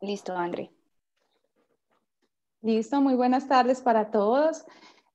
Listo, André. Listo, muy buenas tardes para todos.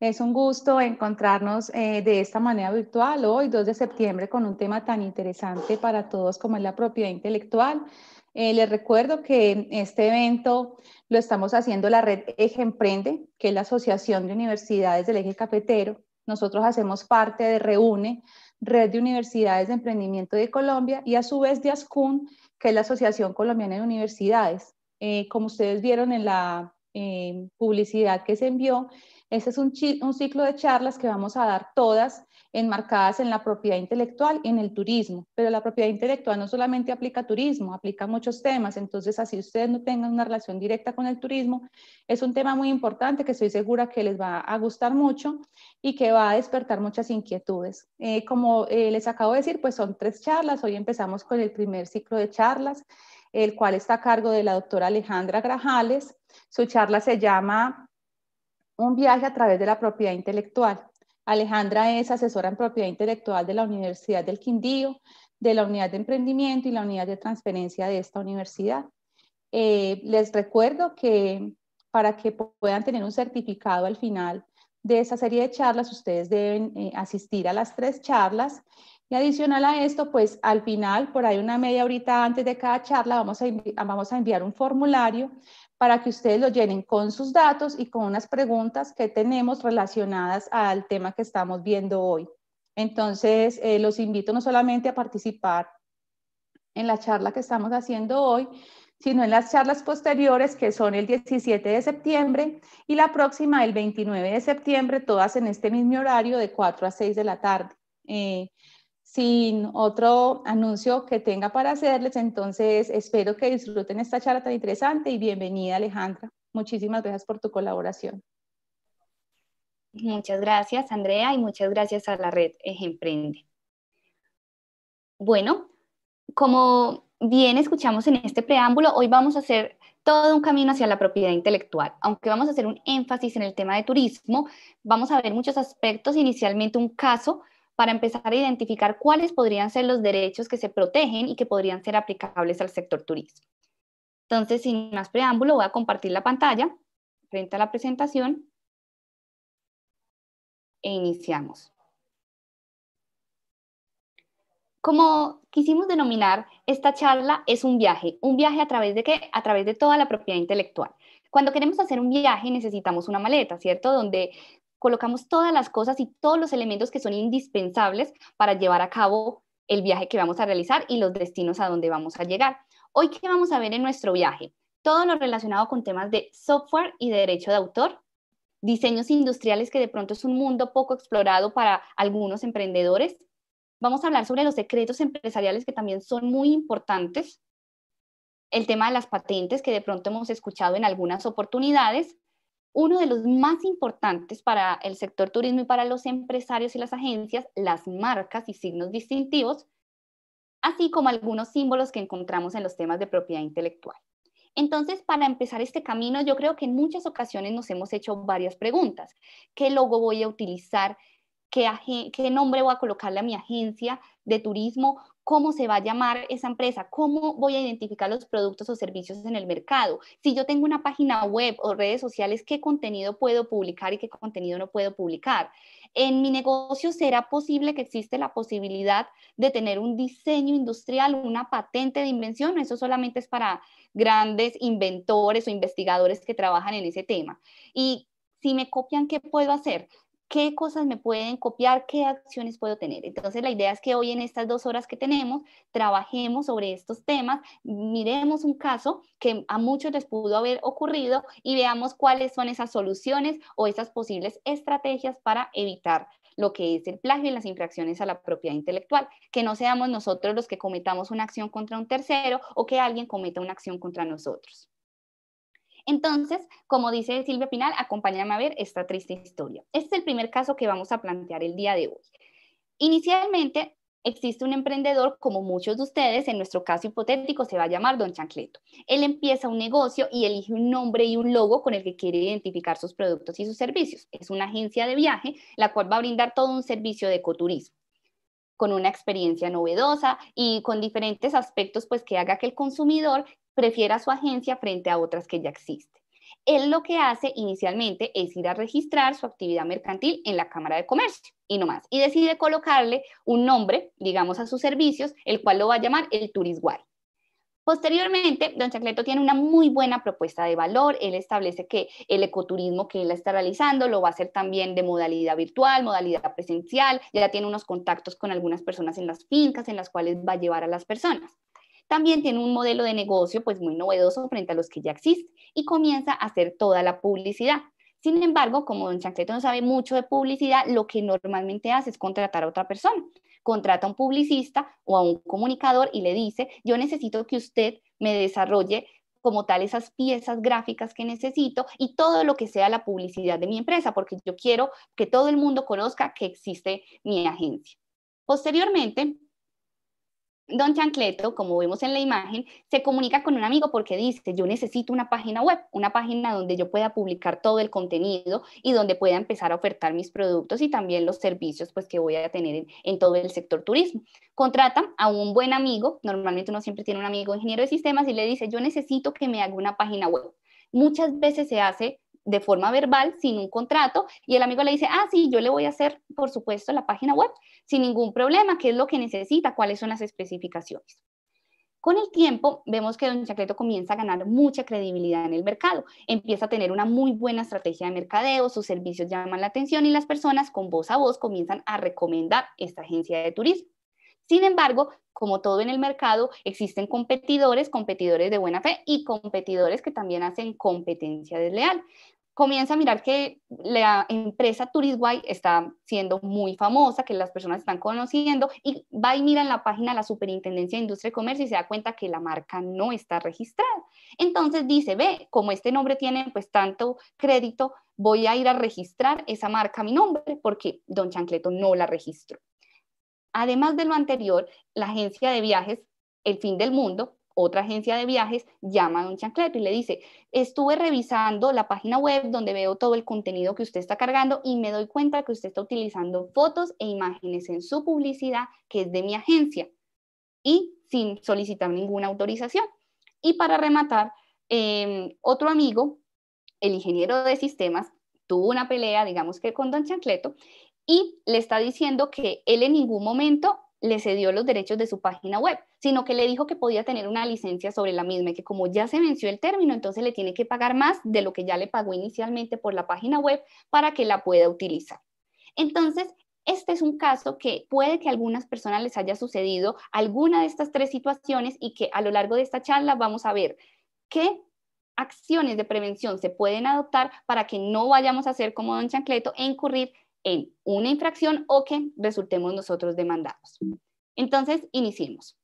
Es un gusto encontrarnos eh, de esta manera virtual hoy, 2 de septiembre, con un tema tan interesante para todos como es la propiedad intelectual. Eh, les recuerdo que este evento lo estamos haciendo la red Eje Emprende, que es la Asociación de Universidades del Eje Cafetero. Nosotros hacemos parte de Reúne, Red de Universidades de Emprendimiento de Colombia y a su vez de ASCUN, que es la Asociación Colombiana de Universidades. Eh, como ustedes vieron en la eh, publicidad que se envió, ese es un, ciclo de charlas que vamos a dar todas enmarcadas en la propiedad intelectual y en el turismo. Pero la propiedad intelectual no solamente aplica turismo, aplica muchos temas. Entonces, así ustedes no tengan una relación directa con el turismo, es un tema muy importante que estoy segura que les va a gustar mucho y que va a despertar muchas inquietudes. Eh, como eh, les acabo de decir, pues son tres charlas. Hoy empezamos con el primer ciclo de charlas, el cual está a cargo de la doctora Alejandra Grajales. Su charla se llama Un viaje a través de la propiedad intelectual. Alejandra es asesora en propiedad intelectual de la Universidad del Quindío, de la Unidad de Emprendimiento y la Unidad de Transferencia de esta universidad. Eh, les recuerdo que para que puedan tener un certificado al final de esa serie de charlas, ustedes deben eh, asistir a las tres charlas. Y adicional a esto, pues al final, por ahí una media horita antes de cada charla, vamos vamos a enviar un formulario para que ustedes lo llenen con sus datos y con unas preguntas que tenemos relacionadas al tema que estamos viendo hoy. Entonces, eh, los invito no solamente a participar en la charla que estamos haciendo hoy, sino en las charlas posteriores que son el 17 de septiembre y la próxima el 29 de septiembre, todas en este mismo horario de 4 a 6 de la tarde. Eh, sin otro anuncio que tenga para hacerles. Entonces, espero que disfruten esta charla tan interesante y bienvenida, Alejandra. Muchísimas gracias por tu colaboración. Muchas gracias, Andrea, y muchas gracias a la red Emprende. Bueno, como bien escuchamos en este preámbulo, hoy vamos a hacer todo un camino hacia la propiedad intelectual. Aunque vamos a hacer un énfasis en el tema de turismo, vamos a ver muchos aspectos, inicialmente un caso para empezar a identificar cuáles podrían ser los derechos que se protegen y que podrían ser aplicables al sector turismo. Entonces, sin más preámbulo, voy a compartir la pantalla frente a la presentación e iniciamos. Como quisimos denominar, esta charla es un viaje. ¿Un viaje a través de qué? A través de toda la propiedad intelectual. Cuando queremos hacer un viaje necesitamos una maleta, ¿cierto? Donde colocamos todas las cosas y todos los elementos que son indispensables para llevar a cabo el viaje que vamos a realizar y los destinos a donde vamos a llegar. Hoy, ¿qué vamos a ver en nuestro viaje? Todo lo relacionado con temas de software y derecho de autor, diseños industriales que de pronto es un mundo poco explorado para algunos emprendedores. Vamos a hablar sobre los secretos empresariales que también son muy importantes. El tema de las patentes que de pronto hemos escuchado en algunas oportunidades uno de los más importantes para el sector turismo y para los empresarios y las agencias, las marcas y signos distintivos, así como algunos símbolos que encontramos en los temas de propiedad intelectual. Entonces, para empezar este camino, yo creo que en muchas ocasiones nos hemos hecho varias preguntas. ¿Qué logo voy a utilizar? ¿Qué, nombre voy a colocarle a mi agencia de turismo? cómo se va a llamar esa empresa, cómo voy a identificar los productos o servicios en el mercado. Si yo tengo una página web o redes sociales, ¿qué contenido puedo publicar y qué contenido no puedo publicar? En mi negocio será posible que existe la posibilidad de tener un diseño industrial, una patente de invención. Eso solamente es para grandes inventores o investigadores que trabajan en ese tema. Y si me copian, ¿qué puedo hacer? qué cosas me pueden copiar, qué acciones puedo tener. Entonces, la idea es que hoy en estas dos horas que tenemos, trabajemos sobre estos temas, miremos un caso que a muchos les pudo haber ocurrido y veamos cuáles son esas soluciones o esas posibles estrategias para evitar lo que es el plagio y las infracciones a la propiedad intelectual, que no seamos nosotros los que cometamos una acción contra un tercero o que alguien cometa una acción contra nosotros. Entonces, como dice Silvia Pinal, acompáñame a ver esta triste historia. Este es el primer caso que vamos a plantear el día de hoy. Inicialmente, existe un emprendedor, como muchos de ustedes, en nuestro caso hipotético, se va a llamar Don Chancleto. Él empieza un negocio y elige un nombre y un logo con el que quiere identificar sus productos y sus servicios. Es una agencia de viaje, la cual va a brindar todo un servicio de ecoturismo con una experiencia novedosa y con diferentes aspectos pues que haga que el consumidor prefiera su agencia frente a otras que ya existen. Él lo que hace inicialmente es ir a registrar su actividad mercantil en la Cámara de Comercio y no más. Y decide colocarle un nombre, digamos, a sus servicios, el cual lo va a llamar el Turisguay. Posteriormente, don Chacleto tiene una muy buena propuesta de valor. Él establece que el ecoturismo que él está realizando lo va a hacer también de modalidad virtual, modalidad presencial. Ya tiene unos contactos con algunas personas en las fincas en las cuales va a llevar a las personas. También tiene un modelo de negocio pues muy novedoso frente a los que ya existen y comienza a hacer toda la publicidad. Sin embargo, como Don Chanceto no sabe mucho de publicidad, lo que normalmente hace es contratar a otra persona. Contrata a un publicista o a un comunicador y le dice, yo necesito que usted me desarrolle como tal esas piezas gráficas que necesito y todo lo que sea la publicidad de mi empresa, porque yo quiero que todo el mundo conozca que existe mi agencia. Posteriormente, Don Chancleto, como vemos en la imagen, se comunica con un amigo porque dice, yo necesito una página web, una página donde yo pueda publicar todo el contenido y donde pueda empezar a ofertar mis productos y también los servicios pues, que voy a tener en, todo el sector turismo. Contrata a un buen amigo, normalmente uno siempre tiene un amigo ingeniero de sistemas y le dice, yo necesito que me haga una página web. Muchas veces se hace de forma verbal, sin un contrato, y el amigo le dice, ah, sí, yo le voy a hacer, por supuesto, la página web sin ningún problema, qué es lo que necesita, cuáles son las especificaciones. Con el tiempo, vemos que Don Chacleto comienza a ganar mucha credibilidad en el mercado, empieza a tener una muy buena estrategia de mercadeo, sus servicios llaman la atención y las personas con voz a voz comienzan a recomendar esta agencia de turismo. Sin embargo, como todo en el mercado, existen competidores, competidores de buena fe y competidores que también hacen competencia desleal comienza a mirar que la empresa Turisguay está siendo muy famosa, que las personas están conociendo y va y mira en la página la Superintendencia de Industria y Comercio y se da cuenta que la marca no está registrada. Entonces dice, ve, como este nombre tiene pues tanto crédito, voy a ir a registrar esa marca mi nombre porque Don Chancleto no la registró. Además de lo anterior, la agencia de viajes El Fin del Mundo otra agencia de viajes llama a don Chancleto y le dice, estuve revisando la página web donde veo todo el contenido que usted está cargando y me doy cuenta que usted está utilizando fotos e imágenes en su publicidad que es de mi agencia y sin solicitar ninguna autorización. Y para rematar, em, otro amigo, el ingeniero de sistemas, tuvo una pelea, digamos que con don Chancleto, y le está diciendo que él en ningún momento le cedió los derechos de su página web, sino que le dijo que podía tener una licencia sobre la misma y que como ya se venció el término, entonces le tiene que pagar más de lo que ya le pagó inicialmente por la página web para que la pueda utilizar. Entonces, este es un caso que puede que a algunas personas les haya sucedido alguna de estas tres situaciones y que a lo largo de esta charla vamos a ver qué acciones de prevención se pueden adoptar para que no vayamos a hacer como don Chancleto e incurrir en una infracción o que resultemos nosotros demandados. Entonces, iniciemos.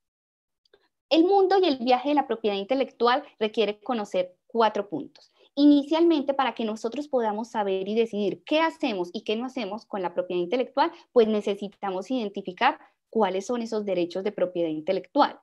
El mundo y el viaje de la propiedad intelectual requiere conocer cuatro puntos. Inicialmente, para que nosotros podamos saber y decidir qué hacemos y qué no hacemos con la propiedad intelectual, pues necesitamos identificar cuáles son esos derechos de propiedad intelectual.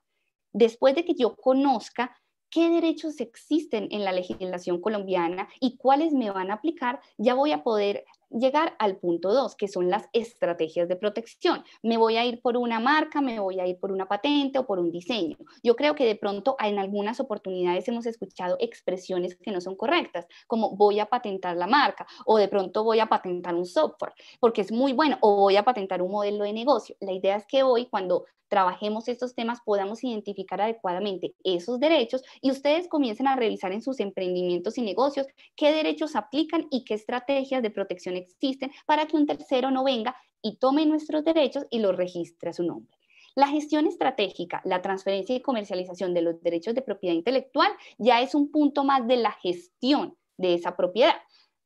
Después de que yo conozca qué derechos existen en la legislación colombiana y cuáles me van a aplicar, ya voy a poder llegar al punto dos, que son las estrategias de protección. Me voy a ir por una marca, me voy a ir por una patente o por un diseño. Yo creo que de pronto en algunas oportunidades hemos escuchado expresiones que no son correctas, como voy a patentar la marca o de pronto voy a patentar un software, porque es muy bueno, o voy a patentar un modelo de negocio. La idea es que hoy cuando trabajemos estos temas, podamos identificar adecuadamente esos derechos y ustedes comiencen a revisar en sus emprendimientos y negocios qué derechos aplican y qué estrategias de protección existen para que un tercero no venga y tome nuestros derechos y los registre a su nombre. La gestión estratégica, la transferencia y comercialización de los derechos de propiedad intelectual ya es un punto más de la gestión de esa propiedad.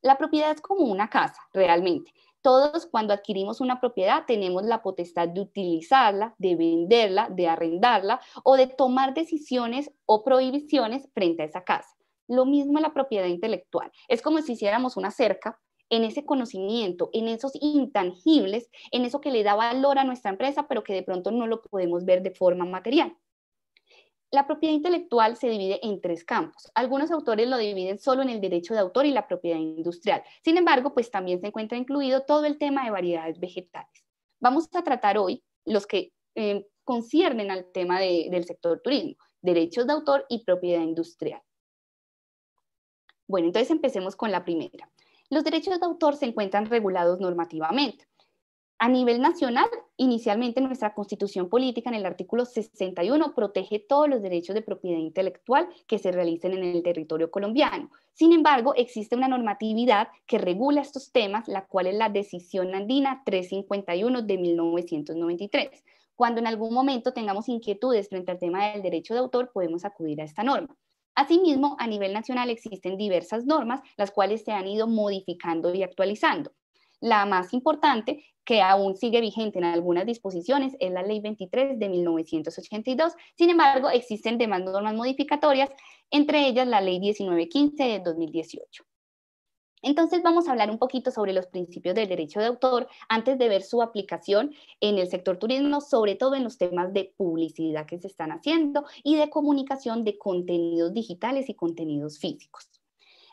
La propiedad es como una casa, realmente todos cuando adquirimos una propiedad tenemos la potestad de utilizarla, de venderla, de arrendarla o de tomar decisiones o prohibiciones frente a esa casa. Lo mismo la propiedad intelectual. Es como si hiciéramos una cerca en ese conocimiento, en esos intangibles, en eso que le da valor a nuestra empresa, pero que de pronto no lo podemos ver de forma material. La propiedad intelectual se divide en tres campos. Algunos autores lo dividen solo en el derecho de autor y la propiedad industrial. Sin embargo, pues también se encuentra incluido todo el tema de variedades vegetales. Vamos a tratar hoy los que eh, conciernen al tema del sector turismo, derechos de autor y propiedad industrial. Bueno, entonces empecemos con la primera. Los derechos de autor se encuentran regulados normativamente. A nivel nacional, inicialmente nuestra constitución política en el artículo 61 protege todos los derechos de propiedad intelectual que se realicen en el territorio colombiano. Sin embargo, existe una normatividad que regula estos temas, la cual es la decisión andina 351 de 1993. Cuando en algún momento tengamos inquietudes frente al tema del derecho de autor, podemos acudir a esta norma. Asimismo, a nivel nacional existen diversas normas, las cuales se han ido modificando y actualizando. La más importante, que aún sigue vigente en algunas disposiciones, es la Ley 23 de 1982. Sin embargo, existen demás normas modificatorias, entre ellas la Ley 1915 de 2018. Entonces vamos a hablar un poquito sobre los principios del derecho de autor antes de ver su aplicación en el sector turismo, sobre todo en los temas de publicidad que se están haciendo y de comunicación de contenidos digitales y contenidos físicos.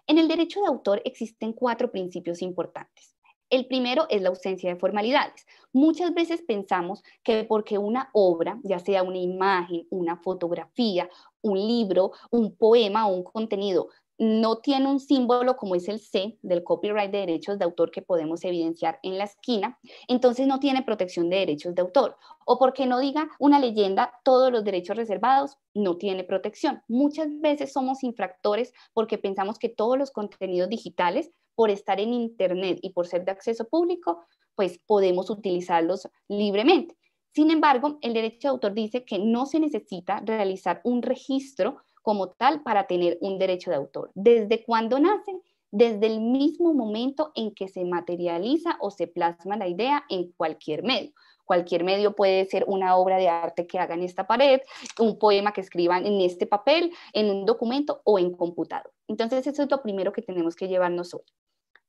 En el derecho de autor existen cuatro principios importantes. El primero es la ausencia de formalidades. Muchas veces pensamos que porque una obra, ya sea una imagen, una fotografía, un libro, un poema o un contenido, no tiene un símbolo como es el C del copyright de derechos de autor que podemos evidenciar en la esquina, entonces no tiene protección de derechos de autor. O porque no diga una leyenda, todos los derechos reservados no tiene protección. Muchas veces somos infractores porque pensamos que todos los contenidos digitales por estar en Internet y por ser de acceso público, pues podemos utilizarlos libremente. Sin embargo, el derecho de autor dice que no se necesita realizar un registro como tal para tener un derecho de autor. ¿Desde cuándo nace? Desde el mismo momento en que se materializa o se plasma la idea en cualquier medio. Cualquier medio puede ser una obra de arte que haga en esta pared, un poema que escriban en este papel, en un documento o en computador. Entonces, eso es lo primero que tenemos que llevarnos hoy.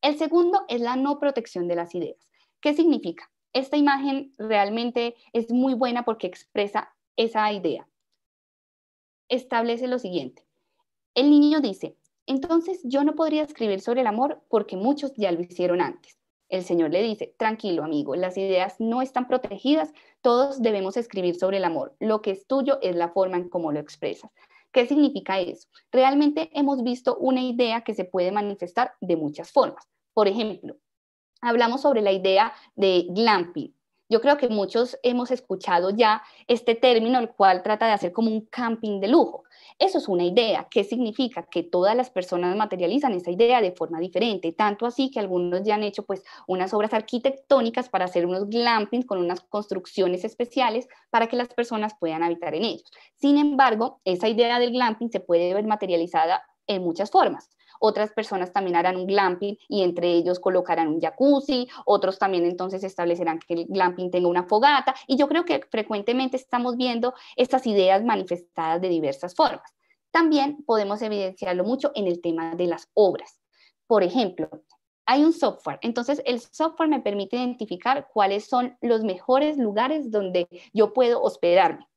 El segundo es la no protección de las ideas. ¿Qué significa? Esta imagen realmente es muy buena porque expresa esa idea. Establece lo siguiente. El niño dice, entonces yo no podría escribir sobre el amor porque muchos ya lo hicieron antes. El Señor le dice, tranquilo amigo, las ideas no están protegidas, todos debemos escribir sobre el amor. Lo que es tuyo es la forma en cómo lo expresas. ¿Qué significa eso? Realmente hemos visto una idea que se puede manifestar de muchas formas. Por ejemplo, hablamos sobre la idea de glamping yo creo que muchos hemos escuchado ya este término, el cual trata de hacer como un camping de lujo. Eso es una idea. ¿Qué significa? Que todas las personas materializan esa idea de forma diferente, tanto así que algunos ya han hecho pues unas obras arquitectónicas para hacer unos glampings con unas construcciones especiales para que las personas puedan habitar en ellos. Sin embargo, esa idea del glamping se puede ver materializada en muchas formas otras personas también harán un glamping y entre ellos colocarán un jacuzzi, otros también entonces establecerán que el glamping tenga una fogata y yo creo que frecuentemente estamos viendo estas ideas manifestadas de diversas formas. También podemos evidenciarlo mucho en el tema de las obras. Por ejemplo, hay un software. Entonces, el software me permite identificar cuáles son los mejores lugares donde yo puedo hospedarme.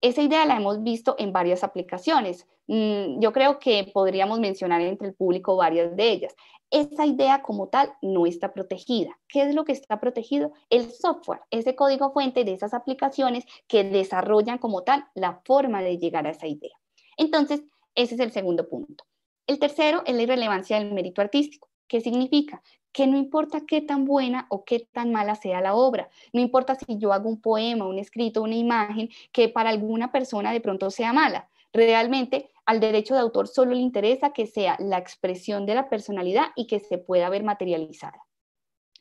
Esa idea la hemos visto en varias aplicaciones. Mm, yo creo que podríamos mencionar entre el público varias de ellas. Esa idea como tal no está protegida. ¿Qué es lo que está protegido? El software, ese código fuente de esas aplicaciones que desarrollan como tal la forma de llegar a esa idea. Entonces, ese es el segundo punto. El tercero es la irrelevancia del mérito artístico. ¿Qué significa? que no importa qué tan buena o qué tan mala sea la obra, no importa si yo hago un poema, un escrito, una imagen que para alguna persona de pronto sea mala. Realmente al derecho de autor solo le interesa que sea la expresión de la personalidad y que se pueda ver materializada.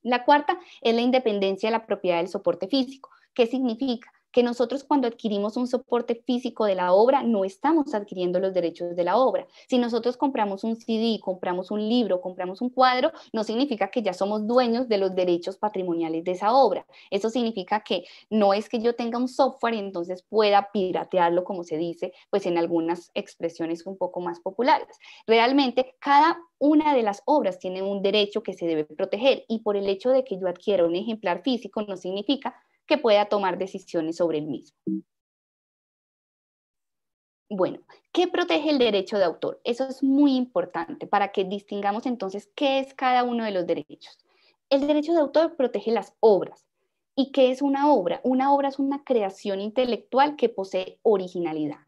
La cuarta es la independencia de la propiedad del soporte físico. ¿Qué significa? que nosotros cuando adquirimos un soporte físico de la obra no estamos adquiriendo los derechos de la obra. Si nosotros compramos un CD, compramos un libro, compramos un cuadro, no significa que ya somos dueños de los derechos patrimoniales de esa obra. Eso significa que no es que yo tenga un software y entonces pueda piratearlo, como se dice, pues en algunas expresiones un poco más populares. Realmente cada una de las obras tiene un derecho que se debe proteger y por el hecho de que yo adquiera un ejemplar físico no significa que pueda tomar decisiones sobre el mismo. Bueno, ¿qué protege el derecho de autor? Eso es muy importante para que distingamos entonces qué es cada uno de los derechos. El derecho de autor protege las obras. ¿Y qué es una obra? Una obra es una creación intelectual que posee originalidad.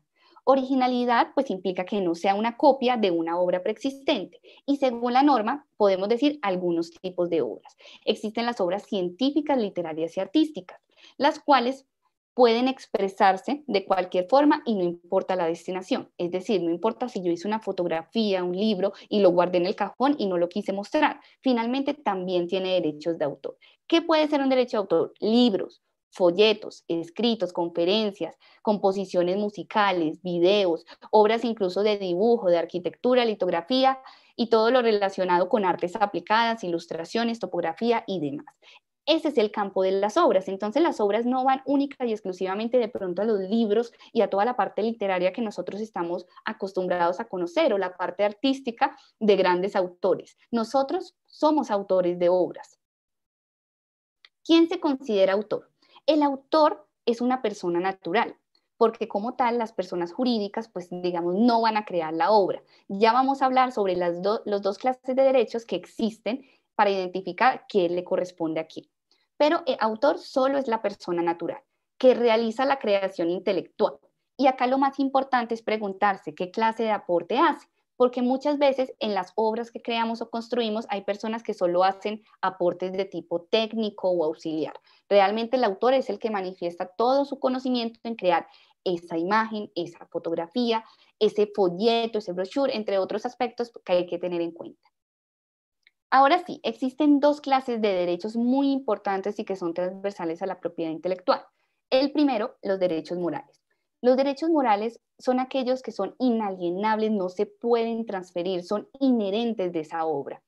Originalidad pues implica que no sea una copia de una obra preexistente y según la norma podemos decir algunos tipos de obras. Existen las obras científicas, literarias y artísticas las cuales pueden expresarse de cualquier forma y no importa la destinación. Es decir, no importa si yo hice una fotografía, un libro y lo guardé en el cajón y no lo quise mostrar. Finalmente, también tiene derechos de autor. ¿Qué puede ser un derecho de autor? Libros, folletos, escritos, conferencias, composiciones musicales, videos, obras incluso de dibujo, de arquitectura, litografía y todo lo relacionado con artes aplicadas, ilustraciones, topografía y demás ese es el campo de las obras. Entonces las obras no van única y exclusivamente de pronto a los libros y a toda la parte literaria que nosotros estamos acostumbrados a conocer o la parte artística de grandes autores. Nosotros somos autores de obras. ¿Quién se considera autor? El autor es una persona natural, porque como tal las personas jurídicas, pues digamos, no van a crear la obra. Ya vamos a hablar sobre las dos clases de derechos que existen para identificar qué le corresponde aquí pero el autor solo es la persona natural que realiza la creación intelectual. Y acá lo más importante es preguntarse qué clase de aporte hace, porque muchas veces en las obras que creamos o construimos hay personas que solo hacen aportes de tipo técnico o auxiliar. Realmente el autor es el que manifiesta todo su conocimiento en crear esa imagen, esa fotografía, ese folleto, ese brochure, entre otros aspectos que hay que tener en cuenta. Ahora sí, existen dos clases de derechos muy importantes y que son transversales a la propiedad intelectual. El primero, los derechos morales. Los derechos morales son aquellos que son inalienables, no se pueden transferir, son inherentes de esa obra.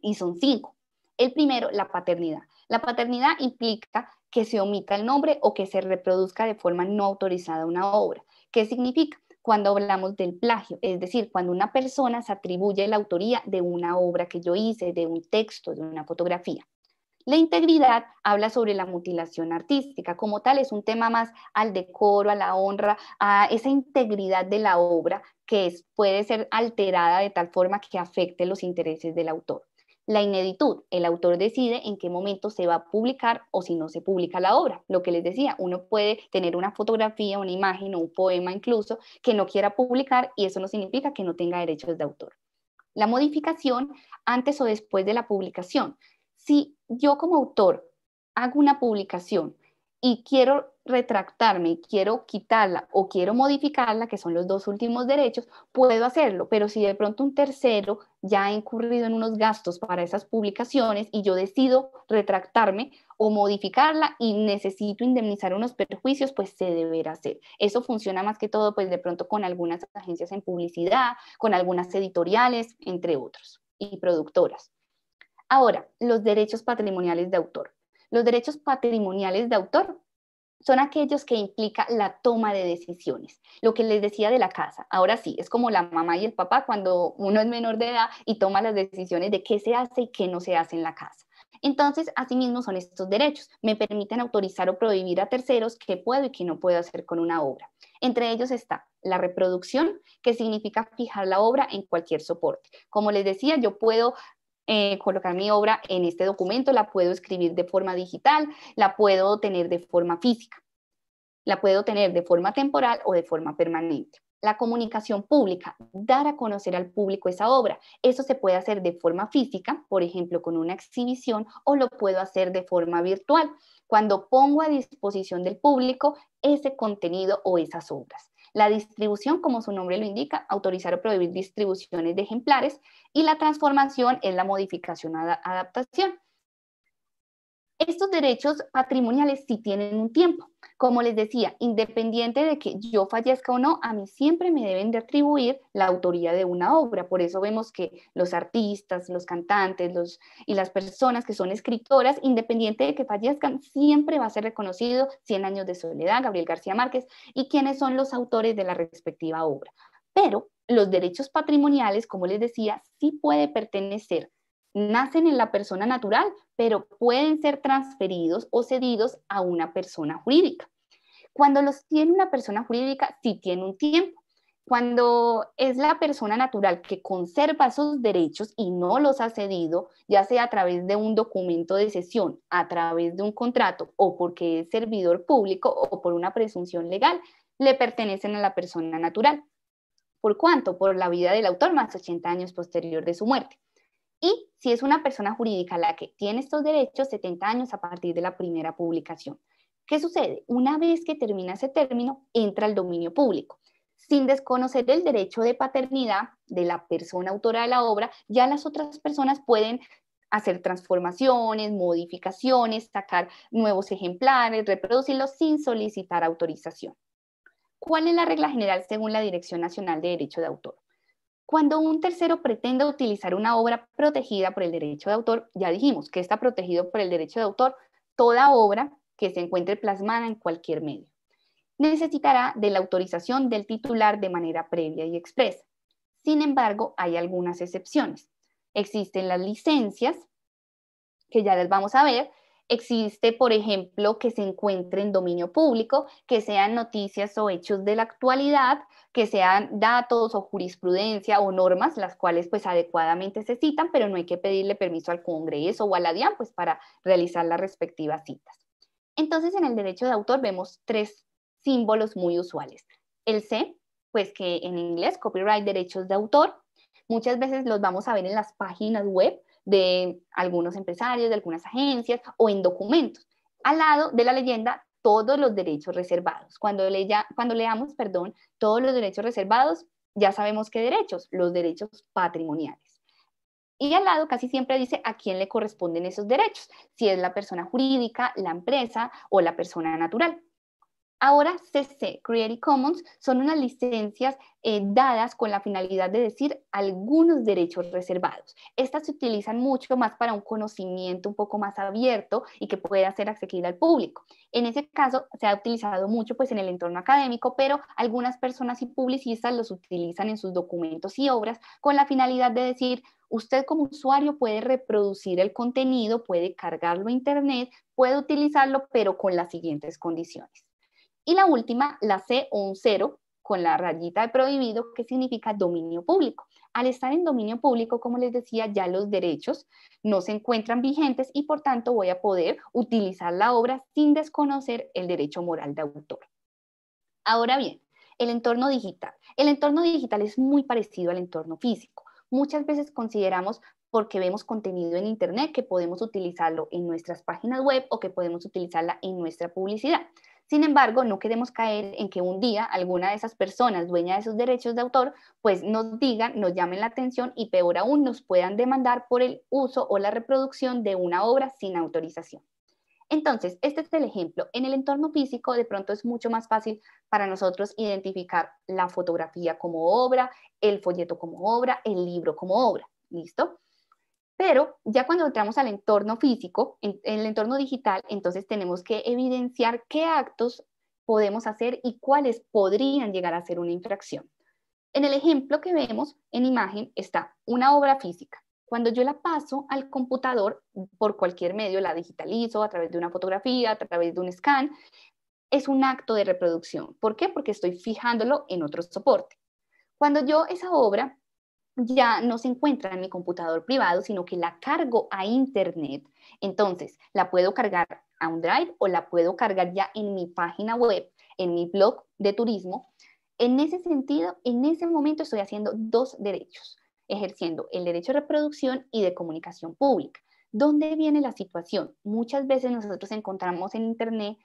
Y son cinco. El primero, la paternidad. La paternidad implica que se omita el nombre o que se reproduzca de forma no autorizada una obra. ¿Qué significa? cuando hablamos del plagio, es decir, cuando una persona se atribuye la autoría de una obra que yo hice, de un texto, de una fotografía. La integridad habla sobre la mutilación artística, como tal es un tema más al decoro, a la honra, a esa integridad de la obra que puede ser alterada de tal forma que afecte los intereses del autor la ineditud. El autor decide en qué momento se va a publicar o si no se publica la obra. Lo que les decía, uno puede tener una fotografía, una imagen o un poema incluso que no quiera publicar y eso no significa que no tenga derechos de autor. La modificación antes o después de la publicación. Si yo como autor hago una publicación y quiero retractarme, quiero quitarla o quiero modificarla, que son los dos últimos derechos, puedo hacerlo, pero si de pronto un tercero ya ha incurrido en unos gastos para esas publicaciones y yo decido retractarme o modificarla y necesito indemnizar unos perjuicios, pues se deberá hacer. Eso funciona más que todo, pues de pronto con algunas agencias en publicidad, con algunas editoriales, entre otros, y productoras. Ahora, los derechos patrimoniales de autor. Los derechos patrimoniales de autor son aquellos que implica la toma de decisiones. Lo que les decía de la casa, ahora sí, es como la mamá y el papá cuando uno es menor de edad y toma las decisiones de qué se hace y qué no se hace en la casa. Entonces, asimismo son estos derechos. Me permiten autorizar o prohibir a terceros qué puedo y qué no puedo hacer con una obra. Entre ellos está la reproducción, que significa fijar la obra en cualquier soporte. Como les decía, yo puedo eh, colocar mi obra en este documento, la puedo escribir de forma digital, la puedo tener de forma física, la puedo tener de forma temporal o de forma permanente. La comunicación pública, dar a conocer al público esa obra. Eso se puede hacer de forma física, por ejemplo, con una exhibición, o lo puedo hacer de forma virtual, cuando pongo a disposición del público ese contenido o esas obras la distribución, como su nombre lo indica, autorizar o prohibir distribuciones de ejemplares y la transformación es la modificación o adaptación. Estos derechos patrimoniales sí tienen un tiempo. Como les decía, independiente de que yo fallezca o no, a mí siempre me deben de atribuir la autoría de una obra. Por eso vemos que los artistas, los cantantes los, y las personas que son escritoras, independiente de que fallezcan, siempre va a ser reconocido 100 años de soledad, Gabriel García Márquez, y quiénes son los autores de la respectiva obra. Pero los derechos patrimoniales, como les decía, sí puede pertenecer nacen en la persona natural, pero pueden ser transferidos o cedidos a una persona jurídica. Cuando los tiene una persona jurídica, sí tiene un tiempo. Cuando es la persona natural que conserva sus derechos y no los ha cedido, ya sea a través de un documento de cesión, a través de un contrato o porque es servidor público o por una presunción legal, le pertenecen a la persona natural. ¿Por cuánto? Por la vida del autor más 80 años posterior de su muerte. Y si es una persona jurídica la que tiene estos derechos, 70 años a partir de la primera publicación. ¿Qué sucede? Una vez que termina ese término, entra al dominio público. Sin desconocer el derecho de paternidad de la persona autora de la obra, ya las otras personas pueden hacer transformaciones, modificaciones, sacar nuevos ejemplares, reproducirlos sin solicitar autorización. ¿Cuál es la regla general según la Dirección Nacional de Derecho de Autor? Cuando un tercero pretenda utilizar una obra protegida por el derecho de autor, ya dijimos que está protegido por el derecho de autor toda obra que se encuentre plasmada en cualquier medio. Necesitará de la autorización del titular de manera previa y expresa. Sin embargo, hay algunas excepciones. Existen las licencias, que ya las vamos a ver, Existe, por ejemplo, que se encuentre en dominio público, que sean noticias o hechos de la actualidad, que sean datos o jurisprudencia o normas, las cuales pues adecuadamente se citan, pero no hay que pedirle permiso al Congreso o a la DIAN pues para realizar las respectivas citas. Entonces, en el derecho de autor vemos tres símbolos muy usuales. El C, pues que en inglés, copyright, derechos de autor. Muchas veces los vamos a ver en las páginas web de algunos empresarios, de algunas agencias o en documentos. Al lado de la leyenda, todos los derechos reservados. Cuando, le cuando leamos, perdón, todos los derechos reservados, ya sabemos qué derechos, los derechos patrimoniales. Y al lado casi siempre dice a quién le corresponden esos derechos, si es la persona jurídica, la empresa o la persona natural. Ahora CC, Creative Commons, son unas licencias eh, dadas con la finalidad de decir algunos derechos reservados. Estas se utilizan mucho más para un conocimiento un poco más abierto y que pueda ser accesible al público. En ese caso se ha utilizado mucho pues en el entorno académico, pero algunas personas y publicistas los utilizan en sus documentos y obras con la finalidad de decir usted como usuario puede reproducir el contenido, puede cargarlo a internet, puede utilizarlo, pero con las siguientes condiciones. Y la última, la C o con la rayita de prohibido, que significa dominio público. Al estar en dominio público, como les decía, ya los derechos no se encuentran vigentes y por tanto voy a poder utilizar la obra sin desconocer el derecho moral de autor. Ahora bien, el entorno digital. El entorno digital es muy parecido al entorno físico. Muchas veces consideramos porque vemos contenido en Internet que podemos utilizarlo en nuestras páginas web o que podemos utilizarla en nuestra publicidad. Sin embargo, no queremos caer en que un día alguna de esas personas dueña de sus derechos de autor, pues nos digan, nos llamen la atención y peor aún nos puedan demandar por el uso o la reproducción de una obra sin autorización. Entonces, este es el ejemplo. En el entorno físico, de pronto es mucho más fácil para nosotros identificar la fotografía como obra, el folleto como obra, el libro como obra. ¿Listo? Pero ya cuando entramos al entorno físico, en, el entorno digital, entonces tenemos que evidenciar qué actos podemos hacer y cuáles podrían llegar a ser una infracción. En el ejemplo que vemos en imagen está una obra física. Cuando yo la paso al computador por cualquier medio, la digitalizo a través de una fotografía, a través de un scan, es un acto de reproducción. ¿Por qué? Porque estoy fijándolo en otro soporte. Cuando yo esa obra ya no se encuentra en mi computador privado, sino que la cargo a Internet. Entonces, la puedo cargar a un drive o la puedo cargar ya en mi página web, en mi blog de turismo. En ese sentido, en ese momento estoy haciendo dos derechos, ejerciendo el derecho de reproducción y de comunicación pública. ¿Dónde viene la situación? Muchas veces nosotros encontramos en Internet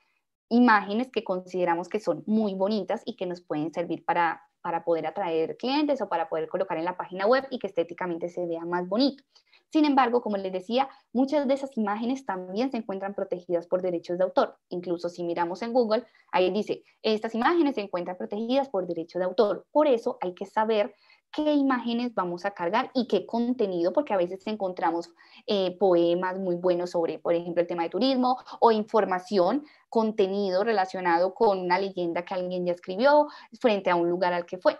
imágenes que consideramos que son muy bonitas y que nos pueden servir para para poder atraer clientes o para poder colocar en la página web y que estéticamente se vea más bonito. Sin embargo, como les decía, muchas de esas imágenes también se encuentran protegidas por derechos de autor. Incluso si miramos en Google, ahí dice, estas imágenes se encuentran protegidas por derechos de autor. Por eso hay que saber qué imágenes vamos a cargar y qué contenido, porque a veces encontramos eh, poemas muy buenos sobre, por ejemplo, el tema de turismo o información, contenido relacionado con una leyenda que alguien ya escribió frente a un lugar al que fue.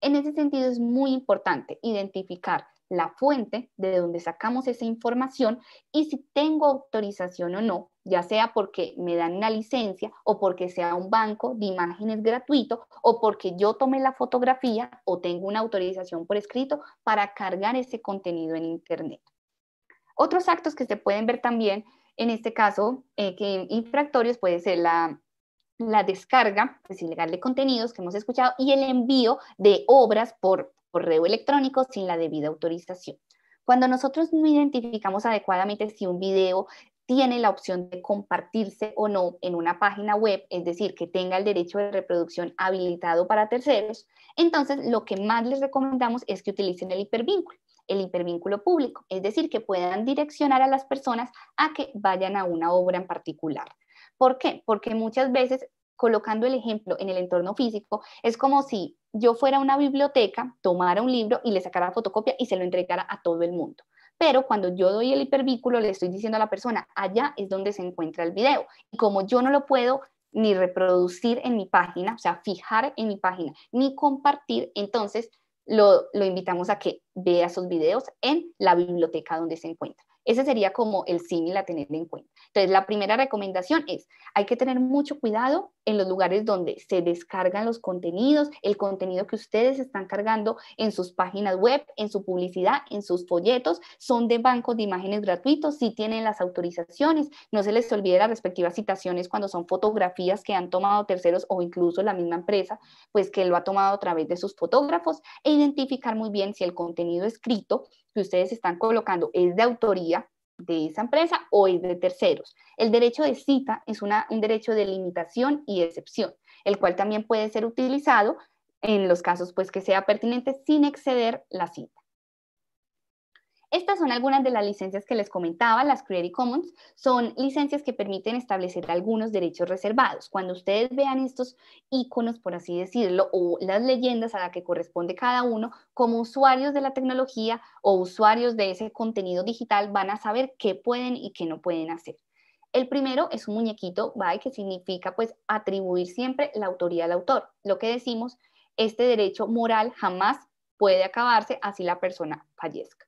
En ese sentido es muy importante identificar la fuente de donde sacamos esa información y si tengo autorización o no ya sea porque me dan una licencia o porque sea un banco de imágenes gratuito o porque yo tomé la fotografía o tengo una autorización por escrito para cargar ese contenido en Internet. Otros actos que se pueden ver también, en este caso, eh, que infractorios puede ser la, la descarga, es pues, ilegal de contenidos que hemos escuchado, y el envío de obras por correo electrónico sin la debida autorización. Cuando nosotros no identificamos adecuadamente si un video tiene la opción de compartirse o no en una página web, es decir, que tenga el derecho de reproducción habilitado para terceros, entonces lo que más les recomendamos es que utilicen el hipervínculo, el hipervínculo público, es decir, que puedan direccionar a las personas a que vayan a una obra en particular. ¿Por qué? Porque muchas veces colocando el ejemplo en el entorno físico, es como si yo fuera a una biblioteca, tomara un libro y le sacara fotocopia y se lo entregara a todo el mundo. Pero cuando yo doy el hipervínculo, le estoy diciendo a la persona, allá es donde se encuentra el video. Y como yo no lo puedo ni reproducir en mi página, o sea, fijar en mi página, ni compartir, entonces lo, lo invitamos a que vea esos videos en la biblioteca donde se encuentra. Ese sería como el símil a tener en cuenta. Entonces, la primera recomendación es, hay que tener mucho cuidado en los lugares donde se descargan los contenidos, el contenido que ustedes están cargando en sus páginas web, en su publicidad, en sus folletos, son de bancos de imágenes gratuitos, si tienen las autorizaciones, no se les olvide las respectivas citaciones cuando son fotografías que han tomado terceros o incluso la misma empresa, pues que lo ha tomado a través de sus fotógrafos, e identificar muy bien si el contenido escrito que ustedes están colocando es de autoría de esa empresa o es de terceros. El derecho de cita es un derecho de limitación y excepción, el cual también puede ser utilizado en los casos pues que sea pertinente sin exceder la cita. Estas son algunas de las licencias que les comentaba, las Creative Commons, son licencias que permiten establecer algunos derechos reservados. Cuando ustedes vean estos iconos, por así decirlo, o las leyendas a las que corresponde cada uno, como usuarios de la tecnología o usuarios de ese contenido digital, van a saber qué pueden y qué no pueden hacer. El primero es un muñequito, ¿vale? Que significa pues atribuir siempre la autoría al autor. Lo que decimos, este derecho moral jamás puede acabarse así la persona fallezca.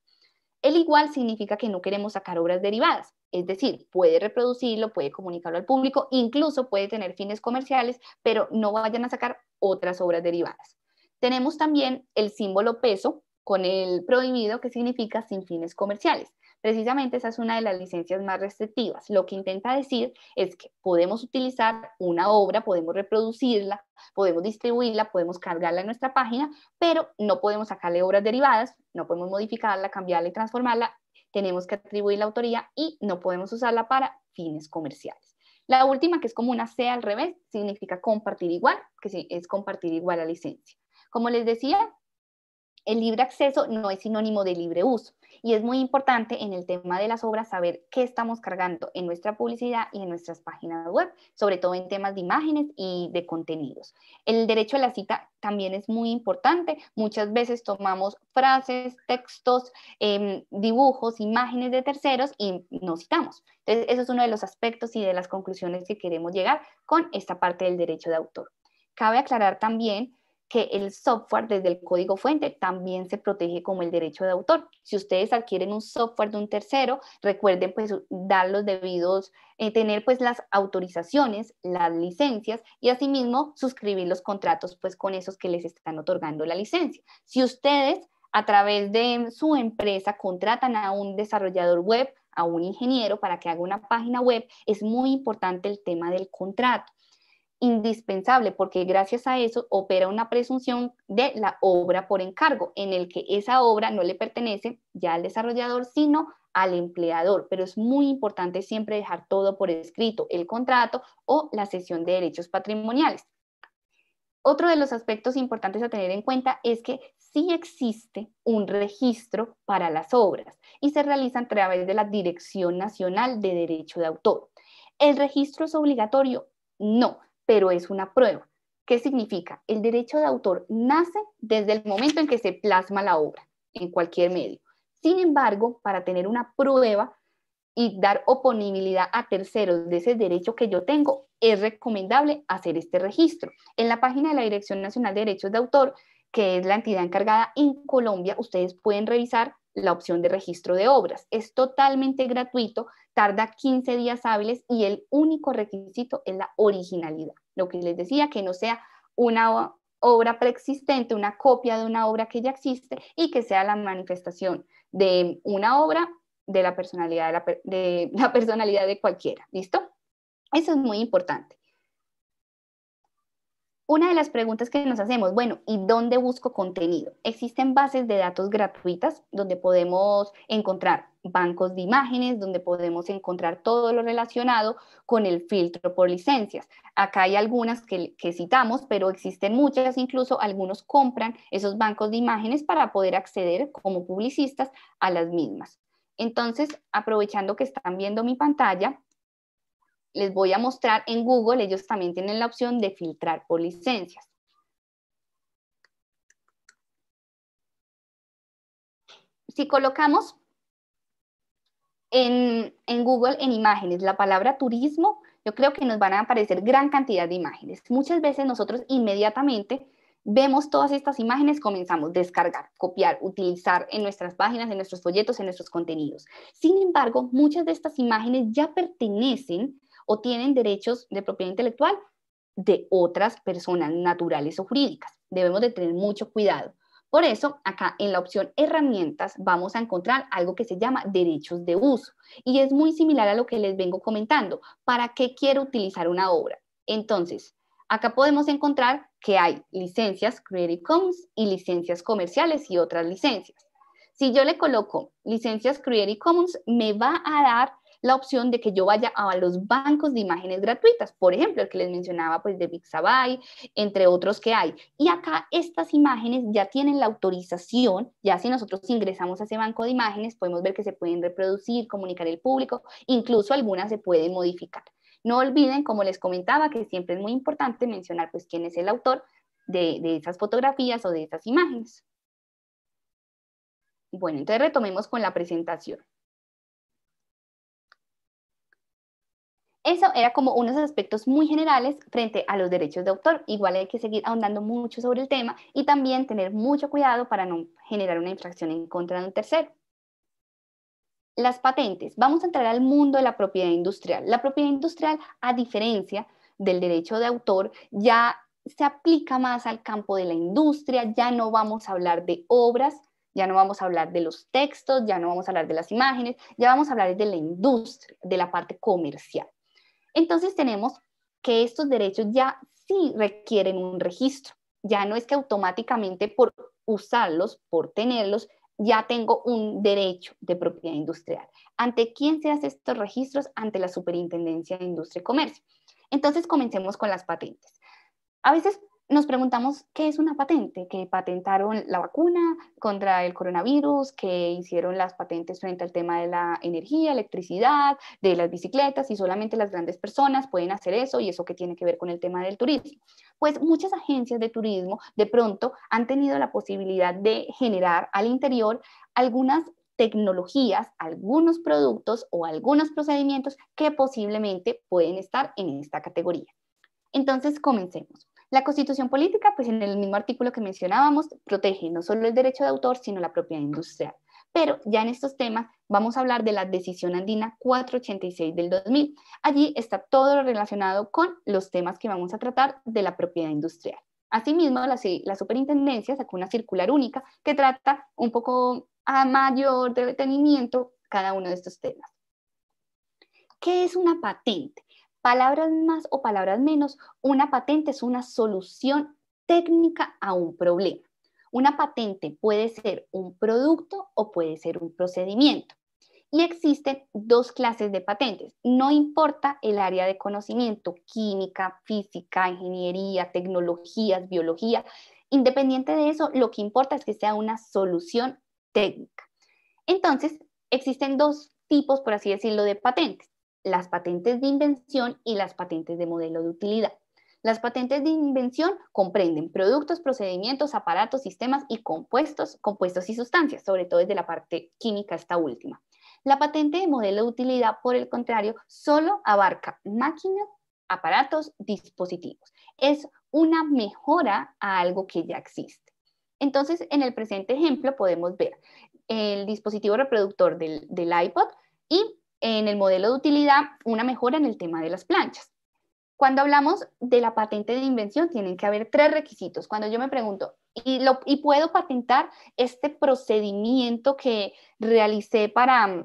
El igual significa que no queremos sacar obras derivadas, es decir, puede reproducirlo, puede comunicarlo al público, incluso puede tener fines comerciales, pero no vayan a sacar otras obras derivadas. Tenemos también el símbolo peso con el prohibido que significa sin fines comerciales. Precisamente esa es una de las licencias más restrictivas. Lo que intenta decir es que podemos utilizar una obra, podemos reproducirla, podemos distribuirla, podemos cargarla en nuestra página, pero no podemos sacarle obras derivadas, no podemos modificarla, cambiarla y transformarla. Tenemos que atribuir la autoría y no podemos usarla para fines comerciales. La última, que es como una C al revés, significa compartir igual, que es compartir igual la licencia. Como les decía, el libre acceso no es sinónimo de libre uso y es muy importante en el tema de las obras saber qué estamos cargando en nuestra publicidad y en nuestras páginas web, sobre todo en temas de imágenes y de contenidos. El derecho a la cita también es muy importante. Muchas veces tomamos frases, textos, em, dibujos, imágenes de terceros y no citamos. Entonces, eso es uno de los aspectos y de las conclusiones que queremos llegar con esta parte del derecho de autor. Cabe aclarar también que el software desde el código fuente también se protege como el derecho de autor. Si ustedes adquieren un software de un tercero, recuerden pues dar los debidos, eh, tener pues las autorizaciones, las licencias y asimismo suscribir los contratos pues con esos que les están otorgando la licencia. Si ustedes a través de su empresa contratan a un desarrollador web, a un ingeniero para que haga una página web, es muy importante el tema del contrato indispensable porque gracias a eso opera una presunción de la obra por encargo, en el que esa obra no le pertenece ya al desarrollador, sino al empleador, pero es muy importante siempre dejar todo por escrito, el contrato o la sesión de derechos patrimoniales. Otro de los aspectos importantes a tener en cuenta es que sí existe un registro para las obras y se realizan a través de la Dirección Nacional de Derecho de Autor. ¿El registro es obligatorio? No, pero es una prueba. ¿Qué significa? El derecho de autor nace desde el momento en que se plasma la obra, en cualquier medio. Sin embargo, para tener una prueba y dar oponibilidad a terceros de ese derecho que yo tengo, es recomendable hacer este registro. En la página de la Dirección Nacional de Derechos de Autor, que es la entidad encargada en Colombia, ustedes pueden revisar la opción de registro de obras. Es totalmente gratuito, tarda 15 días hábiles y el único requisito es la originalidad. Lo que les decía, que no sea una obra preexistente, una copia de una obra que ya existe y que sea la manifestación de una obra de la personalidad de la, de la personalidad de cualquiera, ¿listo? Eso es muy importante. Una de las preguntas que nos hacemos, bueno, ¿y dónde busco contenido? Existen bases de datos gratuitas donde podemos encontrar bancos de imágenes, donde podemos encontrar todo lo relacionado con el filtro por licencias. Acá hay algunas que, citamos, pero existen muchas, incluso algunos compran esos bancos de imágenes para poder acceder como publicistas a las mismas. Entonces, aprovechando que están viendo mi pantalla, les voy a mostrar en Google, ellos también tienen la opción de filtrar por licencias. Si colocamos en, Google en imágenes la palabra turismo, yo creo que nos van a aparecer gran cantidad de imágenes. Muchas veces nosotros inmediatamente vemos todas estas imágenes, comenzamos a descargar, copiar, utilizar en nuestras páginas, en nuestros folletos, en nuestros contenidos. Sin embargo, muchas de estas imágenes ya pertenecen o tienen derechos de propiedad intelectual de otras personas naturales o jurídicas. Debemos de tener mucho cuidado. Por eso, acá en la opción herramientas vamos a encontrar algo que se llama derechos de uso y es muy similar a lo que les vengo comentando. ¿Para qué quiero utilizar una obra? Entonces, acá podemos encontrar que hay licencias Creative Commons y licencias comerciales y otras licencias. Si yo le coloco licencias Creative Commons, me va a dar la opción de que yo vaya a los bancos de imágenes gratuitas, por ejemplo, el que les mencionaba, pues de Pixabay, entre otros que hay. Y acá estas imágenes ya tienen la autorización, ya si nosotros ingresamos a ese banco de imágenes, podemos ver que se pueden reproducir, comunicar el público, incluso algunas se pueden modificar. No olviden, como les comentaba, que siempre es muy importante mencionar pues quién es el autor de, de esas fotografías o de esas imágenes. Bueno, entonces retomemos con la presentación. Eso era como unos aspectos muy generales frente a los derechos de autor. Igual hay que seguir ahondando mucho sobre el tema y también tener mucho cuidado para no generar una infracción en contra de un tercero. Las patentes. Vamos a entrar al mundo de la propiedad industrial. La propiedad industrial, a diferencia del derecho de autor, ya se aplica más al campo de la industria, ya no vamos a hablar de obras, ya no vamos a hablar de los textos, ya no vamos a hablar de las imágenes, ya vamos a hablar de la industria, de la parte comercial. Entonces tenemos que estos derechos ya sí requieren un registro. Ya no es que automáticamente por usarlos, por tenerlos, ya tengo un derecho de propiedad industrial. ¿Ante quién se hacen estos registros? Ante la Superintendencia de Industria y Comercio. Entonces comencemos con las patentes. A veces nos preguntamos qué es una patente, que patentaron la vacuna contra el coronavirus, que hicieron las patentes frente al tema de la energía, electricidad, de las bicicletas y solamente las grandes personas pueden hacer eso y eso que tiene que ver con el tema del turismo. Pues muchas agencias de turismo de pronto han tenido la posibilidad de generar al interior algunas tecnologías, algunos productos o algunos procedimientos que posiblemente pueden estar en esta categoría. Entonces, comencemos. La constitución política, pues en el mismo artículo que mencionábamos, protege no solo el derecho de autor, sino la propiedad industrial. Pero ya en estos temas vamos a hablar de la decisión andina 486 del 2000. Allí está todo relacionado con los temas que vamos a tratar de la propiedad industrial. Asimismo, la, la superintendencia sacó una circular única que trata un poco a mayor detenimiento cada uno de estos temas. ¿Qué es una patente? palabras más o palabras menos, una patente es una solución técnica a un problema. Una patente puede ser un producto o puede ser un procedimiento. Y existen dos clases de patentes. No importa el área de conocimiento, química, física, ingeniería, tecnologías, biología. Independiente de eso, lo que importa es que sea una solución técnica. Entonces, existen dos tipos, por así decirlo, de patentes las patentes de invención y las patentes de modelo de utilidad. Las patentes de invención comprenden productos, procedimientos, aparatos, sistemas y compuestos, compuestos y sustancias, sobre todo desde la parte química esta última. La patente de modelo de utilidad, por el contrario, solo abarca máquinas, aparatos, dispositivos. Es una mejora a algo que ya existe. Entonces, en el presente ejemplo podemos ver el dispositivo reproductor del, del iPod y en el modelo de utilidad una mejora en el tema de las planchas. Cuando hablamos de la patente de invención, tienen que haber tres requisitos. Cuando yo me pregunto, ¿y, puedo patentar este procedimiento que realicé para,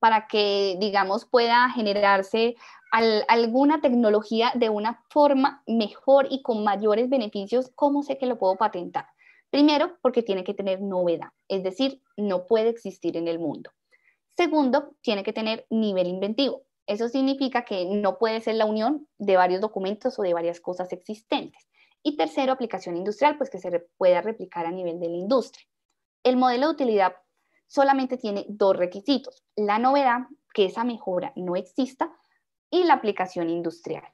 para que, digamos, pueda generarse alguna tecnología de una forma mejor y con mayores beneficios? ¿Cómo sé que lo puedo patentar? Primero, porque tiene que tener novedad, es decir, no puede existir en el mundo. Segundo, tiene que tener nivel inventivo. Eso significa que no puede ser la unión de varios documentos o de varias cosas existentes. Y tercero, aplicación industrial, pues que se pueda replicar a nivel de la industria. El modelo de utilidad solamente tiene dos requisitos, la novedad, que esa mejora no exista, y la aplicación industrial.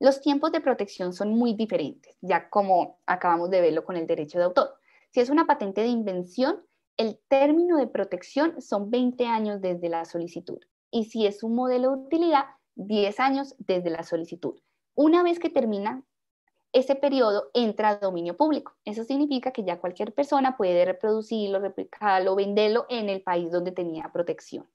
Los tiempos de protección son muy diferentes, ya como acabamos de verlo con el derecho de autor. Si es una patente de invención, el término de protección son 20 años desde la solicitud y si es un modelo de utilidad, 10 años desde la solicitud. Una vez que termina ese periodo, entra a dominio público. Eso significa que ya cualquier persona puede reproducirlo, replicarlo, venderlo en el país donde tenía protección.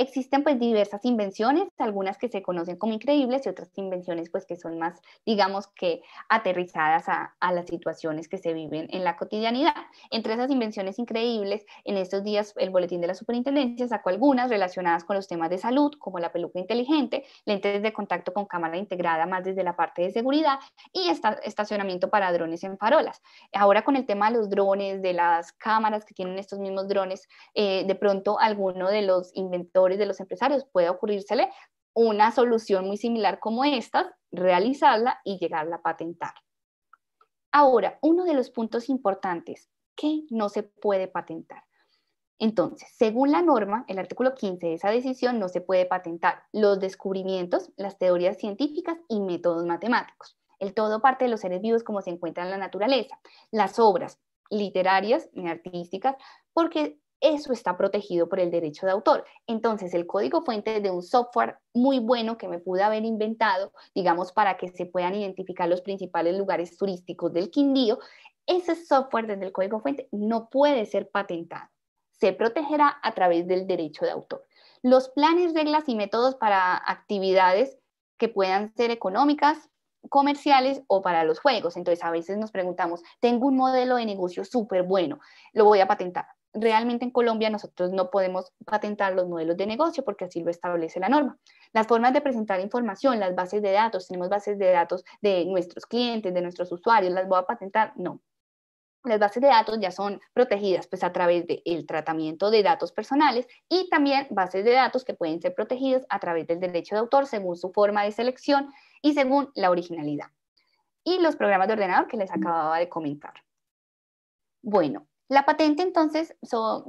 Existen pues diversas invenciones, algunas que se conocen como increíbles y otras invenciones pues que son más, digamos que aterrizadas a, las situaciones que se viven en la cotidianidad. Entre esas invenciones increíbles, en estos días el Boletín de la Superintendencia sacó algunas relacionadas con los temas de salud, como la peluca inteligente, lentes de contacto con cámara integrada más desde la parte de seguridad y estacionamiento para drones en farolas. Ahora con el tema de los drones, de las cámaras que tienen estos mismos drones, eh, de pronto alguno de los inventores de los empresarios, puede ocurrírsele una solución muy similar como esta, realizarla y llegarla a patentar. Ahora, uno de los puntos importantes, que no se puede patentar. Entonces, según la norma, el artículo 15 de esa decisión no se puede patentar los descubrimientos, las teorías científicas y métodos matemáticos. El todo parte de los seres vivos como se encuentra en la naturaleza, las obras literarias y artísticas, porque eso está protegido por el derecho de autor. Entonces, el código fuente de un software muy bueno que me pude haber inventado, digamos, para que se puedan identificar los principales lugares turísticos del Quindío, ese software desde el código fuente no puede ser patentado. Se protegerá a través del derecho de autor. Los planes, reglas y métodos para actividades que puedan ser económicas, comerciales o para los juegos. Entonces, a veces nos preguntamos, tengo un modelo de negocio súper bueno, lo voy a patentar realmente en Colombia nosotros no podemos patentar los modelos de negocio porque así lo establece la norma. Las formas de presentar información, las bases de datos, tenemos bases de datos de nuestros clientes, de nuestros usuarios, ¿las voy a patentar? No. Las bases de datos ya son protegidas pues a través del tratamiento de datos personales y también bases de datos que pueden ser protegidas a través del derecho de autor según su forma de selección y según la originalidad. Y los programas de ordenador que les acababa de comentar. Bueno, la patente entonces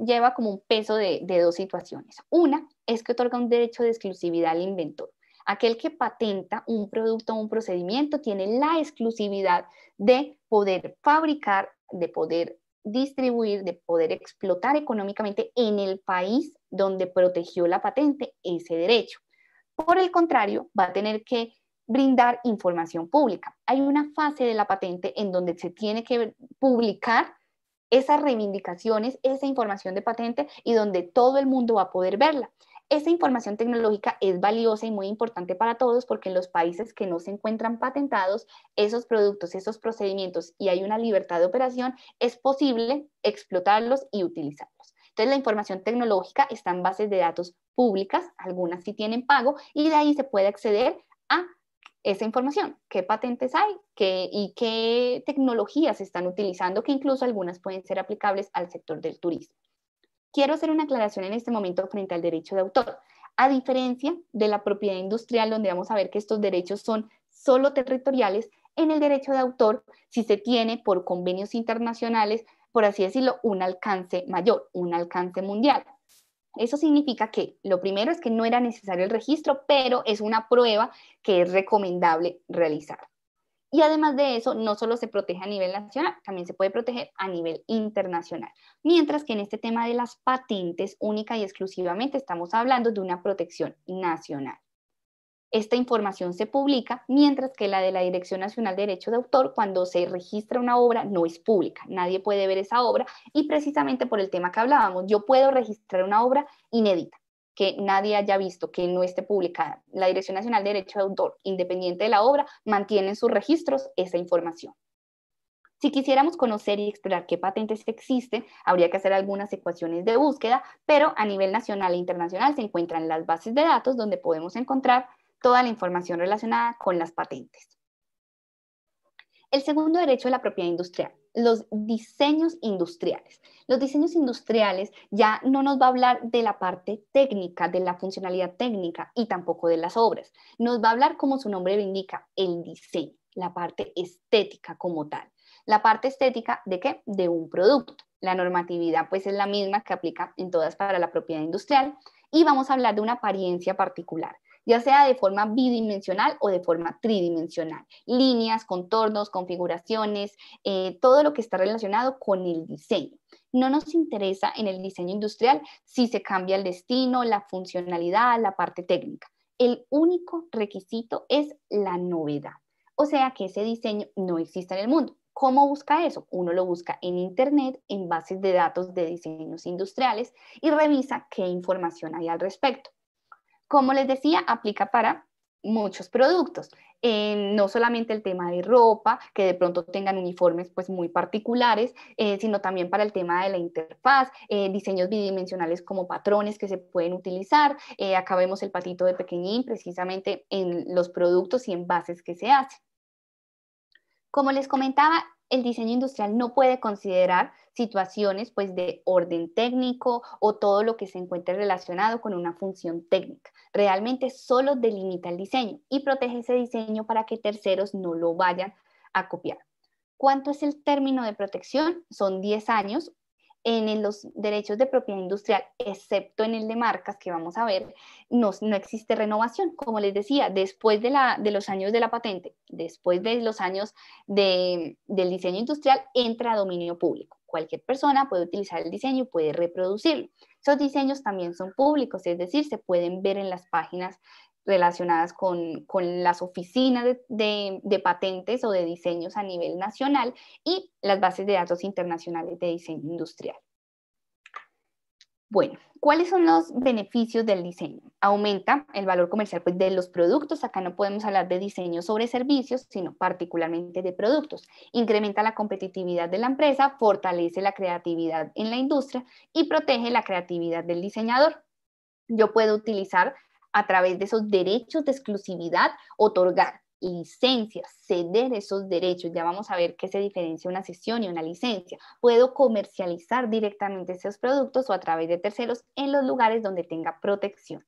lleva como un peso de, de dos situaciones. Una es que otorga un derecho de exclusividad al inventor. Aquel que patenta un producto o un procedimiento tiene la exclusividad de poder fabricar, de poder distribuir, de poder explotar económicamente en el país donde protegió la patente ese derecho. Por el contrario, va a tener que brindar información pública. Hay una fase de la patente en donde se tiene que publicar esas reivindicaciones, esa información de patente y donde todo el mundo va a poder verla. Esa información tecnológica es valiosa y muy importante para todos porque en los países que no se encuentran patentados esos productos, esos procedimientos y hay una libertad de operación, es posible explotarlos y utilizarlos. Entonces, la información tecnológica está en bases de datos públicas, algunas sí tienen pago, y de ahí se puede acceder a esa información, qué patentes hay qué, y qué tecnologías están utilizando, que incluso algunas pueden ser aplicables al sector del turismo. Quiero hacer una aclaración en este momento frente al derecho de autor. A diferencia de la propiedad industrial, donde vamos a ver que estos derechos son solo territoriales, en el derecho de autor, si se tiene por convenios internacionales, por así decirlo, un alcance mayor, un alcance mundial. Eso significa que lo primero es que no era necesario el registro, pero es una prueba que es recomendable realizar. Y además de eso, no solo se protege a nivel nacional, también se puede proteger a nivel internacional. Mientras que en este tema de las patentes, única y exclusivamente estamos hablando de una protección nacional esta información se publica, mientras que la de la Dirección Nacional de Derecho de Autor, cuando se registra una obra, no es pública, nadie puede ver esa obra, y precisamente por el tema que hablábamos, yo puedo registrar una obra inédita, que nadie haya visto, que no esté publicada. La Dirección Nacional de Derecho de Autor, independiente de la obra, mantiene en sus registros esa información. Si quisiéramos conocer y explorar qué patentes existen, habría que hacer algunas ecuaciones de búsqueda, pero a nivel nacional e internacional se encuentran las bases de datos donde podemos encontrar toda la información relacionada con las patentes. El segundo derecho de la propiedad industrial, los diseños industriales. Los diseños industriales ya no nos va a hablar de la parte técnica, de la funcionalidad técnica y tampoco de las obras. Nos va a hablar, como su nombre lo indica, el diseño, la parte estética como tal. La parte estética de qué? De un producto. La normatividad pues es la misma que aplica en todas para la propiedad industrial y vamos a hablar de una apariencia particular ya sea de forma bidimensional o de forma tridimensional. Líneas, contornos, configuraciones, eh, todo lo que está relacionado con el diseño. No nos interesa en el diseño industrial si se cambia el destino, la funcionalidad, la parte técnica. El único requisito es la novedad. O sea que ese diseño no existe en el mundo. ¿Cómo busca eso? Uno lo busca en Internet, en bases de datos de diseños industriales y revisa qué información hay al respecto como les decía, aplica para muchos productos. Eh, no solamente el tema de ropa, que de pronto tengan uniformes pues muy particulares, eh, sino también para el tema de la interfaz, eh, diseños bidimensionales como patrones que se pueden utilizar. acá vemos el patito de pequeñín precisamente en los productos y envases que se hacen. Como les comentaba, el diseño industrial no puede considerar situaciones pues de orden técnico o todo lo que se encuentre relacionado con una función técnica. Realmente solo delimita el diseño y protege ese diseño para que terceros no lo vayan a copiar. ¿Cuánto es el término de protección? Son 10 años en los derechos de propiedad industrial, excepto en el de marcas que vamos a ver, no, existe renovación. Como les decía, después de, la, de los años de la patente, después de los años del diseño industrial, entra a dominio público. Cualquier persona puede utilizar el diseño y puede reproducirlo. Esos diseños también son públicos, es decir, se pueden ver en las páginas relacionadas con, las oficinas de, patentes o de diseños a nivel nacional y las bases de datos internacionales de diseño industrial. Bueno, ¿cuáles son los beneficios del diseño? Aumenta el valor comercial pues, de los productos. Acá no podemos hablar de diseño sobre servicios, sino particularmente de productos. Incrementa la competitividad de la empresa, fortalece la creatividad en la industria y protege la creatividad del diseñador yo puedo utilizar a través de esos derechos de exclusividad, otorgar licencias, ceder esos derechos. Ya vamos a ver qué se diferencia una sesión y una licencia. Puedo comercializar directamente esos productos o a través de terceros en los lugares donde tenga protección.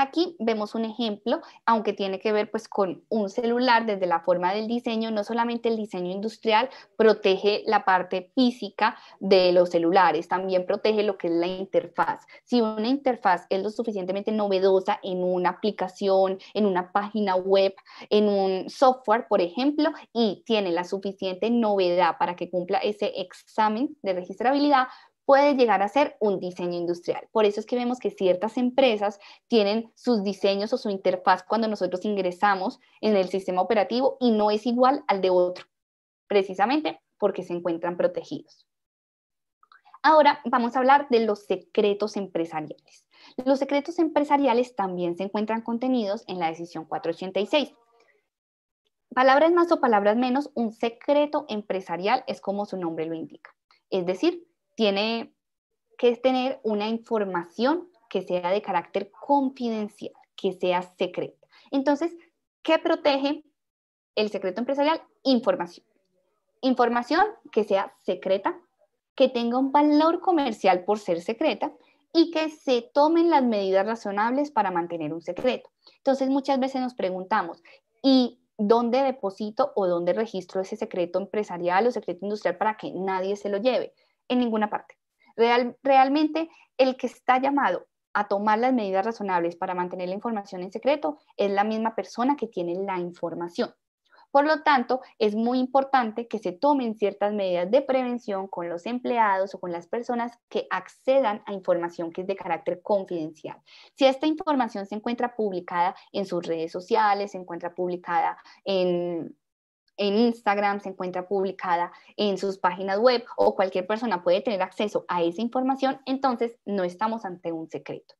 Aquí vemos un ejemplo, aunque tiene que ver pues con un celular desde la forma del diseño, no solamente el diseño industrial protege la parte física de los celulares, también protege lo que es la interfaz. Si una interfaz es lo suficientemente novedosa en una aplicación, en una página web, en un software, por ejemplo, y tiene la suficiente novedad para que cumpla ese examen de registrabilidad, puede llegar a ser un diseño industrial. Por eso es que vemos que ciertas empresas tienen sus diseños o su interfaz cuando nosotros ingresamos en el sistema operativo y no es igual al de otro, precisamente porque se encuentran protegidos. Ahora vamos a hablar de los secretos empresariales. Los secretos empresariales también se encuentran contenidos en la decisión 486. Palabras más o palabras menos, un secreto empresarial es como su nombre lo indica. Es decir, tiene que tener una información que sea de carácter confidencial, que sea secreta. Entonces, ¿qué protege el secreto empresarial? Información. Información que sea secreta, que tenga un valor comercial por ser secreta y que se tomen las medidas razonables para mantener un secreto. Entonces, muchas veces nos preguntamos, ¿y dónde deposito o dónde registro ese secreto empresarial o secreto industrial para que nadie se lo lleve? en ninguna parte. realmente el que está llamado a tomar las medidas razonables para mantener la información en secreto es la misma persona que tiene la información. Por lo tanto, es muy importante que se tomen ciertas medidas de prevención con los empleados o con las personas que accedan a información que es de carácter confidencial. Si esta información se encuentra publicada en sus redes sociales, se encuentra publicada en en Instagram, se encuentra publicada en sus páginas web o cualquier persona puede tener acceso a esa información, entonces no estamos ante un secreto.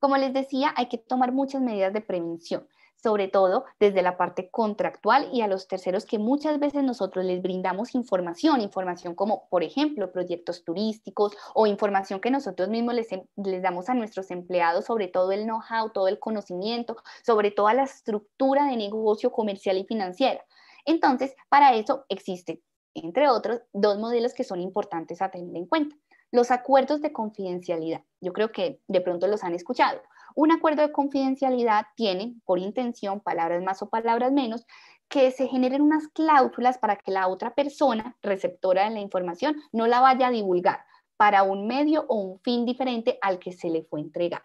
Como les decía, hay que tomar muchas medidas de prevención sobre todo desde la parte contractual y a los terceros que muchas veces nosotros les brindamos información, información como, por ejemplo, proyectos turísticos o información que nosotros mismos les, em, damos a nuestros empleados, sobre todo el know-how, todo el conocimiento, sobre toda la estructura de negocio comercial y financiero. Entonces, para eso existen, entre otros, dos modelos que son importantes a tener en cuenta. Los acuerdos de confidencialidad. Yo creo que de pronto los han escuchado. Un acuerdo de confidencialidad tiene, por intención, palabras más o palabras menos, que se generen unas cláusulas para que la otra persona receptora de la información no la vaya a divulgar para un medio o un fin diferente al que se le fue entregada.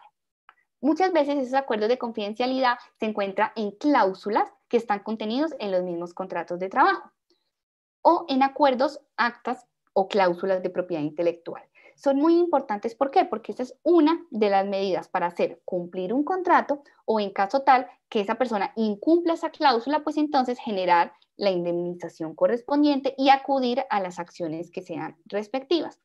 Muchas veces esos acuerdos de confidencialidad se encuentran en cláusulas que están contenidos en los mismos contratos de trabajo o en acuerdos, actas o cláusulas de propiedad intelectual son muy importantes. ¿Por qué? Porque esa es una de las medidas para hacer cumplir un contrato o en caso tal que esa persona incumpla esa cláusula, pues entonces generar la indemnización correspondiente y acudir a las acciones que sean respectivas.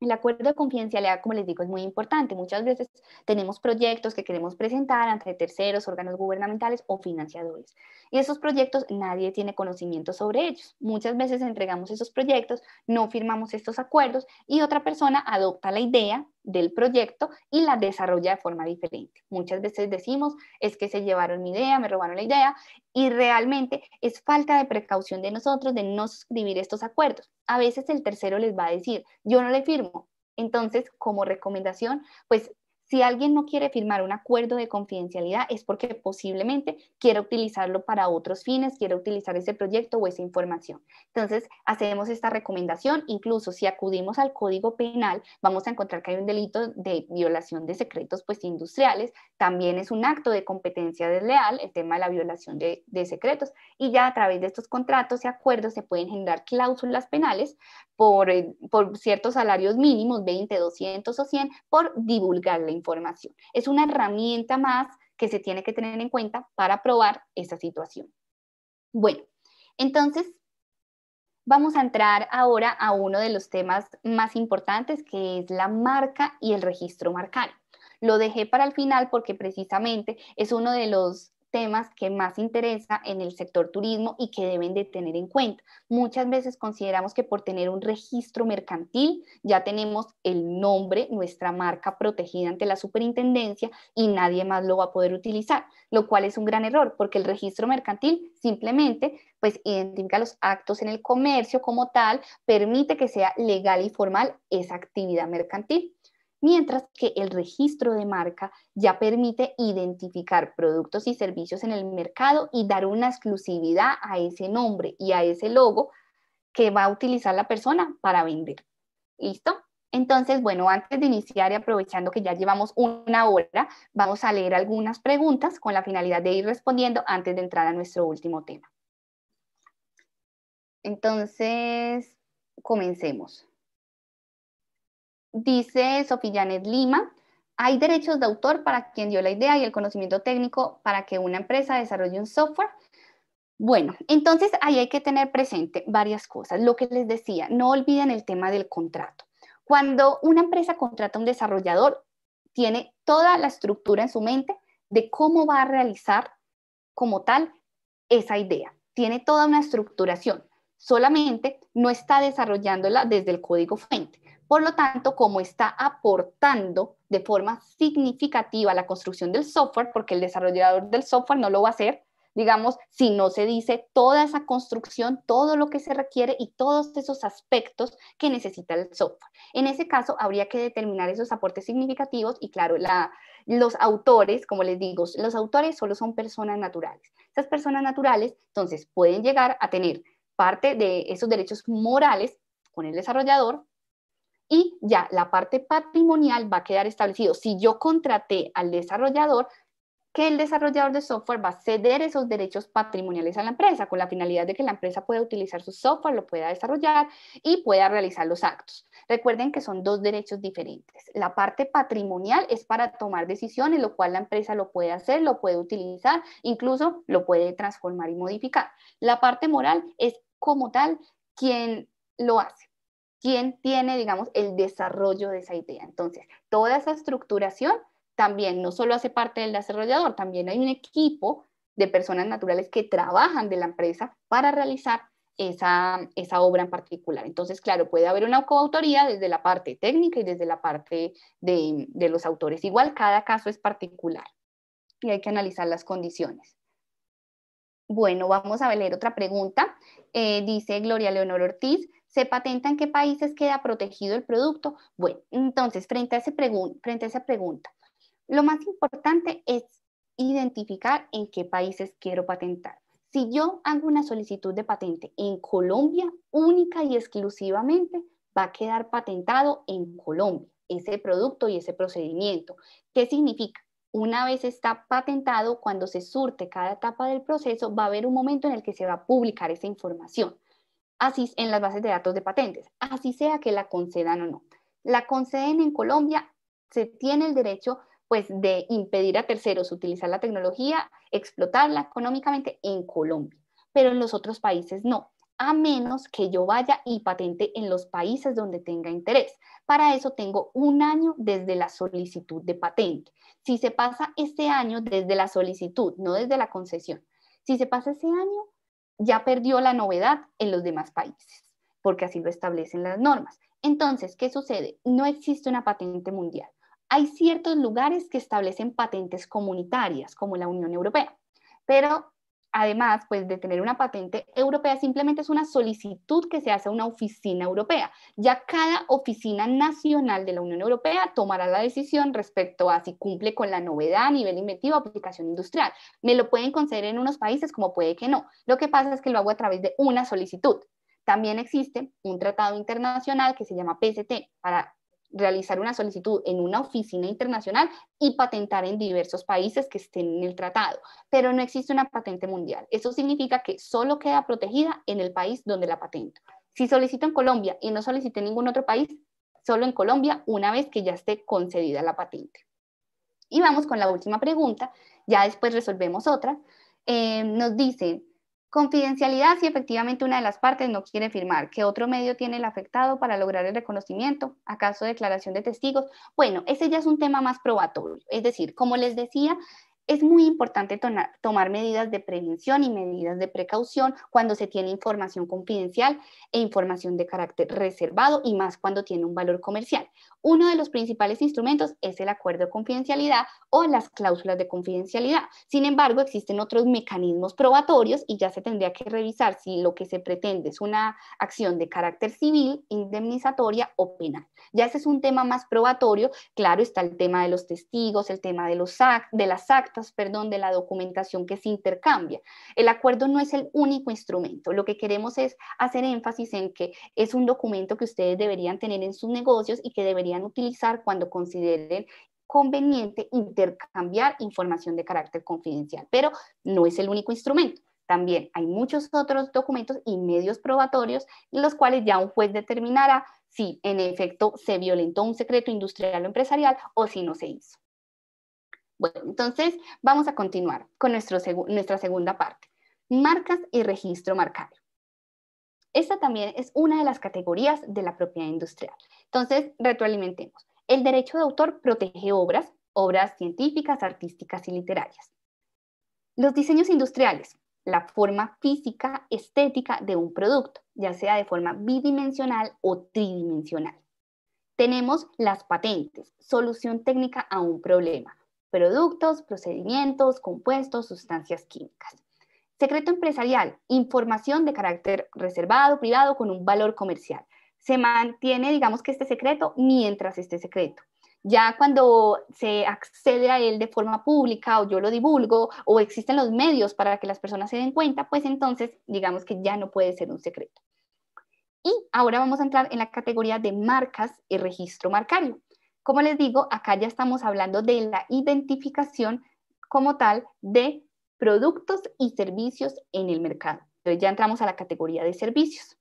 El acuerdo de confidencialidad, como les digo, es muy importante. Muchas veces tenemos proyectos que queremos presentar ante terceros, órganos gubernamentales o financiadores. Y esos proyectos nadie tiene conocimiento sobre ellos. Muchas veces entregamos esos proyectos, no firmamos estos acuerdos y otra persona adopta la idea del proyecto y la desarrolla de forma diferente. Muchas veces decimos, es que se llevaron mi idea, me robaron la idea, y realmente es falta de precaución de nosotros de no suscribir estos acuerdos. A veces el tercero les va a decir, yo no le firmo. Entonces, como recomendación, pues si alguien no quiere firmar un acuerdo de confidencialidad es porque posiblemente quiere utilizarlo para otros fines, quiere utilizar ese proyecto o esa información. Entonces, hacemos esta recomendación. Incluso si acudimos al Código Penal, vamos a encontrar que hay un delito de violación de secretos pues, industriales. También es un acto de competencia desleal, el tema de la violación de, secretos. Y ya a través de estos contratos y acuerdos se pueden generar cláusulas penales por, eh, por ciertos salarios mínimos, 20, 200 o 100, por divulgar información. Es una herramienta más que se tiene que tener en cuenta para probar esa situación. Bueno, entonces vamos a entrar ahora a uno de los temas más importantes que es la marca y el registro marcado. Lo dejé para el final porque precisamente es uno de los temas que más interesa en el sector turismo y que deben de tener en cuenta. Muchas veces consideramos que por tener un registro mercantil ya tenemos el nombre, nuestra marca protegida ante la superintendencia y nadie más lo va a poder utilizar, lo cual es un gran error porque el registro mercantil simplemente pues identifica los actos en el comercio como tal, permite que sea legal y formal esa actividad mercantil mientras que el registro de marca ya permite identificar productos y servicios en el mercado y dar una exclusividad a ese nombre y a ese logo que va a utilizar la persona para vender. ¿Listo? Entonces, bueno, antes de iniciar y aprovechando que ya llevamos una hora, vamos a leer algunas preguntas con la finalidad de ir respondiendo antes de entrar a nuestro último tema. Entonces, comencemos. Dice Janet Lima, hay derechos de autor para quien dio la idea y el conocimiento técnico para que una empresa desarrolle un software. Bueno, entonces ahí hay que tener presente varias cosas. Lo que les decía, no olviden el tema del contrato. Cuando una empresa contrata a un desarrollador, tiene toda la estructura en su mente de cómo va a realizar como tal esa idea. Tiene toda una estructuración, solamente no está desarrollándola desde el código fuente, por lo tanto, como está aportando de forma significativa la construcción del software, porque el desarrollador del software no lo va a hacer, digamos, si no se dice toda esa construcción, todo lo que se requiere y todos esos aspectos que necesita el software. En ese caso, habría que determinar esos aportes significativos y claro, los autores, como les digo, los autores solo son personas naturales. Esas personas naturales, entonces, pueden llegar a tener parte de esos derechos morales con el desarrollador, y ya la parte patrimonial va a quedar establecido. Si yo contraté al desarrollador, que el desarrollador de software va a ceder esos derechos patrimoniales a la empresa con la finalidad de que la empresa pueda utilizar su software, lo pueda desarrollar y pueda realizar los actos. Recuerden que son dos derechos diferentes. La parte patrimonial es para tomar decisiones, lo cual la empresa lo puede hacer, lo puede utilizar, incluso lo puede transformar y modificar. La parte moral es como tal quien lo hace quién tiene, digamos, el desarrollo de esa idea. Entonces, toda esa estructuración también no solo hace parte del desarrollador, también hay un equipo de personas naturales que trabajan de la empresa para realizar esa, obra en particular. Entonces, claro, puede haber una coautoría desde la parte técnica y desde la parte de, los autores. Igual, cada caso es particular y hay que analizar las condiciones. Bueno, vamos a leer otra pregunta. Eh, dice Gloria Leonor Ortiz, ¿Se patenta en qué países queda protegido el producto? Bueno, entonces, frente a, ese frente a esa pregunta, lo más importante es identificar en qué países quiero patentar. Si yo hago una solicitud de patente en Colombia, única y exclusivamente, va a quedar patentado en Colombia ese producto y ese procedimiento. ¿Qué significa? Una vez está patentado, cuando se surte cada etapa del proceso, va a haber un momento en el que se va a publicar esa información así en las bases de datos de patentes, así sea que la concedan o no. La conceden en Colombia, se tiene el derecho pues de impedir a terceros utilizar la tecnología, explotarla económicamente en Colombia, pero en los otros países no, a menos que yo vaya y patente en los países donde tenga interés. Para eso tengo un año desde la solicitud de patente. Si se pasa este año desde la solicitud, no desde la concesión, si se pasa ese año, ya perdió la novedad en los demás países, porque así lo establecen las normas. Entonces, ¿qué sucede? No existe una patente mundial. Hay ciertos lugares que establecen patentes comunitarias, como la Unión Europea, pero además pues, de tener una patente europea, simplemente es una solicitud que se hace a una oficina europea. Ya cada oficina nacional de la Unión Europea tomará la decisión respecto a si cumple con la novedad a nivel inventivo o aplicación industrial. Me lo pueden conceder en unos países como puede que no. Lo que pasa es que lo hago a través de una solicitud. También existe un tratado internacional que se llama PST para realizar una solicitud en una oficina internacional y patentar en diversos países que estén en el tratado, pero no existe una patente mundial. Eso significa que solo queda protegida en el país donde la patento. Si solicito en Colombia y no solicite en ningún otro país, solo en Colombia una vez que ya esté concedida la patente. Y vamos con la última pregunta, ya después resolvemos otra. Eh, nos dicen, Confidencialidad si efectivamente una de las partes no quiere firmar, ¿qué otro medio tiene el afectado para lograr el reconocimiento, acaso declaración de testigos. Bueno, ese ya es un tema más probatorio. Es decir, como les decía, es muy importante tomar medidas de prevención y medidas de precaución cuando se tiene información confidencial e información de carácter reservado y más cuando tiene un valor comercial. Uno de los principales instrumentos es el acuerdo de confidencialidad o las cláusulas de confidencialidad. Sin embargo, existen otros mecanismos probatorios y ya se tendría que revisar si lo que se pretende es una acción de carácter civil, indemnizatoria o penal. Ya ese es un tema más probatorio. Claro, está el tema de los testigos, el tema de, los act de las actas de la documentación que se intercambia. El acuerdo no es el único instrumento. Lo que queremos es hacer énfasis en que es un documento que ustedes deberían tener en sus negocios y que deberían utilizar cuando consideren conveniente intercambiar información de carácter confidencial, pero no es el único instrumento. También hay muchos otros documentos y medios probatorios, en los cuales ya un juez determinará si en efecto se violentó un secreto industrial o empresarial o si no se hizo entonces vamos a continuar con nuestra segunda parte, marcas y registro marcado. Esta también es una de las categorías de la propiedad industrial. Entonces, retroalimentemos. El derecho de autor protege obras, obras científicas, artísticas y literarias. Los diseños industriales, la forma física, estética de un producto, ya sea de forma bidimensional o tridimensional. Tenemos las patentes, solución técnica a un problema, productos, procedimientos, compuestos, sustancias químicas. Secreto empresarial, información de carácter reservado, privado, con un valor comercial. Se mantiene, digamos que este secreto mientras este secreto. Ya cuando se accede a él de forma pública o yo lo divulgo o existen los medios para que las personas se den cuenta, pues entonces digamos que ya no puede ser un secreto. Y ahora vamos a entrar en la categoría de marcas y registro marcario. Como les digo, acá ya estamos hablando de la identificación como tal de productos y servicios en el mercado. Entonces ya entramos a la categoría de servicios.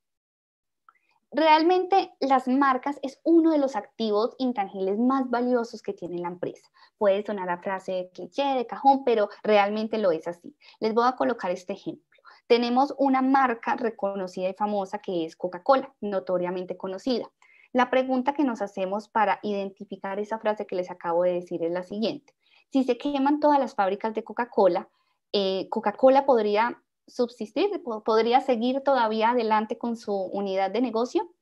Realmente las marcas es uno de los activos intangibles más valiosos que tiene la empresa. Puede sonar la frase de cliché, de cajón, pero realmente lo es así. Les voy a colocar este ejemplo tenemos una marca reconocida y famosa que es Coca-Cola, notoriamente conocida. La pregunta que nos hacemos para identificar esa frase que les acabo de decir es la siguiente. Si se queman todas las fábricas de Coca-Cola, eh, Coca-Cola podría subsistir, podría seguir todavía adelante con su unidad de negocio.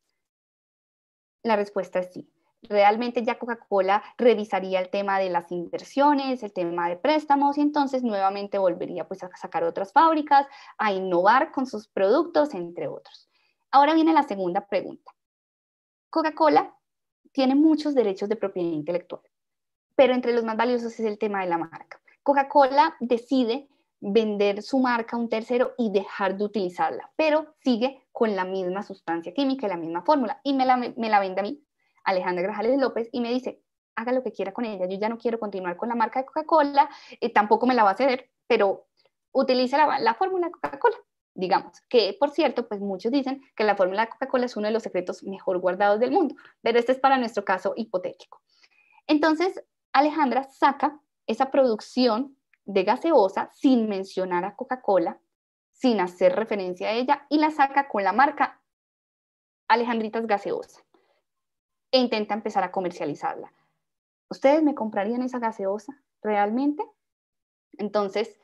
La respuesta es sí realmente ya Coca-Cola revisaría el tema de las inversiones, el tema de préstamos y entonces nuevamente volvería pues a sacar otras fábricas, a innovar con sus productos, entre otros. Ahora viene la segunda pregunta. Coca-Cola tiene muchos derechos de propiedad intelectual, pero entre los más valiosos es el tema de la marca. Coca-Cola decide vender su marca a un tercero y dejar de utilizarla, pero sigue con la misma sustancia química y la misma fórmula. Y me la, me vende a mí, Alejandra Grajales López, y me dice, haga lo que quiera con ella, yo ya no quiero continuar con la marca de Coca-Cola, eh, tampoco me la va a ceder, pero utilice la, la fórmula de Coca-Cola digamos, que por cierto, pues muchos dicen que la fórmula de Coca-Cola es uno de los secretos mejor guardados del mundo, pero este es para nuestro caso hipotético. Entonces, Alejandra saca esa producción de gaseosa sin mencionar a Coca-Cola, sin hacer referencia a ella, y la saca con la marca Alejandritas Gaseosa e intenta empezar a comercializarla. ¿Ustedes me comprarían esa gaseosa realmente? Entonces,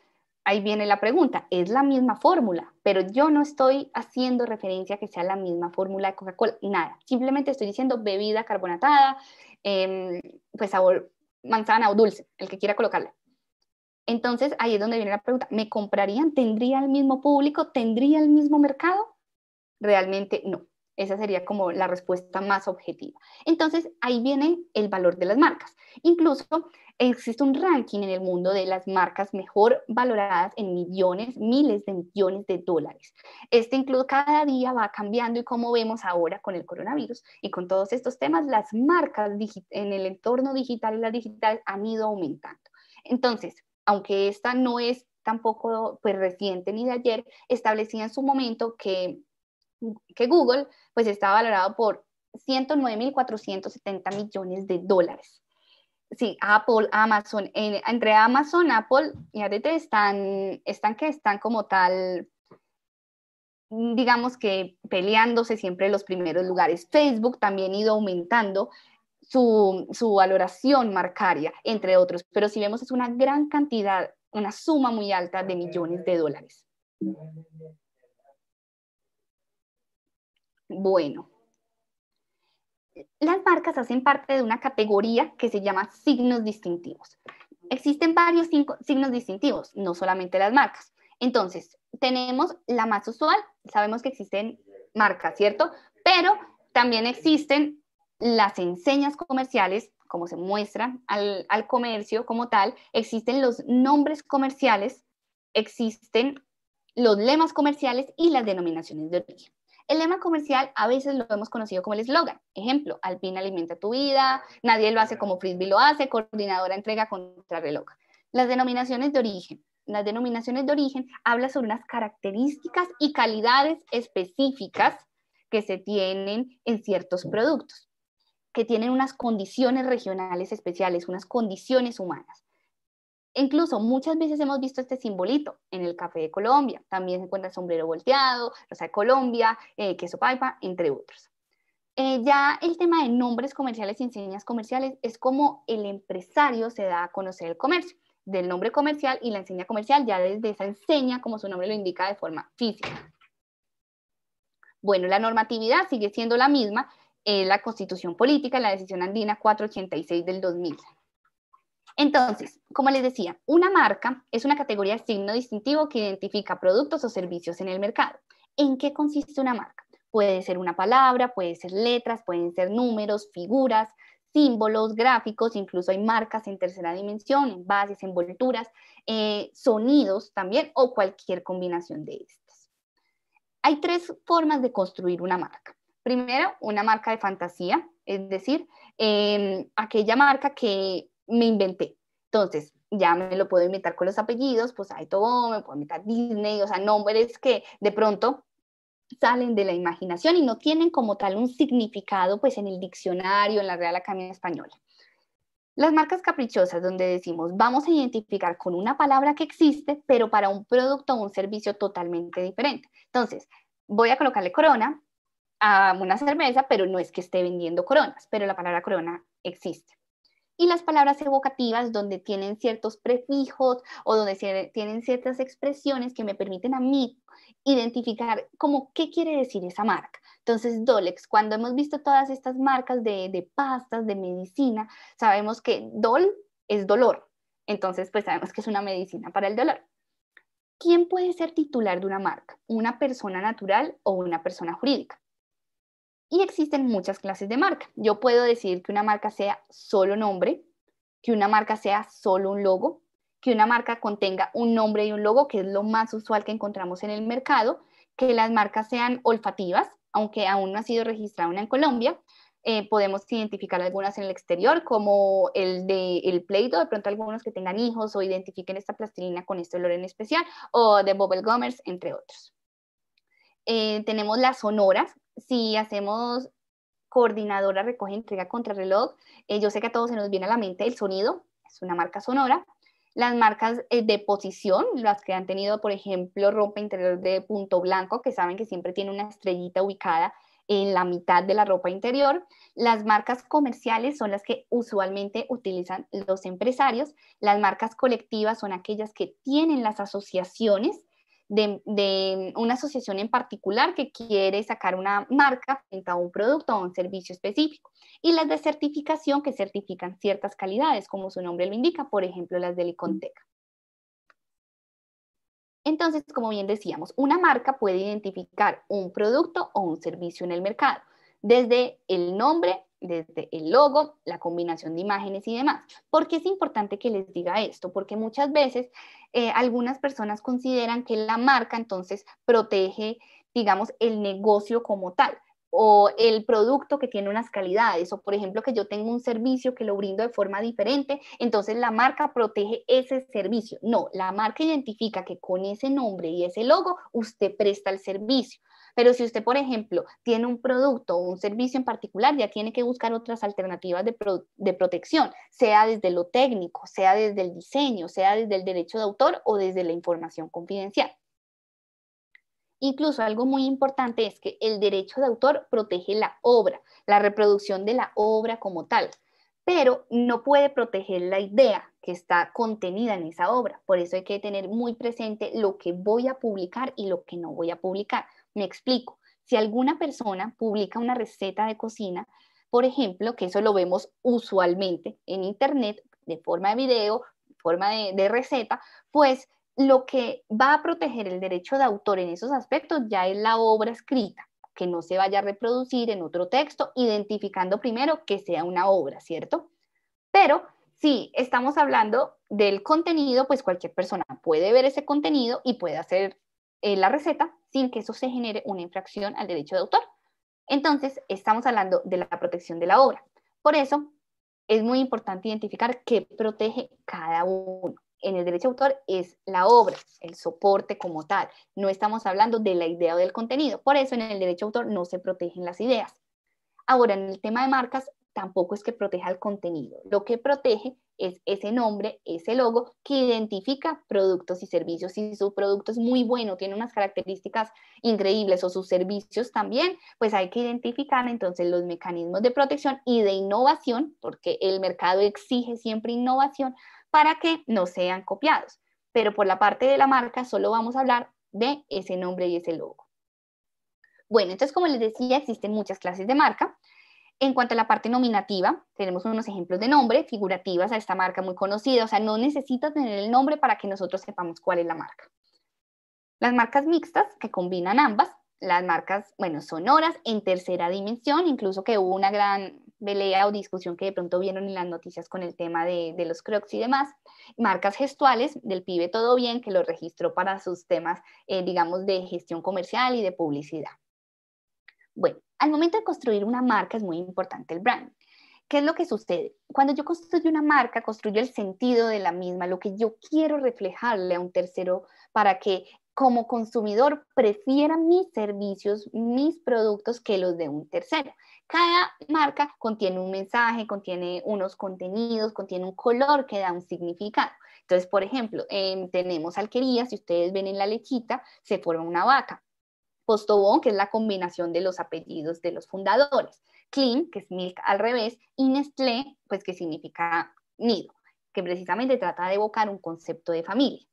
ahí viene la pregunta, es la misma fórmula, pero yo no estoy haciendo referencia que sea la misma fórmula de Coca-Cola, nada, simplemente estoy diciendo bebida carbonatada, em, pues sabor manzana o dulce, el que quiera colocarla. Entonces ahí es donde viene la pregunta, ¿me comprarían? ¿Tendría el mismo público? ¿Tendría el mismo mercado? Realmente no. Esa sería como la respuesta más objetiva. Entonces, ahí viene el valor de las marcas. Incluso existe un ranking en el mundo de las marcas mejor valoradas en millones, miles de millones de dólares. Este incluso cada día va cambiando y como vemos ahora con el coronavirus y con todos estos temas, las marcas en el entorno digital y las digitales han ido aumentando. Entonces, aunque esta no es tampoco pues reciente ni de ayer, establecía en su momento que que Google, pues está valorado por 109.470 millones de dólares. Sí, Apple, Amazon, entre Amazon, Apple y ADT están, están que están como tal, digamos que peleándose siempre en los primeros lugares. Facebook también ha ido aumentando su, su valoración marcaria, entre otros, pero si vemos es una gran cantidad, una suma muy alta de millones de dólares. Bueno, las marcas hacen parte de una categoría que se llama signos distintivos. Existen varios signos distintivos, no solamente las marcas. Entonces, tenemos la más usual, sabemos que existen marcas, ¿cierto? Pero también existen las enseñas comerciales, como se muestran al, al comercio como tal, existen los nombres comerciales, existen los lemas comerciales y las denominaciones de origen. El lema comercial a veces lo hemos conocido como el eslogan. Ejemplo, Alpina alimenta tu vida, nadie lo hace como Frisbee lo hace, coordinadora entrega contra reloj. Las denominaciones de origen. Las denominaciones de origen habla sobre unas características y calidades específicas que se tienen en ciertos productos, que tienen unas condiciones regionales especiales, unas condiciones humanas. Incluso muchas veces hemos visto este simbolito en el café de Colombia. También se encuentra el sombrero volteado, rosa de Colombia, eh, queso paipa, entre otros. Eh, ya el tema de nombres comerciales y enseñas comerciales es como el empresario se da a conocer el comercio, del nombre comercial y la enseña comercial, ya desde esa enseña, como su nombre lo indica, de forma física. Bueno, la normatividad sigue siendo la misma, en eh, la constitución política, la decisión andina 486 del 2000. Entonces, como les decía, una marca es una categoría de signo distintivo que identifica productos o servicios en el mercado. ¿En qué consiste una marca? Puede ser una palabra, puede ser letras, pueden ser números, figuras, símbolos, gráficos, incluso hay marcas en tercera dimensión, en bases, envolturas, eh, sonidos también o cualquier combinación de estas. Hay tres formas de construir una marca. Primero, una marca de fantasía, es decir, em, aquella marca que me inventé. Entonces, ya me lo puedo inventar con los apellidos, pues hay todo, me puedo inventar Disney, o sea, nombres que de pronto salen de la imaginación y no tienen como tal un significado pues en el diccionario, en la Real Academia Española. Las marcas caprichosas, donde decimos vamos a identificar con una palabra que existe, pero para un producto o un servicio totalmente diferente. Entonces, voy a colocarle corona a una cerveza, pero no es que esté vendiendo coronas, pero la palabra corona existe y las palabras evocativas donde tienen ciertos prefijos o donde tienen ciertas expresiones que me permiten a mí identificar como qué quiere decir esa marca. Entonces, Dolex, cuando hemos visto todas estas marcas de, de pastas, de medicina, sabemos que Dol es dolor. Entonces, pues sabemos que es una medicina para el dolor. ¿Quién puede ser titular de una marca? ¿Una persona natural o una persona jurídica? Y existen muchas clases de marca. Yo puedo decir que una marca sea solo nombre, que una marca sea solo un logo, que una marca contenga un nombre y un logo, que es lo más usual que encontramos en el mercado, que las marcas sean olfativas, aunque aún no ha sido registrada una en Colombia. Eh, podemos identificar algunas en el exterior, como el de el play de pronto algunos que tengan hijos o identifiquen esta plastilina con este olor en especial, o de Bubble Gummers, entre otros. Eh, tenemos las sonoras. Si hacemos coordinadora recoge entrega contrarreloj, eh, yo sé que a todos se nos viene a la mente el sonido, es una marca sonora. Las marcas eh, de posición, las que han tenido, por ejemplo, ropa interior de punto blanco, que saben que siempre tiene una estrellita ubicada en la mitad de la ropa interior. Las marcas comerciales son las que usualmente utilizan los empresarios. Las marcas colectivas son aquellas que tienen las asociaciones de, una asociación en particular que quiere sacar una marca frente a un producto o un servicio específico. Y las de certificación que certifican ciertas calidades, como su nombre lo indica, por ejemplo, las de Liconteca. Entonces, como bien decíamos, una marca puede identificar un producto o un servicio en el mercado, desde el nombre desde el logo, la combinación de imágenes y demás. ¿Por qué es importante que les diga esto? Porque muchas veces eh, algunas personas consideran que la marca entonces protege, digamos, el negocio como tal o el producto que tiene unas calidades, o por ejemplo que yo tengo un servicio que lo brindo de forma diferente, entonces la marca protege ese servicio. No, la marca identifica que con ese nombre y ese logo usted presta el servicio. Pero si usted, por ejemplo, tiene un producto o un servicio en particular, ya tiene que buscar otras alternativas de, protección, sea desde lo técnico, sea desde el diseño, sea desde el derecho de autor o desde la información confidencial. Incluso algo muy importante es que el derecho de autor protege la obra, la reproducción de la obra como tal, pero no puede proteger la idea que está contenida en esa obra. Por eso hay que tener muy presente lo que voy a publicar y lo que no voy a publicar. Me explico. Si alguna persona publica una receta de cocina, por ejemplo, que eso lo vemos usualmente en Internet, de forma de video, forma de, de receta, pues lo que va a proteger el derecho de autor en esos aspectos ya es la obra escrita, que no se vaya a reproducir en otro texto, identificando primero que sea una obra, ¿cierto? Pero si estamos hablando del contenido, pues cualquier persona puede ver ese contenido y puede hacer eh, la receta sin que eso se genere una infracción al derecho de autor. Entonces, estamos hablando de la protección de la obra. Por eso, es muy importante identificar qué protege cada uno. En el derecho de autor es la obra, el soporte como tal. No estamos hablando de la idea o del contenido. Por eso en el derecho de autor no se protegen las ideas. Ahora, en el tema de marcas, tampoco es que proteja el contenido. Lo que protege es ese nombre, ese logo que identifica productos y servicios. Si su producto es muy bueno, tiene unas características increíbles o sus servicios también, pues hay que identificar entonces los mecanismos de protección y de innovación, porque el mercado exige siempre innovación para que no sean copiados. Pero por la parte de la marca solo vamos a hablar de ese nombre y ese logo. Bueno, entonces como les decía, existen muchas clases de marca en cuanto a la parte nominativa, tenemos unos ejemplos de nombre, figurativas a esta marca muy conocida, o sea, no necesita tener el nombre para que nosotros sepamos cuál es la marca. Las marcas mixtas, que combinan ambas, las marcas, bueno, sonoras en tercera dimensión, incluso que hubo una gran pelea o discusión que de pronto vieron en las noticias con el tema de, los crocs y demás, marcas gestuales del pibe todo bien que lo registró para sus temas, eh, digamos, de gestión comercial y de publicidad. Bueno, al momento de construir una marca es muy importante el brand. ¿Qué es lo que sucede? Cuando yo construyo una marca, construyo el sentido de la misma, lo que yo quiero reflejarle a un tercero para que como consumidor prefiera mis servicios, mis productos que los de un tercero. Cada marca contiene un mensaje, contiene unos contenidos, contiene un color que da un significado. Entonces, por ejemplo, em, tenemos alquería, si ustedes ven en la lechita, se forma una vaca. Postobón, que es la combinación de los apellidos de los fundadores, Clean, que es milk al revés, y Nestlé, pues que significa nido, que precisamente trata de evocar un concepto de familia.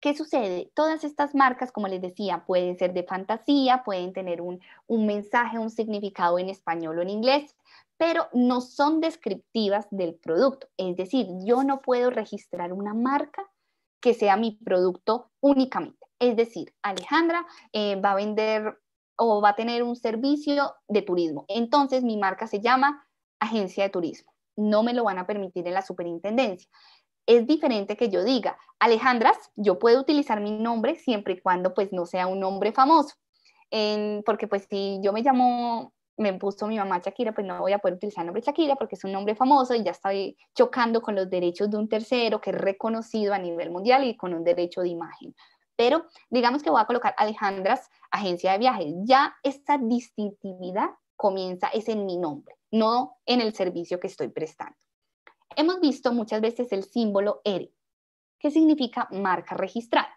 ¿Qué sucede? Todas estas marcas, como les decía, pueden ser de fantasía, pueden tener un, un mensaje, un significado en español o en inglés, pero no son descriptivas del producto. Es decir, yo no puedo registrar una marca que sea mi producto únicamente. Es decir, Alejandra eh, va a vender o va a tener un servicio de turismo. Entonces mi marca se llama agencia de turismo. No me lo van a permitir en la superintendencia. Es diferente que yo diga, Alejandras, yo puedo utilizar mi nombre siempre y cuando pues no sea un nombre famoso. porque pues si yo me llamo, me puso mi mamá Shakira, pues no voy a poder utilizar el nombre Shakira porque es un nombre famoso y ya estoy chocando con los derechos de un tercero que es reconocido a nivel mundial y con un derecho de imagen pero digamos que voy a colocar Alejandras, agencia de viajes. Ya esta distintividad comienza es en mi nombre, no en el servicio que estoy prestando. Hemos visto muchas veces el símbolo R, que significa marca registrada.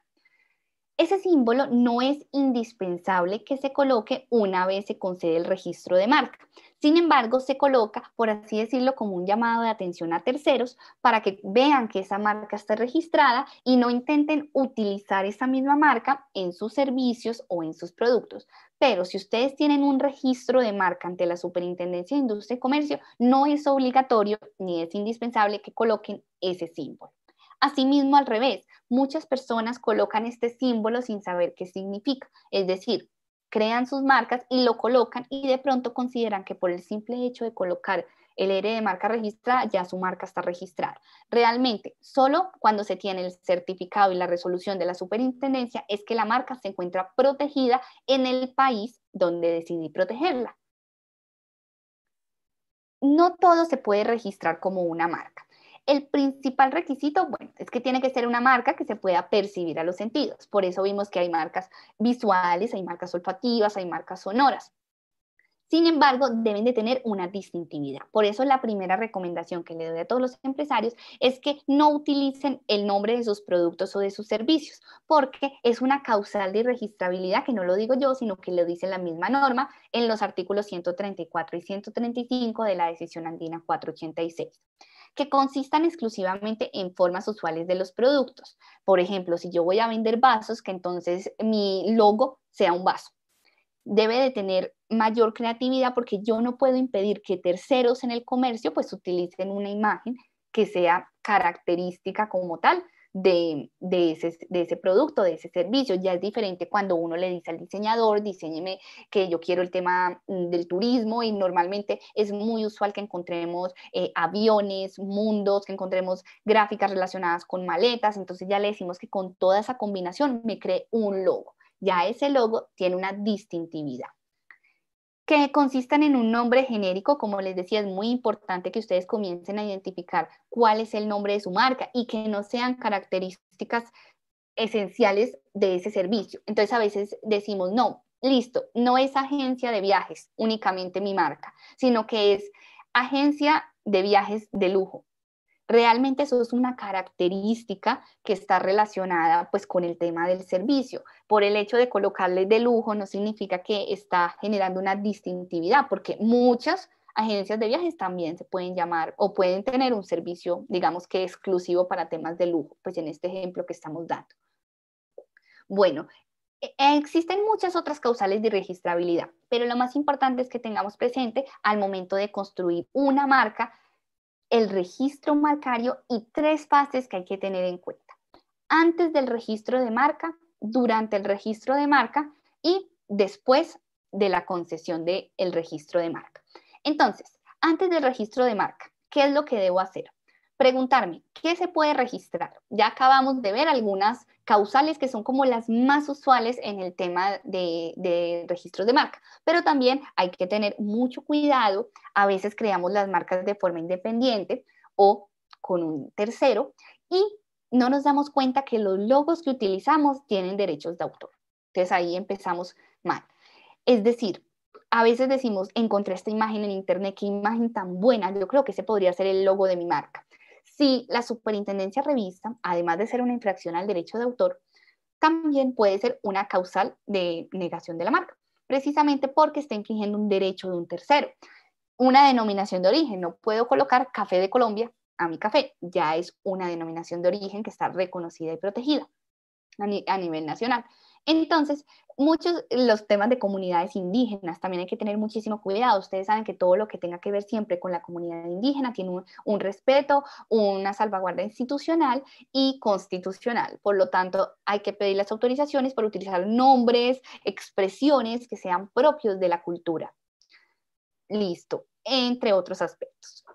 Ese símbolo no es indispensable que se coloque una vez se concede el registro de marca. Sin embargo, se coloca, por así decirlo, como un llamado de atención a terceros para que vean que esa marca está registrada y no intenten utilizar esa misma marca en sus servicios o en sus productos. Pero si ustedes tienen un registro de marca ante la Superintendencia de Industria y Comercio, no es obligatorio ni es indispensable que coloquen ese símbolo. Asimismo, al revés, muchas personas colocan este símbolo sin saber qué significa, es decir, crean sus marcas y lo colocan y de pronto consideran que por el simple hecho de colocar el R de marca registrada, ya su marca está registrada. Realmente, solo cuando se tiene el certificado y la resolución de la superintendencia es que la marca se encuentra protegida en el país donde decidí protegerla. No todo se puede registrar como una marca el principal requisito, bueno, es que tiene que ser una marca que se pueda percibir a los sentidos. Por eso vimos que hay marcas visuales, hay marcas olfativas, hay marcas sonoras. Sin embargo, deben de tener una distintividad. Por eso la primera recomendación que le doy a todos los empresarios es que no utilicen el nombre de sus productos o de sus servicios, porque es una causal de irregistrabilidad que no lo digo yo, sino que lo dice la misma norma en los artículos 134 y 135 de la decisión andina 486 que consistan exclusivamente en formas usuales de los productos. Por ejemplo, si yo voy a vender vasos, que entonces mi logo sea un vaso. Debe de tener mayor creatividad porque yo no puedo impedir que terceros en el comercio pues utilicen una imagen que sea característica como tal, de, de, ese, producto, de ese servicio. Ya es diferente cuando uno le dice al diseñador, diseñeme que yo quiero el tema mm, del turismo y normalmente es muy usual que encontremos eh, aviones, mundos, que encontremos gráficas relacionadas con maletas. Entonces ya le decimos que con toda esa combinación me cree un logo. Ya ese logo tiene una distintividad que consistan en un nombre genérico, como les decía, es muy importante que ustedes comiencen a identificar cuál es el nombre de su marca y que no sean características esenciales de ese servicio. Entonces a veces decimos, no, listo, no es agencia de viajes únicamente mi marca, sino que es agencia de viajes de lujo Realmente eso es una característica que está relacionada pues con el tema del servicio. Por el hecho de colocarle de lujo no significa que está generando una distintividad, porque muchas agencias de viajes también se pueden llamar o pueden tener un servicio, digamos que exclusivo para temas de lujo, pues en este ejemplo que estamos dando. Bueno, e-, Existen muchas otras causales de registrabilidad, pero lo más importante es que tengamos presente al momento de construir una marca el registro marcario y tres fases que hay que tener en cuenta. Antes del registro de marca, durante el registro de marca y después de la concesión del el registro de marca. Entonces, antes del registro de marca, ¿qué es lo que debo hacer? preguntarme, ¿qué se puede registrar? Ya acabamos de ver algunas causales que son como las más usuales en el tema de, registros de marca, pero también hay que tener mucho cuidado. A veces creamos las marcas de forma independiente o con un tercero y no nos damos cuenta que los logos que utilizamos tienen derechos de autor. Entonces ahí empezamos mal. Es decir, a veces decimos, encontré esta imagen en internet, qué imagen tan buena, yo creo que ese podría ser el logo de mi marca si la superintendencia revista, además de ser una infracción al derecho de autor, también puede ser una causal de negación de la marca, precisamente porque está infringiendo un derecho de un tercero. Una denominación de origen, no puedo colocar café de Colombia a mi café, ya es una denominación de origen que está reconocida y protegida a, nivel nacional. Entonces, muchos los temas de comunidades indígenas, también hay que tener muchísimo cuidado. Ustedes saben que todo lo que tenga que ver siempre con la comunidad indígena tiene un, respeto, una salvaguarda institucional y constitucional. Por lo tanto, hay que pedir las autorizaciones por utilizar nombres, expresiones que sean propios de la cultura. Listo, entre otros aspectos.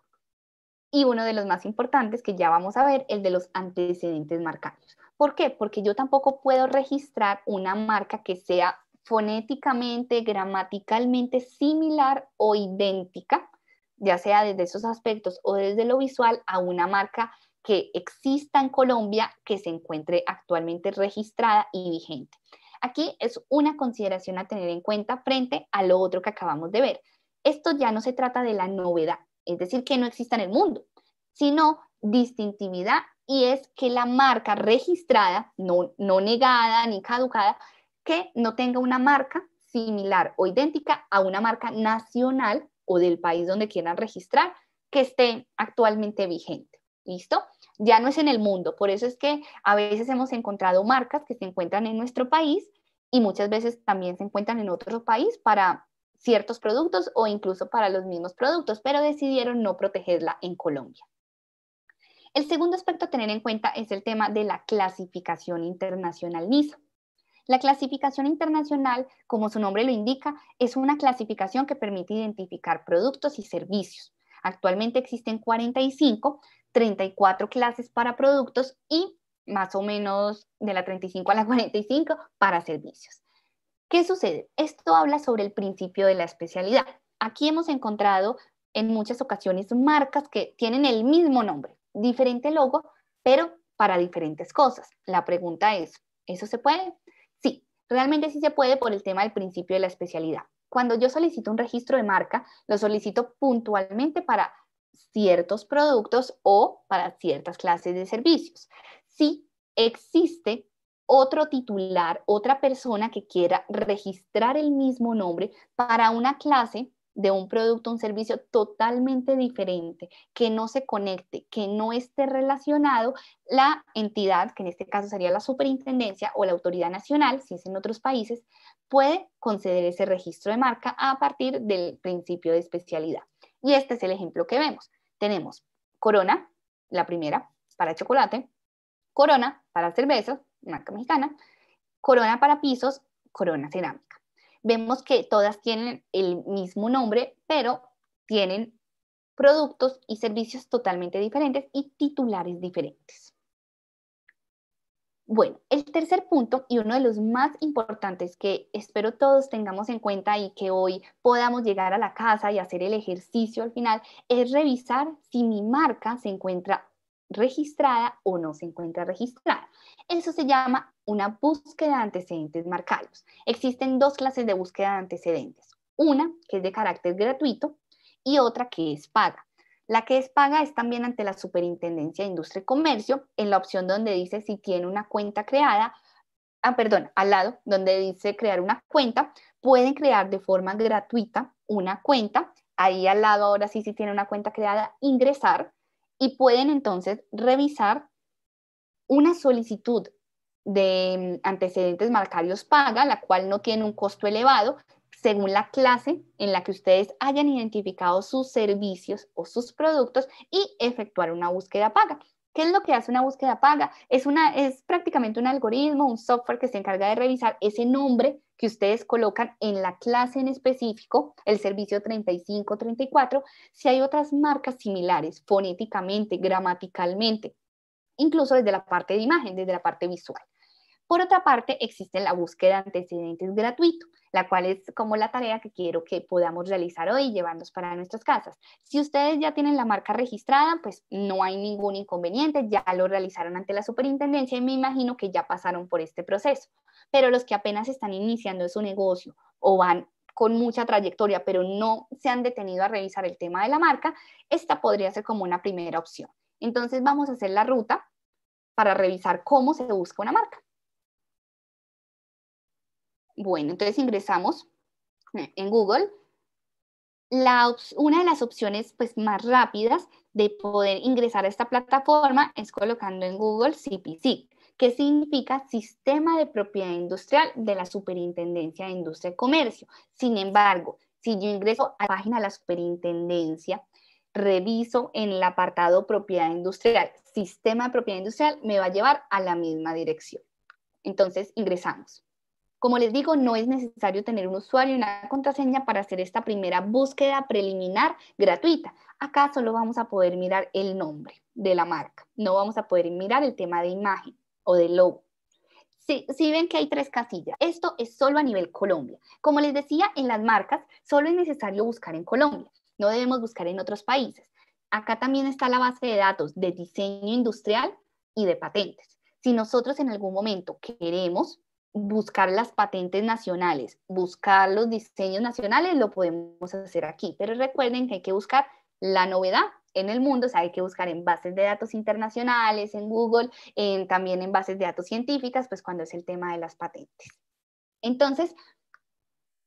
Y uno de los más importantes que ya vamos a ver, el de los antecedentes marcados. ¿Por qué? Porque yo tampoco puedo registrar una marca que sea fonéticamente, gramaticalmente similar o idéntica, ya sea desde esos aspectos o desde lo visual, a una marca que exista en Colombia que se encuentre actualmente registrada y vigente. Aquí es una consideración a tener en cuenta frente a lo otro que acabamos de ver. Esto ya no se trata de la novedad, es decir, que no exista en el mundo, sino distintividad y es que la marca registrada, no, negada ni caducada, que no tenga una marca similar o idéntica a una marca nacional o del país donde quieran registrar que esté actualmente vigente. ¿Listo? Ya no es en el mundo, por eso es que a veces hemos encontrado marcas que se encuentran en nuestro país y muchas veces también se encuentran en otro país para ciertos productos o incluso para los mismos productos, pero decidieron no protegerla en Colombia. El segundo aspecto a tener en cuenta es el tema de la clasificación internacional NISO. La clasificación internacional, como su nombre lo indica, es una clasificación que permite identificar productos y servicios. Actualmente existen 45, 34 clases para productos y más o menos de la 35 a la 45 para servicios. ¿Qué sucede? Esto habla sobre el principio de la especialidad. Aquí hemos encontrado en muchas ocasiones marcas que tienen el mismo nombre, diferente logo, pero para diferentes cosas. La pregunta es, ¿eso se puede? Sí, realmente sí se puede por el tema del principio de la especialidad. Cuando yo solicito un registro de marca, lo solicito puntualmente para ciertos productos o para ciertas clases de servicios. Si existe otro titular, otra persona que quiera registrar el mismo nombre para una clase de un producto, un servicio totalmente diferente, que no se conecte, que no esté relacionado, la entidad, que en este caso sería la superintendencia o la autoridad nacional, si es en otros países, puede conceder ese registro de marca a partir del principio de especialidad. Y este es el ejemplo que vemos. Tenemos Corona, la primera, para chocolate, Corona para cerveza, marca mexicana, Corona para pisos, Corona cerámica vemos que todas tienen el mismo nombre, pero tienen productos y servicios totalmente diferentes y titulares diferentes. Bueno, el tercer punto y uno de los más importantes que espero todos tengamos en cuenta y que hoy podamos llegar a la casa y hacer el ejercicio al final es revisar si mi marca se encuentra registrada o no se encuentra registrada. Eso se llama una búsqueda de antecedentes marcados. Existen dos clases de búsqueda de antecedentes. Una que es de carácter gratuito y otra que es paga. La que es paga es también ante la Superintendencia de Industria y Comercio, en la opción donde dice si tiene una cuenta creada, ah, perdón, al lado donde dice crear una cuenta, pueden crear de forma gratuita una cuenta. Ahí al lado ahora sí, si tiene una cuenta creada, ingresar y pueden entonces revisar una solicitud de mm, antecedentes marcarios paga, la cual no tiene un costo elevado, según la clase en la que ustedes hayan identificado sus servicios o sus productos y efectuar una búsqueda paga. ¿Qué es lo que hace una búsqueda paga? Es, una, es prácticamente un algoritmo, un software que se encarga de revisar ese nombre que ustedes colocan en la clase en específico, el servicio 3534, si hay otras marcas similares fonéticamente, gramaticalmente, incluso desde la parte de imagen, desde la parte visual. Por otra parte, existe la búsqueda de antecedentes gratuito, la cual es como la tarea que quiero que podamos realizar hoy llevándonos para nuestras casas. Si ustedes ya tienen la marca registrada, pues no hay ningún inconveniente, ya lo realizaron ante la superintendencia y me imagino que ya pasaron por este proceso. Pero los que apenas están iniciando su negocio o van con mucha trayectoria, pero no se han detenido a revisar el tema de la marca, esta podría ser como una primera opción. Entonces vamos a hacer la ruta para revisar cómo se busca una marca. Bueno, entonces ingresamos eh, en Google. una de las opciones pues, más rápidas de poder ingresar a esta plataforma es colocando en Google CPC, que significa Sistema de Propiedad Industrial de la Superintendencia de Industria y Comercio. Sin embargo, si yo ingreso a la página de la Superintendencia reviso en el apartado propiedad industrial. Sistema de propiedad industrial me va a llevar a la misma dirección. Entonces, ingresamos. Como les digo, no es necesario tener un usuario y una contraseña para hacer esta primera búsqueda preliminar gratuita. Acá solo vamos a poder mirar el nombre de la marca. No vamos a poder mirar el tema de imagen o de logo. Si, ven que hay tres casillas, esto es solo a nivel Colombia. Como les decía, en las marcas solo es necesario buscar en Colombia no debemos buscar en otros países. Acá también está la base de datos de diseño industrial y de patentes. Si nosotros en algún momento queremos buscar las patentes nacionales, buscar los diseños nacionales, lo podemos hacer aquí. Pero recuerden que hay que buscar la novedad en el mundo, o sea, hay que buscar en bases de datos internacionales, en Google, también en bases de datos científicas, pues cuando es el tema de las patentes. Entonces,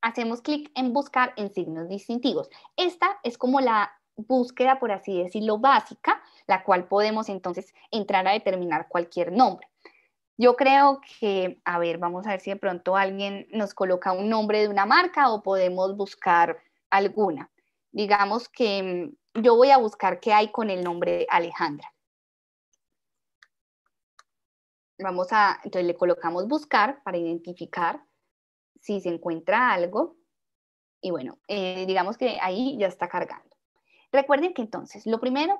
hacemos clic en buscar en signos distintivos. Esta es como la búsqueda, por así decirlo, básica, la cual podemos entonces entrar a determinar cualquier nombre. Yo creo que, a ver, vamos a ver si de pronto alguien nos coloca un nombre de una marca o podemos buscar alguna. Digamos que mm, yo voy a buscar qué hay con el nombre Alejandra. Vamos a, entonces le colocamos buscar para identificar si se encuentra algo, y bueno, eh, digamos que ahí ya está cargando. Recuerden que entonces, lo primero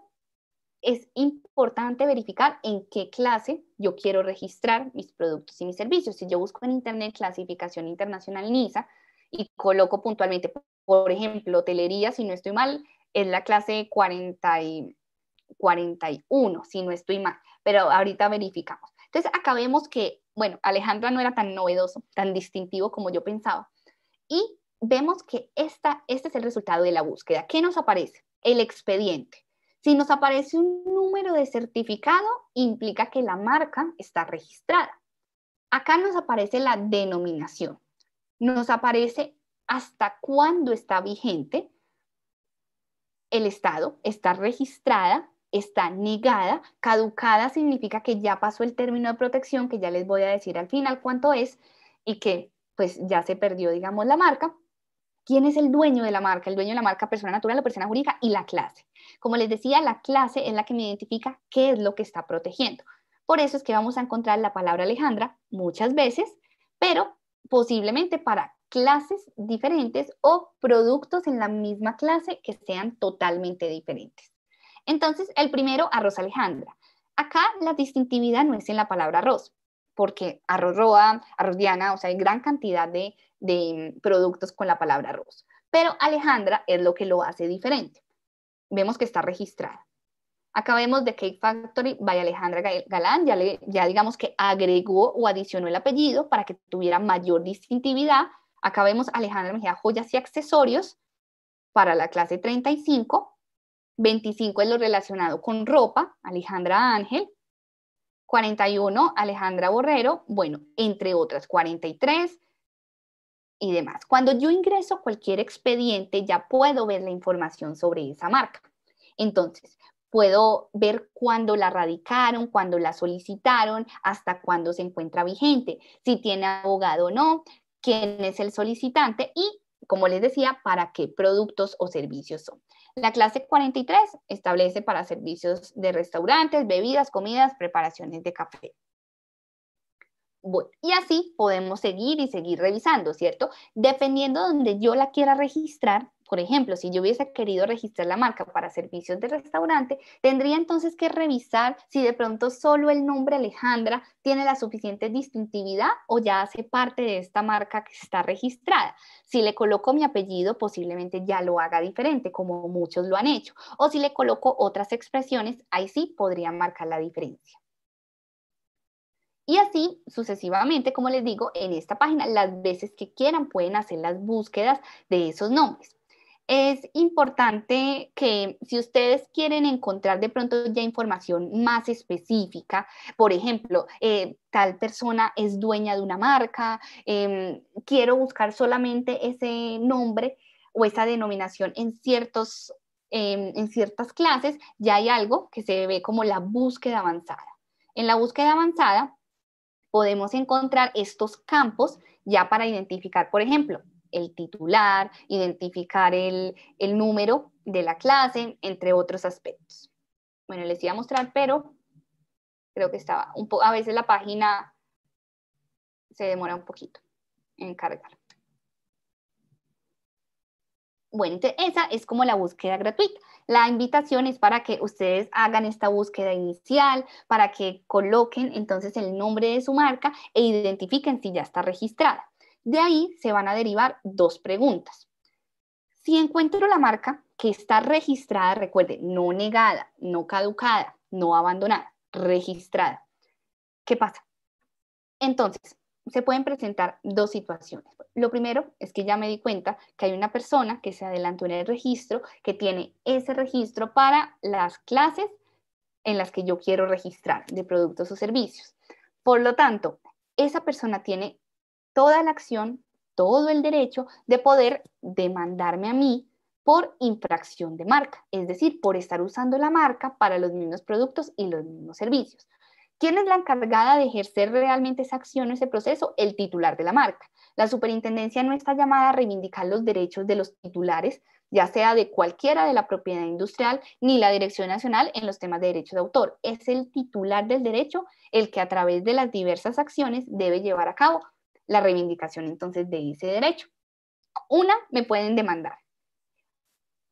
es importante verificar en qué clase yo quiero registrar mis productos y mis servicios. Si yo busco en Internet clasificación internacional NISA y coloco puntualmente, por ejemplo, hotelería, si no estoy mal, es la clase 40 y 41, si no estoy mal, pero ahorita verificamos. Entonces, acabemos que bueno, Alejandra no era tan novedoso, tan distintivo como yo pensaba. Y vemos que esta, este es el resultado de la búsqueda. ¿Qué nos aparece? El expediente. Si nos aparece un número de certificado, implica que la marca está registrada. Acá nos aparece la denominación. Nos aparece hasta cuándo está vigente el estado, está registrada está negada. Caducada significa que ya pasó el término de protección, que ya les voy a decir al final cuánto es y que pues ya se perdió, digamos, la marca. ¿Quién es el dueño de la marca? El dueño de la marca, persona natural o persona jurídica y la clase. Como les decía, la clase es la que me identifica qué es lo que está protegiendo. Por eso es que vamos a encontrar la palabra Alejandra muchas veces, pero posiblemente para clases diferentes o productos en la misma clase que sean totalmente diferentes. Entonces, el primero, arroz Alejandra. Acá la distintividad no es en la palabra arroz, porque arroz roa, arroz diana, o sea, hay gran cantidad de, mm, productos con la palabra arroz. Pero Alejandra es lo que lo hace diferente. Vemos que está registrada. Acá vemos de Cake Factory by Alejandra Galán, ya, ya digamos que agregó o adicionó el apellido para que tuviera mayor distintividad. Acá vemos Alejandra Mejía Joyas y Accesorios para la clase 35 25 es lo relacionado con ropa, Alejandra Ángel. 41, Alejandra Borrero, bueno, entre otras, 43 y demás. Cuando yo ingreso cualquier expediente, ya puedo ver la información sobre esa marca. Entonces, puedo ver cuándo la radicaron, cuándo la solicitaron, hasta cuándo se encuentra vigente, si tiene abogado o no, quién es el solicitante y como les decía, para qué productos o servicios son. La clase 43 establece para servicios de restaurantes, bebidas, comidas, preparaciones de café. y así podemos seguir y seguir revisando, ¿cierto? Dependiendo de donde yo la quiera registrar, por ejemplo, si yo hubiese querido registrar la marca para servicios de restaurante, tendría entonces que revisar si de pronto solo el nombre Alejandra tiene la suficiente distintividad o ya hace parte de esta marca que está registrada. Si le coloco mi apellido, posiblemente ya lo haga diferente, como muchos lo han hecho. O si le coloco otras expresiones, ahí sí podría marcar la diferencia. Y así sucesivamente, como les digo, en esta página, las veces que quieran pueden hacer las búsquedas de esos nombres es importante que si ustedes quieren encontrar de pronto ya información más específica, por ejemplo, eh, tal persona es dueña de una marca, em, quiero buscar solamente ese nombre o esa denominación en ciertos... Em, en ciertas clases ya hay algo que se ve como la búsqueda avanzada. En la búsqueda avanzada podemos encontrar estos campos ya para identificar, por ejemplo, el titular, identificar el, número de la clase, entre otros aspectos. Bueno, les iba a mostrar, pero creo que estaba un poco, a veces la página se demora un poquito en cargar. Bueno, esa es como la búsqueda gratuita. La invitación es para que ustedes hagan esta búsqueda inicial, para que coloquen entonces el nombre de su marca e identifiquen si ya está registrada. De ahí se van a derivar dos preguntas. Si encuentro la marca que está registrada, recuerde, no negada, no caducada, no abandonada, registrada, ¿qué pasa? Entonces, se pueden presentar dos situaciones. Lo primero es que ya me di cuenta que hay una persona que se adelantó en el registro, que tiene ese registro para las clases en las que yo quiero registrar de productos o servicios. Por lo tanto, esa persona tiene toda la acción, todo el derecho de poder demandarme a mí por infracción de marca, es decir, por estar usando la marca para los mismos productos y los mismos servicios. ¿Quién es la encargada de ejercer realmente esa acción o ese proceso? El titular de la marca. La superintendencia no está llamada a reivindicar los derechos de los titulares, ya sea de cualquiera de la propiedad industrial ni la Dirección Nacional en los temas de derechos de autor. Es el titular del derecho el que a través de las diversas acciones debe llevar a cabo la reivindicación entonces de ese derecho. Una, me pueden demandar.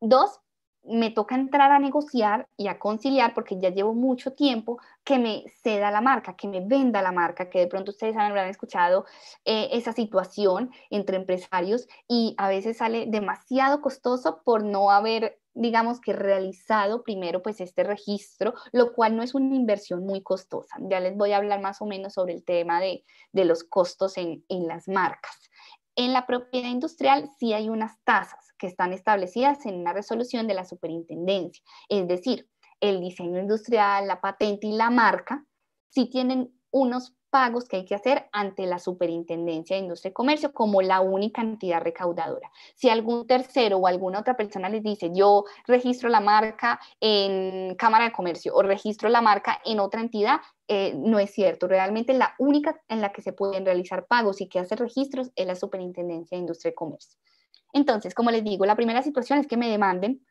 Dos, me toca entrar a negociar y a conciliar porque ya llevo mucho tiempo que me ceda la marca, que me venda la marca, que de pronto ustedes habrán escuchado eh, esa situación entre empresarios y a veces sale demasiado costoso por no haber digamos que realizado primero pues este registro, lo cual no es una inversión muy costosa. Ya les voy a hablar más o menos sobre el tema de, los costos en, en las marcas. En la propiedad industrial sí hay unas tasas que están establecidas en una resolución de la superintendencia, es decir, el diseño industrial, la patente y la marca sí tienen unos pagos que hay que hacer ante la Superintendencia de Industria y Comercio como la única entidad recaudadora. Si algún tercero o alguna otra persona les dice, yo registro la marca en Cámara de Comercio o registro la marca en otra entidad, eh, no es cierto. Realmente la única en la que se pueden realizar pagos y que hace registros es la Superintendencia de Industria y Comercio. Entonces, como les digo, la primera situación es que me demanden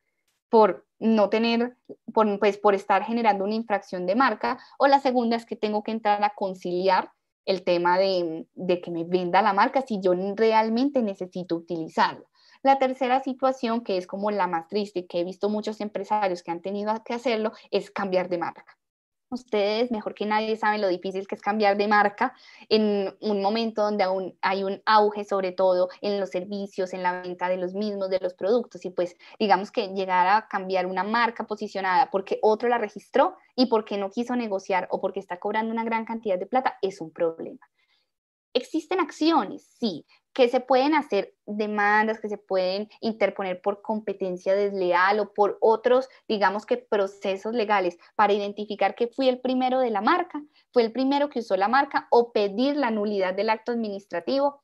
por no tener, por, pues por estar generando una infracción de marca, o la segunda es que tengo que entrar a conciliar el tema de, de que me venda la marca si yo realmente necesito utilizarla. La tercera situación, que es como la más triste, que he visto muchos empresarios que han tenido que hacerlo, es cambiar de marca. Ustedes mejor que nadie saben lo difícil que es cambiar de marca en un momento donde aún hay un auge, sobre todo en los servicios, en la venta de los mismos, de los productos. Y pues digamos que llegar a cambiar una marca posicionada porque otro la registró y porque no quiso negociar o porque está cobrando una gran cantidad de plata es un problema. ¿Existen acciones? Sí, que se pueden hacer demandas, que se pueden interponer por competencia desleal o por otros, digamos que procesos legales para identificar que fui el primero de la marca, fue el primero que usó la marca o pedir la nulidad del acto administrativo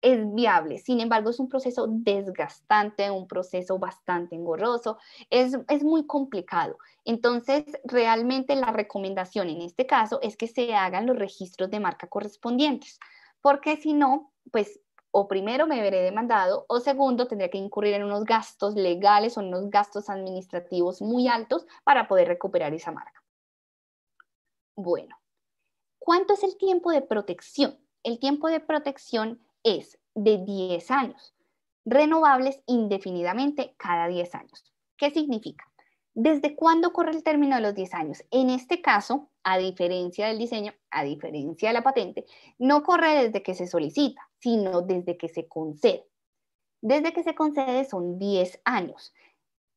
es viable. Sin embargo, es un proceso desgastante, un proceso bastante engorroso, es, es, muy complicado. Entonces, realmente la recomendación en este caso es que se hagan los registros de marca correspondientes, porque si no, pues o primero me veré demandado o segundo tendría que incurrir en unos gastos legales o unos gastos administrativos muy altos para poder recuperar esa marca. Bueno, ¿cuánto es el tiempo de protección? El tiempo de protección es de 10 años, renovables indefinidamente cada 10 años. ¿Qué significa? ¿Desde cuándo corre el término de los 10 años? En este caso, a diferencia del diseño, a diferencia de la patente, no corre desde que se solicita, sino desde que se concede. Desde que se concede son 10 años.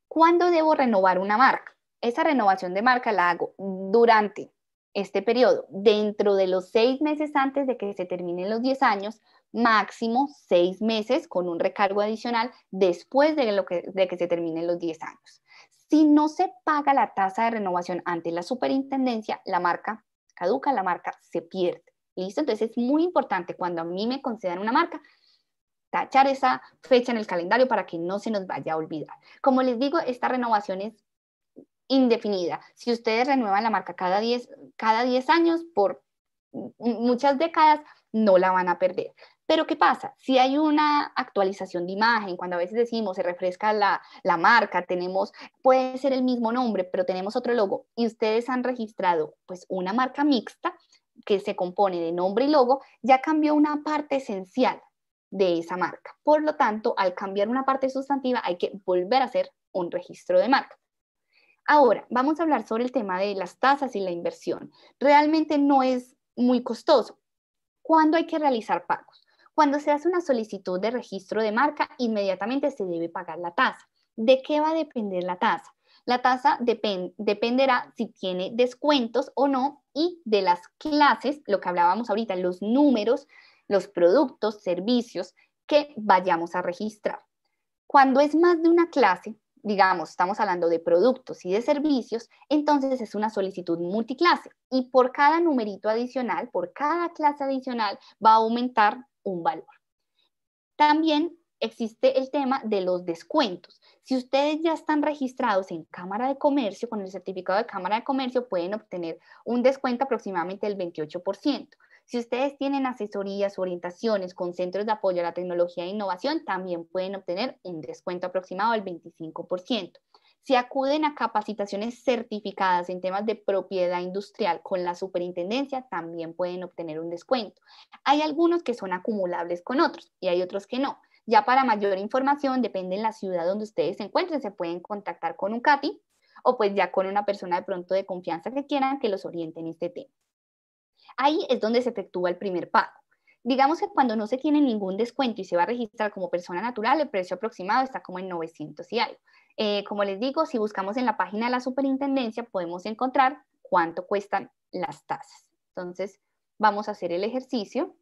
¿Cuándo debo renovar una marca? Esa renovación de marca la hago durante este periodo, dentro de los seis meses antes de que se terminen los 10 años, máximo seis meses con un recargo adicional después de, lo que, de que se terminen los 10 años. Si no se paga la tasa de renovación ante la superintendencia, la marca caduca, la marca se pierde. ¿Listo? Entonces es muy importante cuando a mí me concedan una marca, tachar esa fecha en el calendario para que no se nos vaya a olvidar. Como les digo, esta renovación es indefinida. Si ustedes renuevan la marca cada 10 años por muchas décadas, no la van a perder. Pero ¿qué pasa? Si hay una actualización de imagen, cuando a veces decimos se refresca la, la, marca, tenemos, puede ser el mismo nombre, pero tenemos otro logo y ustedes han registrado pues una marca mixta, que se compone de nombre y logo, ya cambió una parte esencial de esa marca. Por lo tanto, al cambiar una parte sustantiva, hay que volver a hacer un registro de marca. Ahora, vamos a hablar sobre el tema de las tasas y la inversión. Realmente no es muy costoso. ¿Cuándo hay que realizar pagos? Cuando se hace una solicitud de registro de marca, inmediatamente se debe pagar la tasa. ¿De qué va a depender la tasa? La tasa dependerá si tiene descuentos o no y de las clases, lo que hablábamos ahorita, los números, los productos, servicios que vayamos a registrar. Cuando es más de una clase, digamos, estamos hablando de productos y de servicios, entonces es una solicitud multiclase y por cada numerito adicional, por cada clase adicional, va a aumentar un valor. También existe el tema de los descuentos. Si ustedes ya están registrados en Cámara de Comercio, con el certificado de Cámara de Comercio pueden obtener un descuento aproximadamente del 28%. Si ustedes tienen asesorías, orientaciones con centros de apoyo a la tecnología e innovación, también pueden obtener un descuento aproximado del 25%. Si acuden a capacitaciones certificadas en temas de propiedad industrial con la superintendencia, también pueden obtener un descuento. Hay algunos que son acumulables con otros y hay otros que no. Ya para mayor información, depende en la ciudad donde ustedes se encuentren, se pueden contactar con un CATI o pues ya con una persona de pronto de confianza que quieran que los oriente en este tema. Ahí es donde se efectúa el primer pago. Digamos que cuando no se tiene ningún descuento y se va a registrar como persona natural, el precio aproximado está como en 900 y algo. Eh, como les digo, si buscamos en la página de la superintendencia, podemos encontrar cuánto cuestan las tasas. Entonces, vamos a hacer el ejercicio.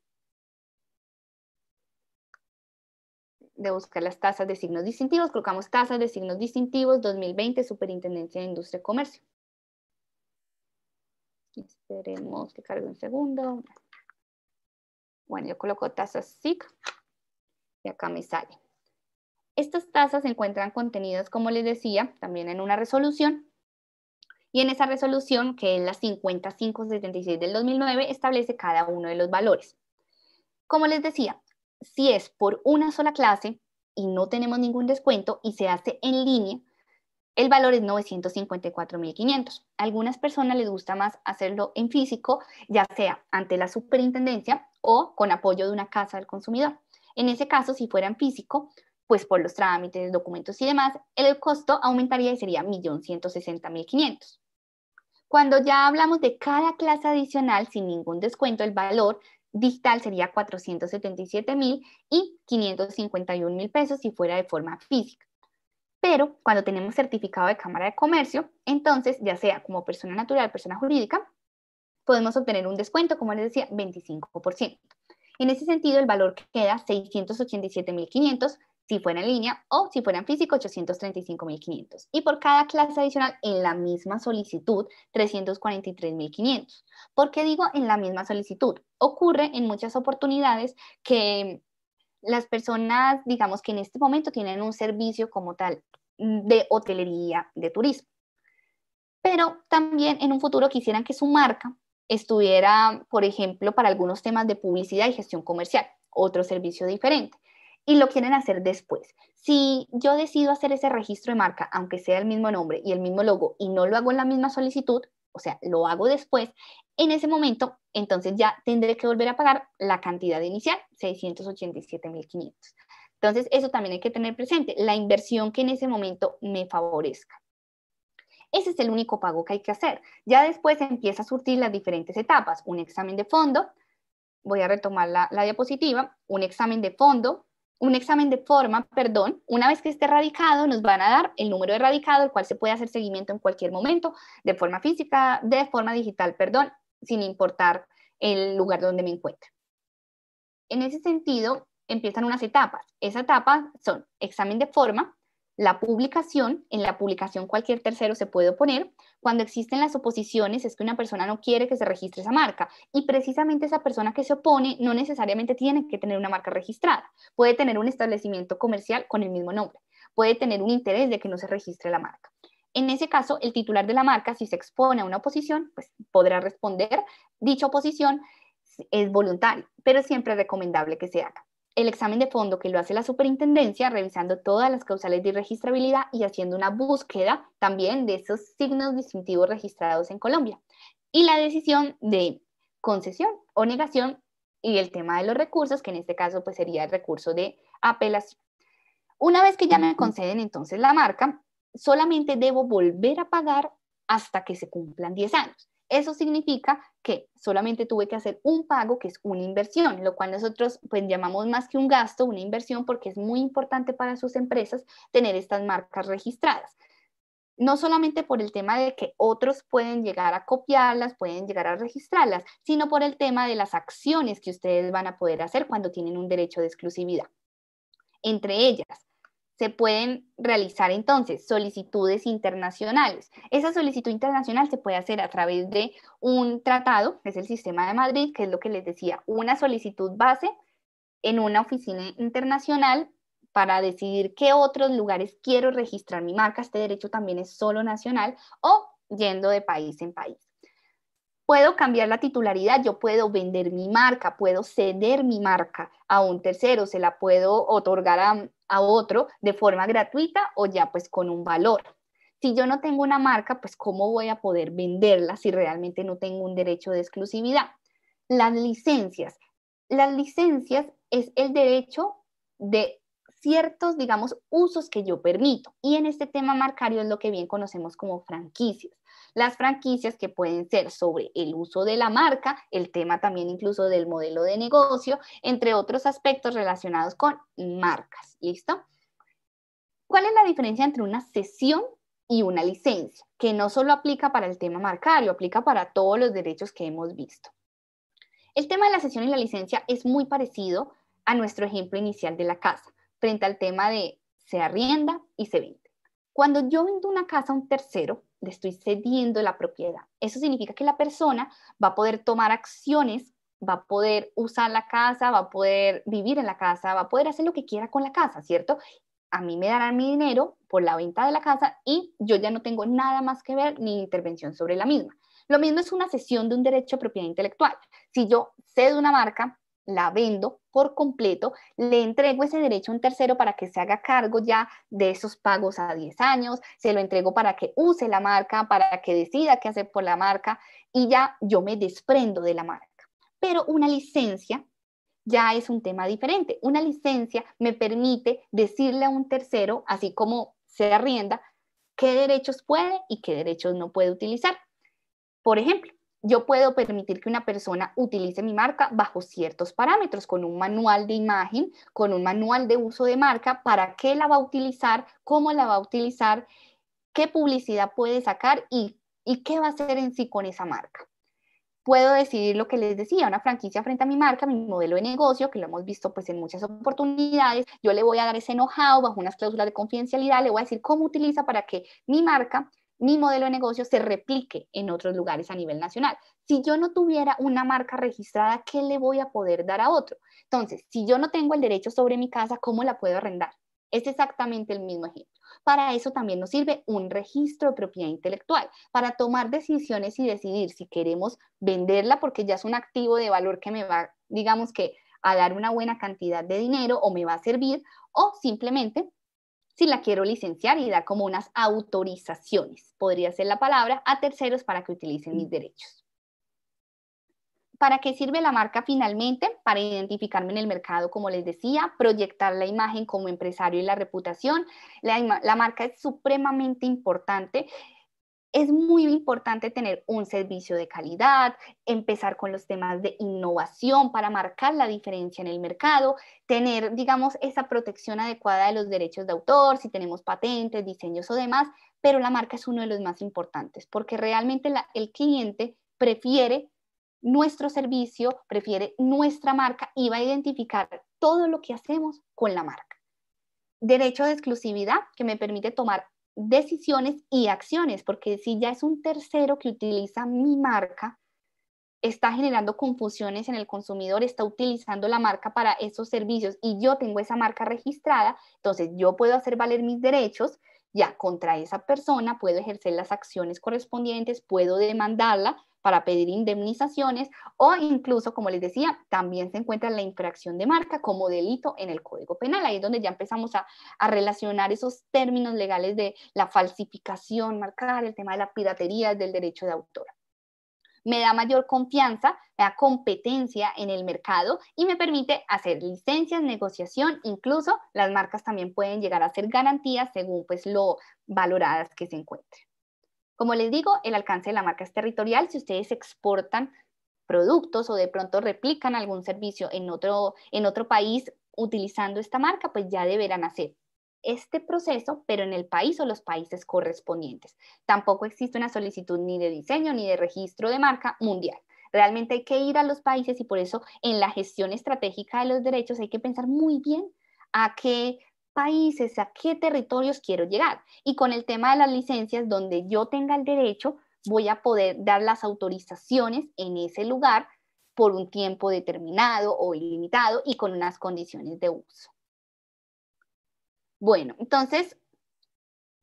de buscar las tasas de signos distintivos, colocamos tasas de signos distintivos 2020, Superintendencia de Industria y Comercio. Esperemos que cargue un segundo. Bueno, yo coloco tasas SIC y acá me sale. Estas tasas se encuentran contenidas, como les decía, también en una resolución. Y en esa resolución, que es la 5576 del 2009, establece cada uno de los valores. Como les decía, si es por una sola clase y no tenemos ningún descuento y se hace en línea, el valor es 954.500. Algunas personas les gusta más hacerlo en físico, ya sea ante la superintendencia o con apoyo de una casa del consumidor. En ese caso, si fuera en físico, pues por los trámites, documentos y demás, el costo aumentaría y sería 1.160.500. Cuando ya hablamos de cada clase adicional sin ningún descuento, el valor digital sería 477 mil y 551 mil pesos si fuera de forma física. Pero cuando tenemos certificado de Cámara de Comercio, entonces, ya sea como persona natural, persona jurídica, podemos obtener un descuento, como les decía, 25%. En ese sentido, el valor queda 687.500 si fuera en línea o si fuera en físico 835.500 y por cada clase adicional en la misma solicitud 343.500. ¿Por qué digo en la misma solicitud? Ocurre en muchas oportunidades que las personas, digamos que en este momento tienen un servicio como tal mm, de hotelería, de turismo, pero también en un futuro quisieran que su marca estuviera, por ejemplo, para algunos temas de publicidad y gestión comercial, otro servicio diferente y lo quieren hacer después. Si yo decido hacer ese registro de marca, aunque sea el mismo nombre y el mismo logo, y no lo hago en la misma solicitud, o sea, lo hago después, en ese momento, entonces ya tendré que volver a pagar la cantidad inicial, 687.500. Entonces, eso también hay que tener presente, la inversión que en ese momento me favorezca. Ese es el único pago que hay que hacer. Ya después empieza a surtir las diferentes etapas, un examen de fondo, voy a retomar la, la diapositiva, un examen de fondo, un examen de forma, perdón, una vez que esté radicado, nos van a dar el número erradicado, el cual se puede hacer seguimiento en cualquier momento, de forma física, de forma digital, perdón, sin importar el lugar donde me encuentre. En ese sentido, empiezan unas etapas. Esas etapas son examen de forma, la publicación, en la publicación cualquier tercero se puede oponer. Cuando existen las oposiciones es que una persona no quiere que se registre esa marca y precisamente esa persona que se opone no necesariamente tiene que tener una marca registrada. Puede tener un establecimiento comercial con el mismo nombre. Puede tener un interés de que no se registre la marca. En ese caso, el titular de la marca, si se expone a una oposición, pues podrá responder. Dicha oposición es voluntaria, pero siempre recomendable que se haga el examen de fondo que lo hace la superintendencia, revisando todas las causales de irregistrabilidad y haciendo una búsqueda también de esos signos distintivos registrados en Colombia. Y la decisión de concesión o negación y el tema de los recursos, que en este caso pues sería el recurso de apelación. Una vez que ya me conceden entonces la marca, solamente debo volver a pagar hasta que se cumplan 10 años. Eso significa que solamente tuve que hacer un pago, que es una inversión, lo cual nosotros pues llamamos más que un gasto, una inversión, porque es muy importante para sus empresas tener estas marcas registradas. No solamente por el tema de que otros pueden llegar a copiarlas, pueden llegar a registrarlas, sino por el tema de las acciones que ustedes van a poder hacer cuando tienen un derecho de exclusividad. Entre ellas, se pueden realizar entonces solicitudes internacionales. Esa solicitud internacional se puede hacer a través de un tratado, es el sistema de Madrid, que es lo que les decía, una solicitud base en una oficina internacional para decidir qué otros lugares quiero registrar mi marca. Este derecho también es solo nacional o yendo de país en país puedo cambiar la titularidad, yo puedo vender mi marca, puedo ceder mi marca a un tercero, se la puedo otorgar a, otro de forma gratuita o ya pues con un valor. Si yo no tengo una marca, pues ¿cómo voy a poder venderla si realmente no tengo un derecho de exclusividad? Las licencias. Las licencias es el derecho de ciertos, digamos, usos que yo permito. Y en este tema marcario es lo que bien conocemos como franquicias las franquicias que pueden ser sobre el uso de la marca, el tema también incluso del modelo de negocio, entre otros aspectos relacionados con marcas. ¿Listo? ¿Cuál es la diferencia entre una sesión y una licencia, que no solo aplica para el tema marcario, aplica para todos los derechos que hemos visto. El tema de la sesión y la licencia es muy parecido a nuestro ejemplo inicial de la casa, frente al tema de se arrienda y se vende. Cuando yo vendo una casa a un tercero, le estoy cediendo la propiedad. Eso significa que la persona va a poder tomar acciones, va a poder usar la casa, va a poder vivir en la casa, va a poder hacer lo que quiera con la casa, ¿cierto? A mí me darán mi dinero por la venta de la casa y yo ya no tengo nada más que ver ni intervención sobre la misma. Lo mismo es una cesión de un derecho a propiedad intelectual. Si yo cedo una marca, la vendo por completo, le entrego ese derecho a un tercero para que se haga cargo ya de esos pagos a 10 años, se lo entrego para que use la marca, para que decida qué hacer por la marca y ya yo me desprendo de la marca. Pero una licencia ya es un tema diferente. Una licencia me permite decirle a un tercero, así como se arrienda, qué derechos puede y qué derechos no puede utilizar. Por ejemplo, yo puedo permitir que una persona utilice mi marca bajo ciertos parámetros, con un manual de imagen, con un manual de uso de marca, para qué la va a utilizar, cómo la va a utilizar, qué publicidad puede sacar y, qué va a hacer en sí con esa marca. Puedo decidir lo que les decía, una franquicia frente a mi marca, mi modelo de negocio, que lo hemos visto pues en muchas oportunidades, yo le voy a dar ese know-how bajo unas cláusulas de confidencialidad, le voy a decir cómo utiliza para que mi marca mi modelo de negocio se replique en otros lugares a nivel nacional. Si yo no tuviera una marca registrada, ¿qué le voy a poder dar a otro? Entonces, si yo no tengo el derecho sobre mi casa, ¿cómo la puedo arrendar? Es exactamente el mismo ejemplo. Para eso también nos sirve un registro de propiedad intelectual, para tomar decisiones y decidir si queremos venderla porque ya es un activo de valor que me va, digamos que, a dar una buena cantidad de dinero o me va a servir, o simplemente si la quiero licenciar y dar como unas autorizaciones, podría ser la palabra, a terceros para que utilicen mis derechos. ¿Para qué sirve la marca finalmente? Para identificarme en el mercado, como les decía, proyectar la imagen como empresario y la reputación. La, la marca es supremamente importante es muy importante tener un servicio de calidad, empezar con los temas de innovación para marcar la diferencia en el mercado, tener, digamos, esa protección adecuada de los derechos de autor, si tenemos patentes, diseños o demás, pero la marca es uno de los más importantes porque realmente el cliente prefiere nuestro servicio, prefiere nuestra marca y va a identificar todo lo que hacemos con la marca. Derecho de exclusividad que me permite tomar decisiones y acciones, porque si ya es un tercero que utiliza mi marca, está generando confusiones en el consumidor, está utilizando la marca para esos servicios y yo tengo esa marca registrada, entonces yo puedo hacer valer mis derechos, ya contra esa persona puedo ejercer las acciones correspondientes, puedo demandarla, para pedir indemnizaciones o incluso, como les decía, también se encuentra la infracción de marca como delito en el Código Penal. Ahí es donde ya empezamos a, relacionar esos términos legales de la falsificación marcar, el tema de la piratería, del derecho de autor me da mayor confianza, me da competencia en el mercado y me permite hacer licencias, negociación, incluso las marcas también pueden llegar a ser garantías según pues lo valoradas que se encuentren. Como les digo, el alcance de la marca es territorial. Si ustedes exportan productos o de pronto replican algún servicio en otro, en otro país utilizando esta marca, pues ya deberán hacer este proceso, pero en el país o los países correspondientes. Tampoco existe una solicitud ni de diseño ni de registro de marca mundial. Realmente hay que ir a los países y por eso en la gestión estratégica de los derechos hay que pensar muy bien a qué países, a qué territorios quiero llegar. Y con el tema de las licencias, donde yo tenga el derecho, voy a poder dar las autorizaciones en ese lugar por un tiempo determinado o ilimitado y con unas condiciones de uso. Bueno, entonces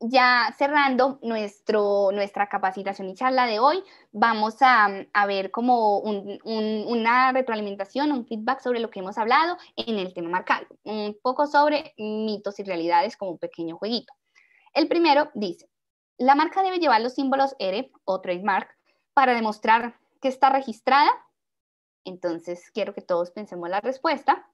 ya cerrando nuestro, nuestra capacitación y charla de hoy, vamos a, mm, ver como una retroalimentación, un feedback sobre lo que hemos hablado en el tema marcado, un poco sobre mitos y realidades como un pequeño jueguito. El primero dice, la marca debe llevar los símbolos R o trademark para demostrar que está registrada. Entonces, quiero que todos pensemos la respuesta.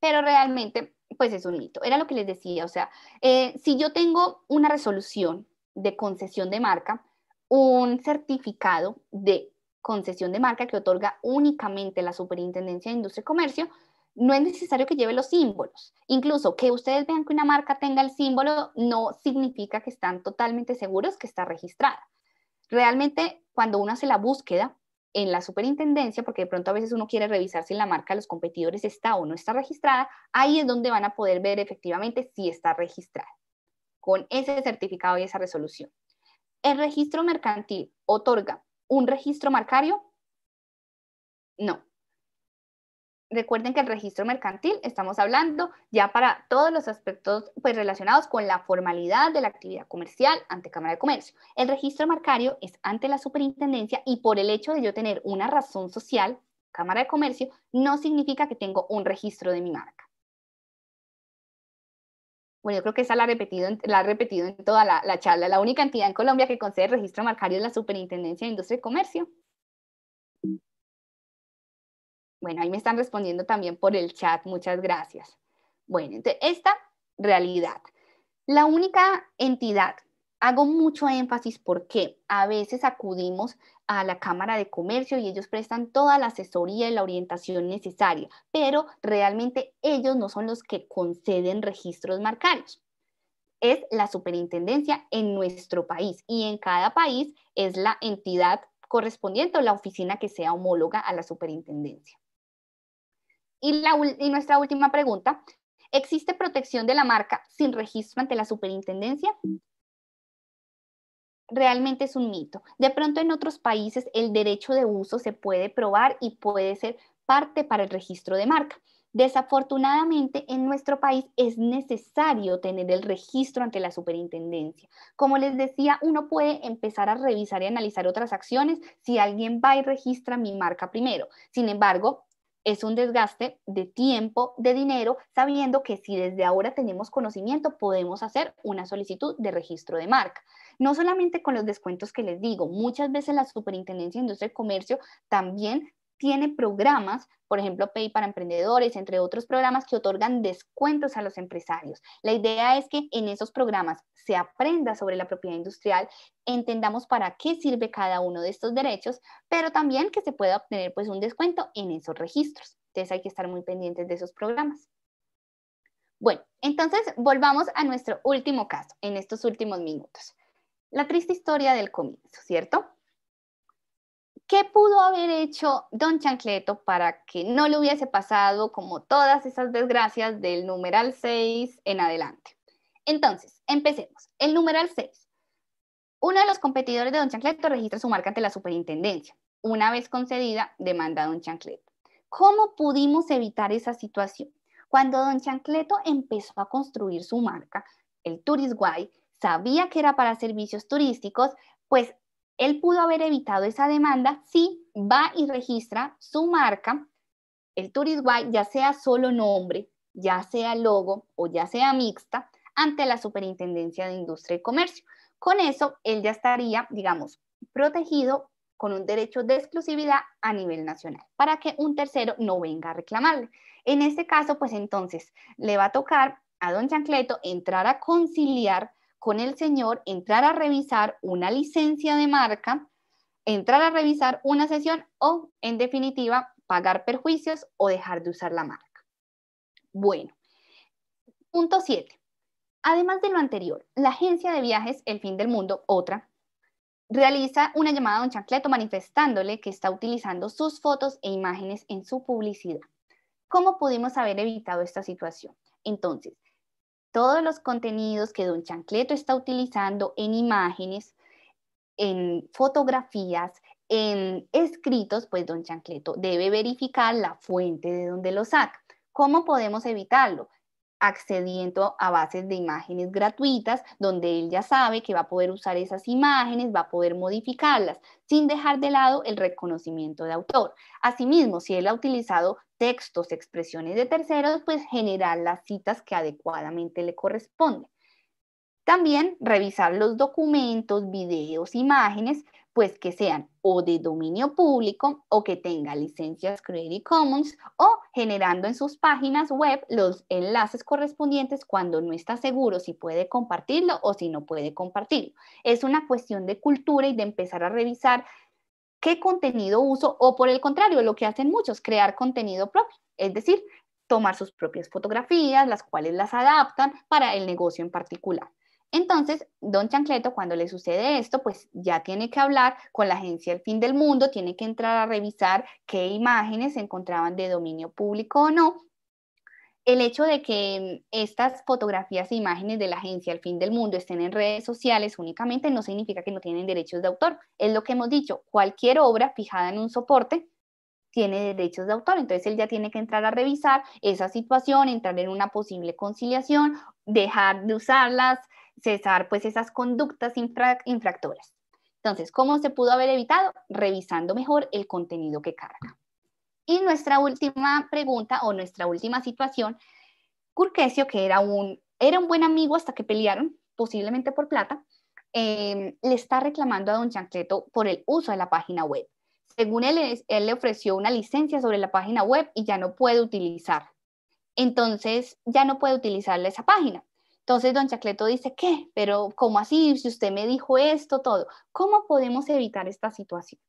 Pero realmente pues es un mito, Era lo que les decía, o sea, eh, si yo tengo una resolución de concesión de marca, un certificado de concesión de marca que otorga únicamente la Superintendencia de Industria y Comercio, no es necesario que lleve los símbolos. Incluso que ustedes vean que una marca tenga el símbolo no significa que están totalmente seguros que está registrada. Realmente, cuando uno hace la búsqueda en la superintendencia, porque de pronto a veces uno quiere revisar si la marca de los competidores está o no está registrada, ahí es donde van a poder ver efectivamente si está registrada, con ese certificado y esa resolución. ¿El registro mercantil otorga un registro marcario? No, Recuerden que el registro mercantil estamos hablando ya para todos los aspectos pues, relacionados con la formalidad de la actividad comercial ante Cámara de Comercio. El registro marcario es ante la superintendencia y por el hecho de yo tener una razón social, Cámara de Comercio, no significa que tengo un registro de mi marca. Bueno, yo creo que esa la ha repetido, en toda la, la charla. La única entidad en Colombia que concede registro marcario es la Superintendencia de Industria y Comercio. Bueno, ahí me están respondiendo también por el chat, muchas gracias. Bueno, entonces, esta realidad. La única entidad, hago mucho énfasis porque a veces acudimos a la Cámara de Comercio y ellos prestan toda la asesoría y la orientación necesaria, pero realmente ellos no son los que conceden registros marcarios. Es la superintendencia en nuestro país y en cada país es la entidad correspondiente o la oficina que sea homóloga a la superintendencia. Y, nuestra última pregunta, ¿existe protección de la marca sin registro ante la superintendencia? Realmente es un mito. De pronto en otros países el derecho de uso se puede probar y puede ser parte para el registro de marca. Desafortunadamente, en nuestro país es necesario tener el registro ante la superintendencia. Como les decía, uno puede empezar a revisar y analizar otras acciones si alguien va y registra mi marca primero. Sin embargo, es un desgaste de tiempo, de dinero, sabiendo que si desde ahora tenemos conocimiento, podemos hacer una solicitud de registro de marca. No solamente con los descuentos que les digo, muchas veces la Superintendencia de Industria y Comercio también tiene programas, por ejemplo, Pay para emprendedores, entre otros programas que otorgan descuentos a los empresarios. La idea es que en esos programas se aprenda sobre la propiedad industrial, entendamos para qué sirve cada uno de estos derechos, pero también que se pueda obtener pues un descuento en esos registros. Entonces hay que estar muy pendientes de esos programas. Bueno, entonces volvamos a nuestro último caso en estos últimos minutos. La triste historia del comienzo, ¿cierto? ¿Qué pudo haber hecho Don Chancleto para que no le hubiese pasado como todas esas desgracias del numeral 6 en adelante? Entonces, empecemos. El numeral 6. Uno de los competidores de Don Chancleto registra su marca ante la superintendencia. Una vez concedida, demanda a Don Chancleto. ¿Cómo pudimos evitar esa situación? Cuando Don Chancleto empezó a construir su marca, el Guide sabía que era para servicios turísticos, pues él pudo haber evitado esa demanda si va y registra su marca, el Tourist ya sea solo nombre, ya sea logo o ya sea mixta, ante la Superintendencia de Industria y Comercio. Con eso, él ya estaría, digamos, protegido con un derecho de exclusividad a nivel nacional, para que un tercero no venga a reclamarle. En este caso, pues entonces le va a tocar a don Chancleto entrar a conciliar con el señor, entrar a revisar una licencia de marca, entrar a revisar una sesión o, en definitiva, pagar perjuicios o dejar de usar la marca. Bueno, punto 7. Además de lo anterior, la agencia de viajes El Fin del Mundo, otra, realiza una llamada a un Chancleto manifestándole que está utilizando sus fotos e imágenes en su publicidad. ¿Cómo pudimos haber evitado esta situación? Entonces, todos los contenidos que Don Chancleto está utilizando en imágenes, en fotografías, en escritos, pues Don Chancleto debe verificar la fuente de donde lo saca. ¿Cómo podemos evitarlo? accediendo a bases de imágenes gratuitas, donde él ya sabe que va a poder usar esas imágenes, va a poder modificarlas, sin dejar de lado el reconocimiento de autor. Asimismo, si él ha utilizado textos, expresiones de terceros, pues generar las citas que adecuadamente le corresponden. También revisar los documentos, videos, imágenes, pues que sean o de dominio público o que tenga licencias Creative Commons o generando en sus páginas web los enlaces correspondientes cuando no está seguro si puede compartirlo o si no puede compartirlo. Es una cuestión de cultura y de empezar a revisar qué contenido uso o por el contrario, lo que hacen muchos, crear contenido propio, es decir, tomar sus propias fotografías, las cuales las adaptan para el negocio en particular. Entonces, don Chancleto, cuando le sucede esto, pues ya tiene que hablar con la agencia El Fin del Mundo, tiene que entrar a revisar qué imágenes se encontraban de dominio público o no, el hecho de que estas fotografías e imágenes de la agencia Al Fin del Mundo estén en redes sociales únicamente no significa que no tienen derechos de autor. Es lo que hemos dicho, cualquier obra fijada en un soporte tiene derechos de autor, entonces él ya tiene que entrar a revisar esa situación, entrar en una posible conciliación, dejar de usarlas, cesar pues esas conductas infractoras. Entonces, ¿cómo se pudo haber evitado? Revisando mejor el contenido que carga. Y nuestra última pregunta o nuestra última situación, Curquesio, que era un, era un buen amigo hasta que pelearon, posiblemente por plata, em, le está reclamando a don Chancleto por el uso de la página web. Según él, él le ofreció una licencia sobre la página web y ya no puede utilizar. Entonces, ya no puede utilizar esa página. Entonces, don Chacleto dice, ¿qué? Pero, ¿cómo así? Si usted me dijo esto, todo. ¿Cómo podemos evitar esta situación?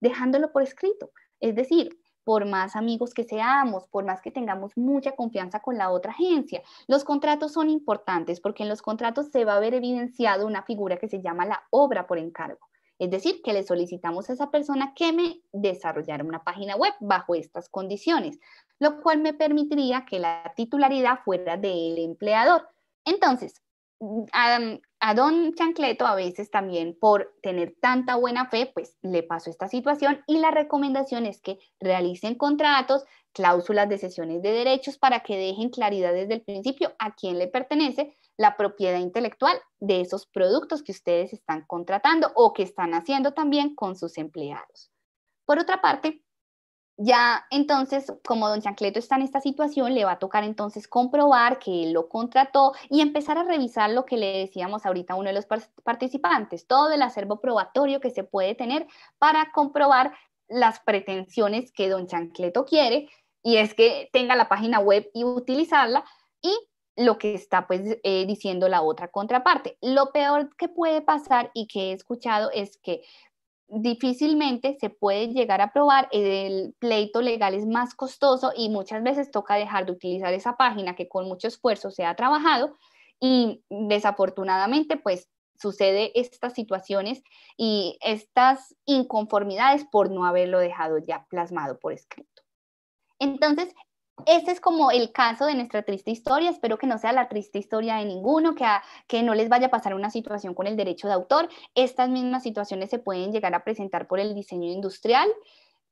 Dejándolo por escrito. Es decir, por más amigos que seamos, por más que tengamos mucha confianza con la otra agencia. Los contratos son importantes porque en los contratos se va a ver evidenciado una figura que se llama la obra por encargo. Es decir, que le solicitamos a esa persona que me desarrollara una página web bajo estas condiciones, lo cual me permitiría que la titularidad fuera del empleador. Entonces, mm, a don Chancleto a veces también por tener tanta buena fe, pues le pasó esta situación y la recomendación es que realicen contratos, cláusulas de sesiones de derechos para que dejen claridad desde el principio a quién le pertenece la propiedad intelectual de esos productos que ustedes están contratando o que están haciendo también con sus empleados. Por otra parte, ya entonces, como don Chancleto está en esta situación, le va a tocar entonces comprobar que lo contrató y empezar a revisar lo que le decíamos ahorita a uno de los participantes, todo el acervo probatorio que se puede tener para comprobar las pretensiones que don Chancleto quiere y es que tenga la página web y utilizarla y lo que está pues eh, diciendo la otra contraparte. Lo peor que puede pasar y que he escuchado es que difícilmente se puede llegar a probar, el pleito legal es más costoso y muchas veces toca dejar de utilizar esa página que con mucho esfuerzo se ha trabajado y desafortunadamente pues sucede estas situaciones y estas inconformidades por no haberlo dejado ya plasmado por escrito. Entonces, este es como el caso de nuestra triste historia. Espero que no sea la triste historia de ninguno, ah, que, no les vaya a pasar una situación con el derecho de autor. Estas mismas situaciones se pueden llegar a presentar por el diseño industrial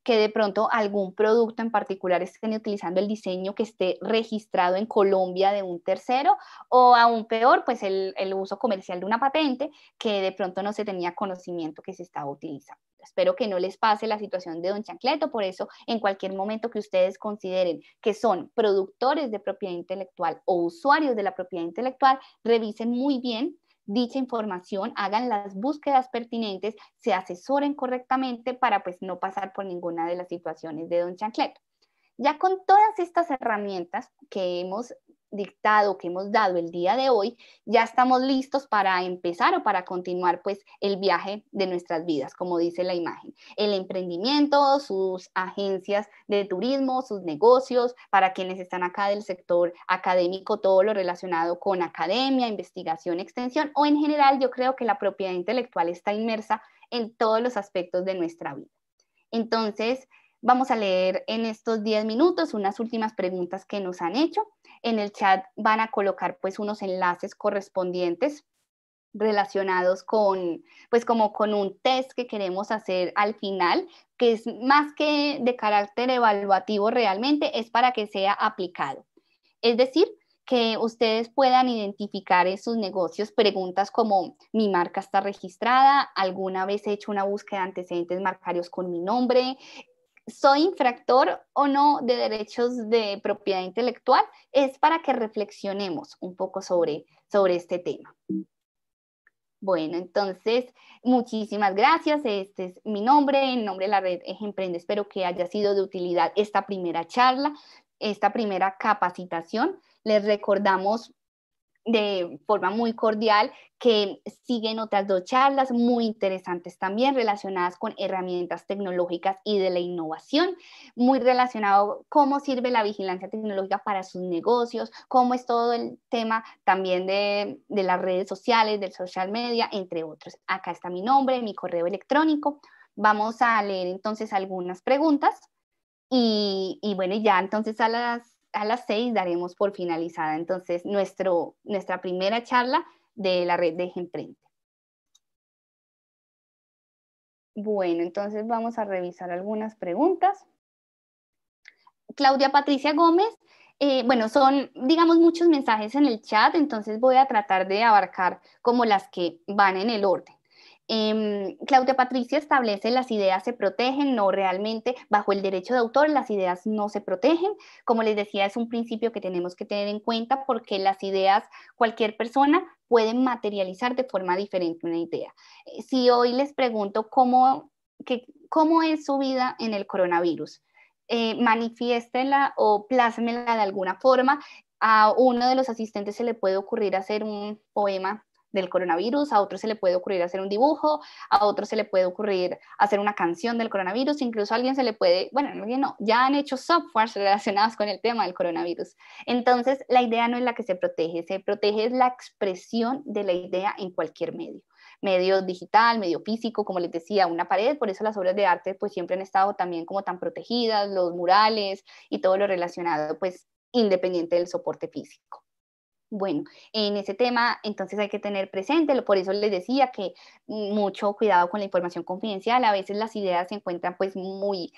que de pronto algún producto en particular estén utilizando el diseño que esté registrado en Colombia de un tercero o aún peor, pues el, el uso comercial de una patente que de pronto no se tenía conocimiento que se estaba utilizando. Espero que no les pase la situación de Don Chancleto, por eso en cualquier momento que ustedes consideren que son productores de propiedad intelectual o usuarios de la propiedad intelectual, revisen muy bien dicha información, hagan las búsquedas pertinentes, se asesoren correctamente para pues no pasar por ninguna de las situaciones de Don Chancleto. Ya con todas estas herramientas que hemos dictado, que hemos dado el día de hoy, ya estamos listos para empezar o para continuar pues el viaje de nuestras vidas, como dice la imagen. El emprendimiento, sus agencias de turismo, sus negocios, para quienes están acá del sector académico, todo lo relacionado con academia, investigación, extensión o en general yo creo que la propiedad intelectual está inmersa en todos los aspectos de nuestra vida. Entonces, Vamos a leer en estos 10 minutos unas últimas preguntas que nos han hecho. En el chat van a colocar pues unos enlaces correspondientes relacionados con, pues como con un test que queremos hacer al final, que es más que de carácter evaluativo realmente, es para que sea aplicado. Es decir, que ustedes puedan identificar en sus negocios preguntas como mi marca está registrada, alguna vez he hecho una búsqueda de antecedentes marcarios con mi nombre, soy infractor o no de derechos de propiedad intelectual, es para que reflexionemos un poco sobre, sobre este tema. Bueno, entonces, muchísimas gracias. Este es mi nombre, en nombre de la red Emprende. Espero que haya sido de utilidad esta primera charla, esta primera capacitación. Les recordamos de forma muy cordial que siguen otras dos charlas muy interesantes también relacionadas con herramientas tecnológicas y de la innovación, muy relacionado cómo sirve la vigilancia tecnológica para sus negocios, cómo es todo el tema también de, las redes sociales, del social media, entre otros. Acá está mi nombre, mi correo electrónico. Vamos a leer entonces algunas preguntas y, y bueno, ya entonces a las a las seis daremos por finalizada entonces nuestra primera charla de la red de Emprende. Bueno, entonces vamos a revisar algunas preguntas. Claudia Patricia Gómez, eh, bueno, son, digamos, muchos mensajes en el chat, entonces voy a tratar de abarcar como las que van en el orden. Em, Claudia Patricia establece las ideas se protegen, no realmente bajo el derecho de autor las ideas no se protegen. Como les decía, es un principio que tenemos que tener en cuenta porque las ideas, cualquier persona puede materializar de forma diferente una idea. Eh, si hoy les pregunto cómo, cómo es su vida en el coronavirus, eh, manifiéstela o plásmela de alguna forma. A uno de los asistentes se le puede ocurrir hacer un poema del coronavirus, a otro se le puede ocurrir hacer un dibujo, a otro se le puede ocurrir hacer una canción del coronavirus, incluso a alguien se le puede, bueno, alguien no, ya han hecho softwares relacionados con el tema del coronavirus. Entonces, la idea no es la que se protege, se protege la expresión de la idea en cualquier medio medio digital, medio físico, como les decía, una pared, por eso las obras de arte pues siempre han estado también como tan protegidas, los murales y todo lo relacionado pues independiente del soporte físico. Bueno, en ese tema entonces hay que tener presente, por eso les decía que mucho cuidado con la información confidencial, a veces las ideas se encuentran pues muy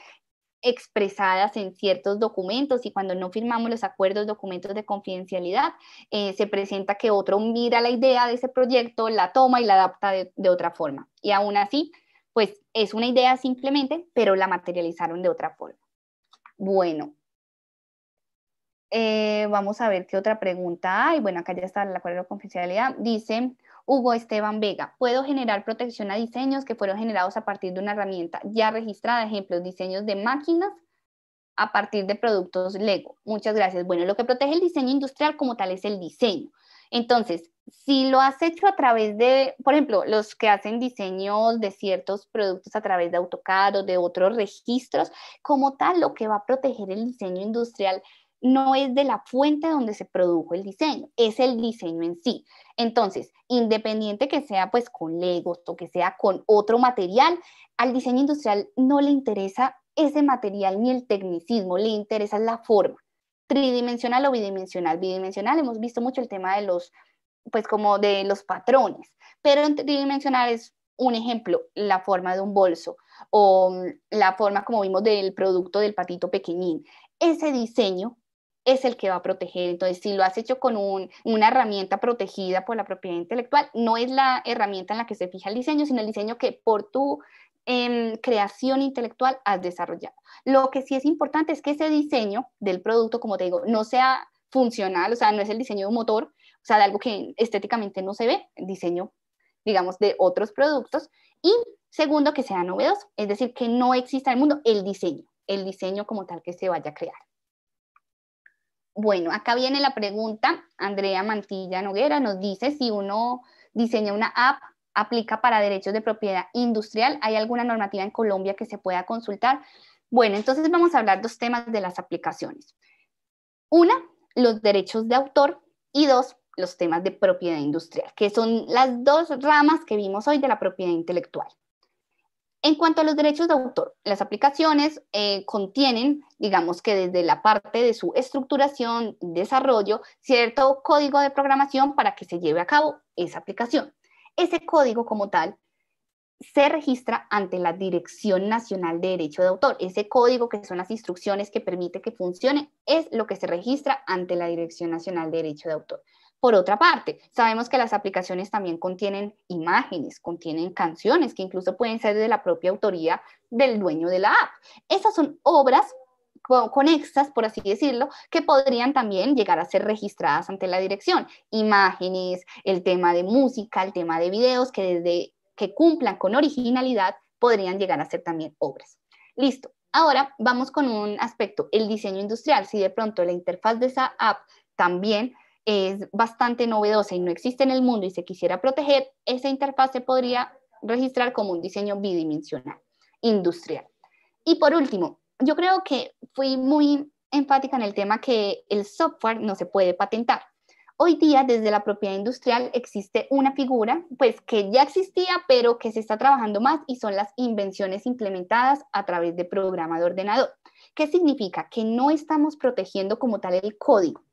expresadas en ciertos documentos y cuando no firmamos los acuerdos, documentos de confidencialidad, eh, se presenta que otro mira la idea de ese proyecto, la toma y la adapta de, de otra forma. Y aún así, pues es una idea simplemente, pero la materializaron de otra forma. Bueno, eh, vamos a ver qué otra pregunta hay. Bueno, acá ya está el acuerdo de confidencialidad. Dice Hugo Esteban Vega, ¿puedo generar protección a diseños que fueron generados a partir de una herramienta ya registrada? Ejemplos, diseños de máquinas a partir de productos Lego. Muchas gracias. Bueno, lo que protege el diseño industrial como tal es el diseño. Entonces, si lo has hecho a través de, por ejemplo, los que hacen diseños de ciertos productos a través de AutoCAD o de otros registros, como tal, lo que va a proteger el diseño industrial no es de la fuente donde se produjo el diseño, es el diseño en sí. Entonces, independiente que sea pues con Legos o que sea con otro material, al diseño industrial no le interesa ese material ni el tecnicismo, le interesa la forma, tridimensional o bidimensional. Bidimensional hemos visto mucho el tema de los pues como de los patrones, pero tridimensional es un ejemplo, la forma de un bolso o mm, la forma como vimos del producto del patito pequeñín. Ese diseño es el que va a proteger. Entonces, si lo has hecho con una herramienta protegida por la propiedad intelectual, no es la herramienta en la que se fija el diseño, sino el diseño que por tu em, creación intelectual has desarrollado. Lo que sí es importante es que ese diseño del producto, como te digo, no sea funcional, o sea, no es el diseño de un motor, o sea, de algo que estéticamente no se ve, el diseño, digamos, de otros productos. Y segundo, que sea novedoso, es decir, que no exista en el mundo el diseño, el diseño como tal que se vaya a crear. Bueno, acá viene la pregunta. Andrea Mantilla Noguera nos dice si uno diseña una app, aplica para derechos de propiedad industrial, ¿hay alguna normativa en Colombia que se pueda consultar? Bueno, entonces vamos a hablar dos temas de las aplicaciones. Una, los derechos de autor y dos, los temas de propiedad industrial, que son las dos ramas que vimos hoy de la propiedad intelectual. En cuanto a los derechos de autor, las aplicaciones eh, contienen, digamos que desde la parte de su estructuración, desarrollo, cierto código de programación para que se lleve a cabo esa aplicación. Ese código como tal se registra ante la Dirección Nacional de Derecho de Autor. Ese código que son las instrucciones que permite que funcione es lo que se registra ante la Dirección Nacional de Derecho de Autor. Por otra parte, sabemos que las aplicaciones también contienen imágenes, contienen canciones que incluso pueden ser de la propia autoría del dueño de la app. Esas son obras conexas, por así decirlo, que podrían también llegar a ser registradas ante la dirección. Imágenes, el tema de música, el tema de videos, que desde que cumplan con originalidad podrían llegar a ser también obras. Listo. Ahora vamos con un aspecto, el diseño industrial. Si de pronto la interfaz de esa app también es bastante novedosa y no existe en el mundo y se quisiera proteger, esa interfaz se podría registrar como un diseño bidimensional, industrial. Y por último, yo creo que fui muy enfática en el tema que el software no se puede patentar. Hoy día, desde la propiedad industrial, existe una figura, pues que ya existía, pero que se está trabajando más y son las invenciones implementadas a través de programa de ordenador. ¿Qué significa? Que no estamos protegiendo como tal el código,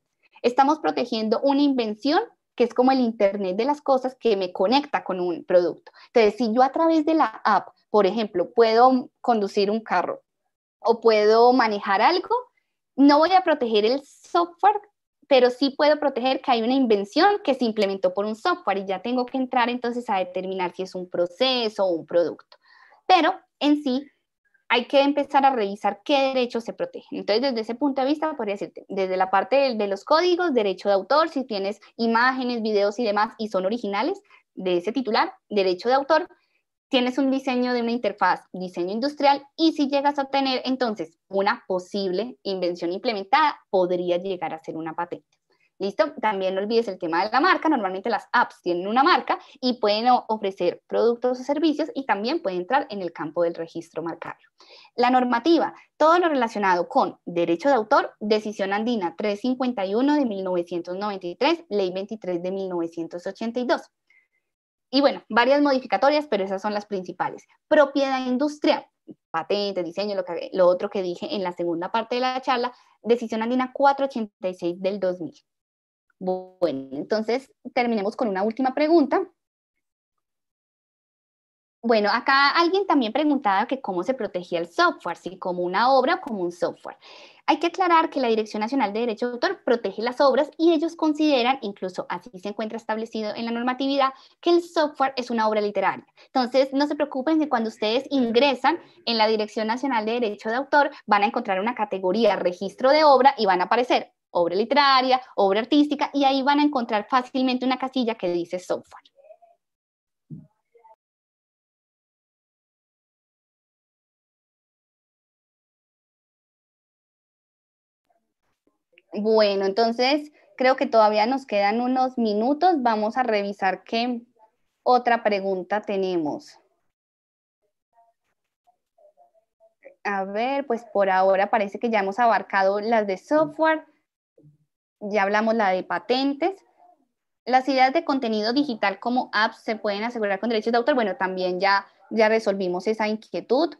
Estamos protegiendo una invención que es como el Internet de las cosas que me conecta con un producto. Entonces, si yo a través de la app, por ejemplo, puedo conducir un carro o puedo manejar algo, no voy a proteger el software, pero sí puedo proteger que hay una invención que se implementó por un software y ya tengo que entrar entonces a determinar si es un proceso o un producto. Pero en sí, hay que empezar a revisar qué derechos se protegen. Entonces, desde ese punto de vista, podría decirte, desde la parte de, los códigos, derecho de autor, si tienes imágenes, videos y demás y son originales, de ese titular, derecho de autor, tienes un diseño de una interfaz, diseño industrial, y si llegas a tener entonces una posible invención implementada, podría llegar a ser una patente. ¿Listo? También no olvides el tema de la marca. Normalmente las apps tienen una marca y pueden ofrecer productos o servicios y también pueden entrar en el campo del registro marcario. La normativa, todo lo relacionado con derecho de autor, decisión andina 351 de 1993, ley 23 de 1982. Y bueno, varias modificatorias, pero esas son las principales. Propiedad industrial, patentes, diseño, lo, lo otro que dije en la segunda parte de la charla, decisión andina 486 del 2000. Bueno, entonces terminemos con una última pregunta. Bueno, acá alguien también preguntaba que cómo se protegía el software, si como una obra o como un software. Hay que aclarar que la Dirección Nacional de Derecho de Autor protege las obras y ellos consideran, incluso así se encuentra establecido en la normatividad, que el software es una obra literaria. Entonces, no se preocupen que cuando ustedes ingresan en la Dirección Nacional de Derecho de Autor van a encontrar una categoría registro de obra y van a aparecer obra literaria, obra artística, y ahí van a encontrar fácilmente una casilla que dice software. Bueno, entonces creo que todavía nos quedan unos minutos. Vamos a revisar qué otra pregunta tenemos. A ver, pues por ahora parece que ya hemos abarcado las de software ya hablamos la de patentes. Las ideas de contenido digital como apps se pueden asegurar con derechos de autor. Bueno, también ya, ya resolvimos esa inquietud,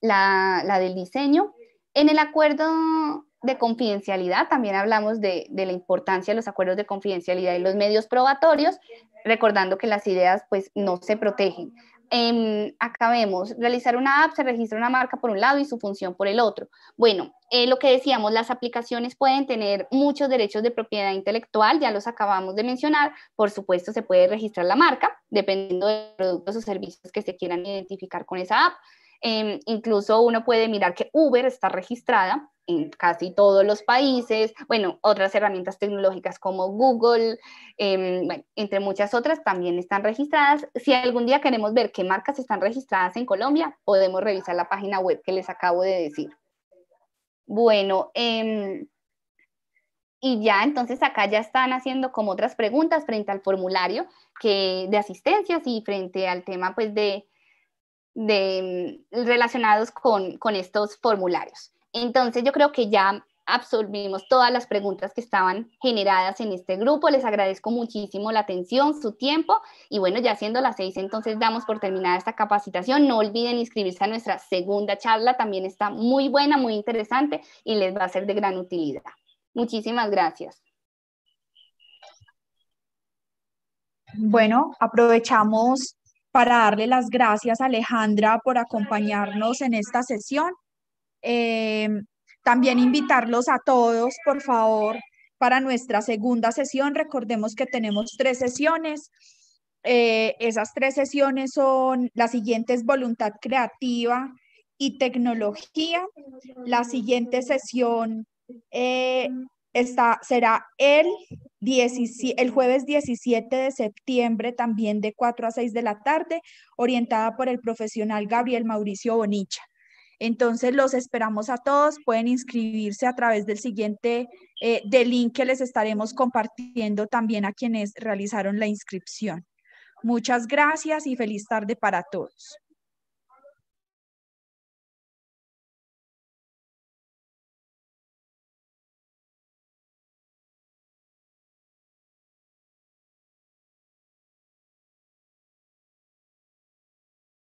la, del diseño. En el acuerdo de confidencialidad, también hablamos de, de, la importancia de los acuerdos de confidencialidad y los medios probatorios, recordando que las ideas pues no se protegen. Em, acabemos, realizar una app se registra una marca por un lado y su función por el otro. Bueno, eh, lo que decíamos, las aplicaciones pueden tener muchos derechos de propiedad intelectual, ya los acabamos de mencionar, por supuesto se puede registrar la marca, dependiendo de productos o servicios que se quieran identificar con esa app. Em, incluso uno puede mirar que Uber está registrada en casi todos los países, bueno, otras herramientas tecnológicas como Google, em, entre muchas otras también están registradas. Si algún día queremos ver qué marcas están registradas en Colombia, podemos revisar la página web que les acabo de decir. Bueno, em, y ya entonces acá ya están haciendo como otras preguntas frente al formulario que, de asistencias y frente al tema pues de, em, relacionados con estos formularios. Entonces yo creo que ya absorbimos todas las preguntas que estaban generadas en este grupo. Les agradezco muchísimo la atención, su tiempo y bueno, ya siendo las seis, entonces damos por terminada esta capacitación. No olviden inscribirse a nuestra segunda charla, también está muy buena, muy interesante y les va a ser de gran utilidad. Muchísimas gracias. Bueno, aprovechamos para darle las gracias a Alejandra por acompañarnos en esta sesión Em, también invitarlos a todos, por favor, para nuestra segunda sesión. Recordemos que tenemos tres sesiones. Eh, esas tres sesiones son la siguiente voluntad creativa y tecnología. La siguiente sesión eh, está, será el, el jueves 17 de septiembre, también de 4 a 6 de la tarde, orientada por el profesional Gabriel Mauricio Bonicha. Entonces los esperamos a todos, pueden inscribirse a través del siguiente eh, del link que les estaremos compartiendo también a quienes realizaron la inscripción. Muchas gracias y feliz tarde para todos.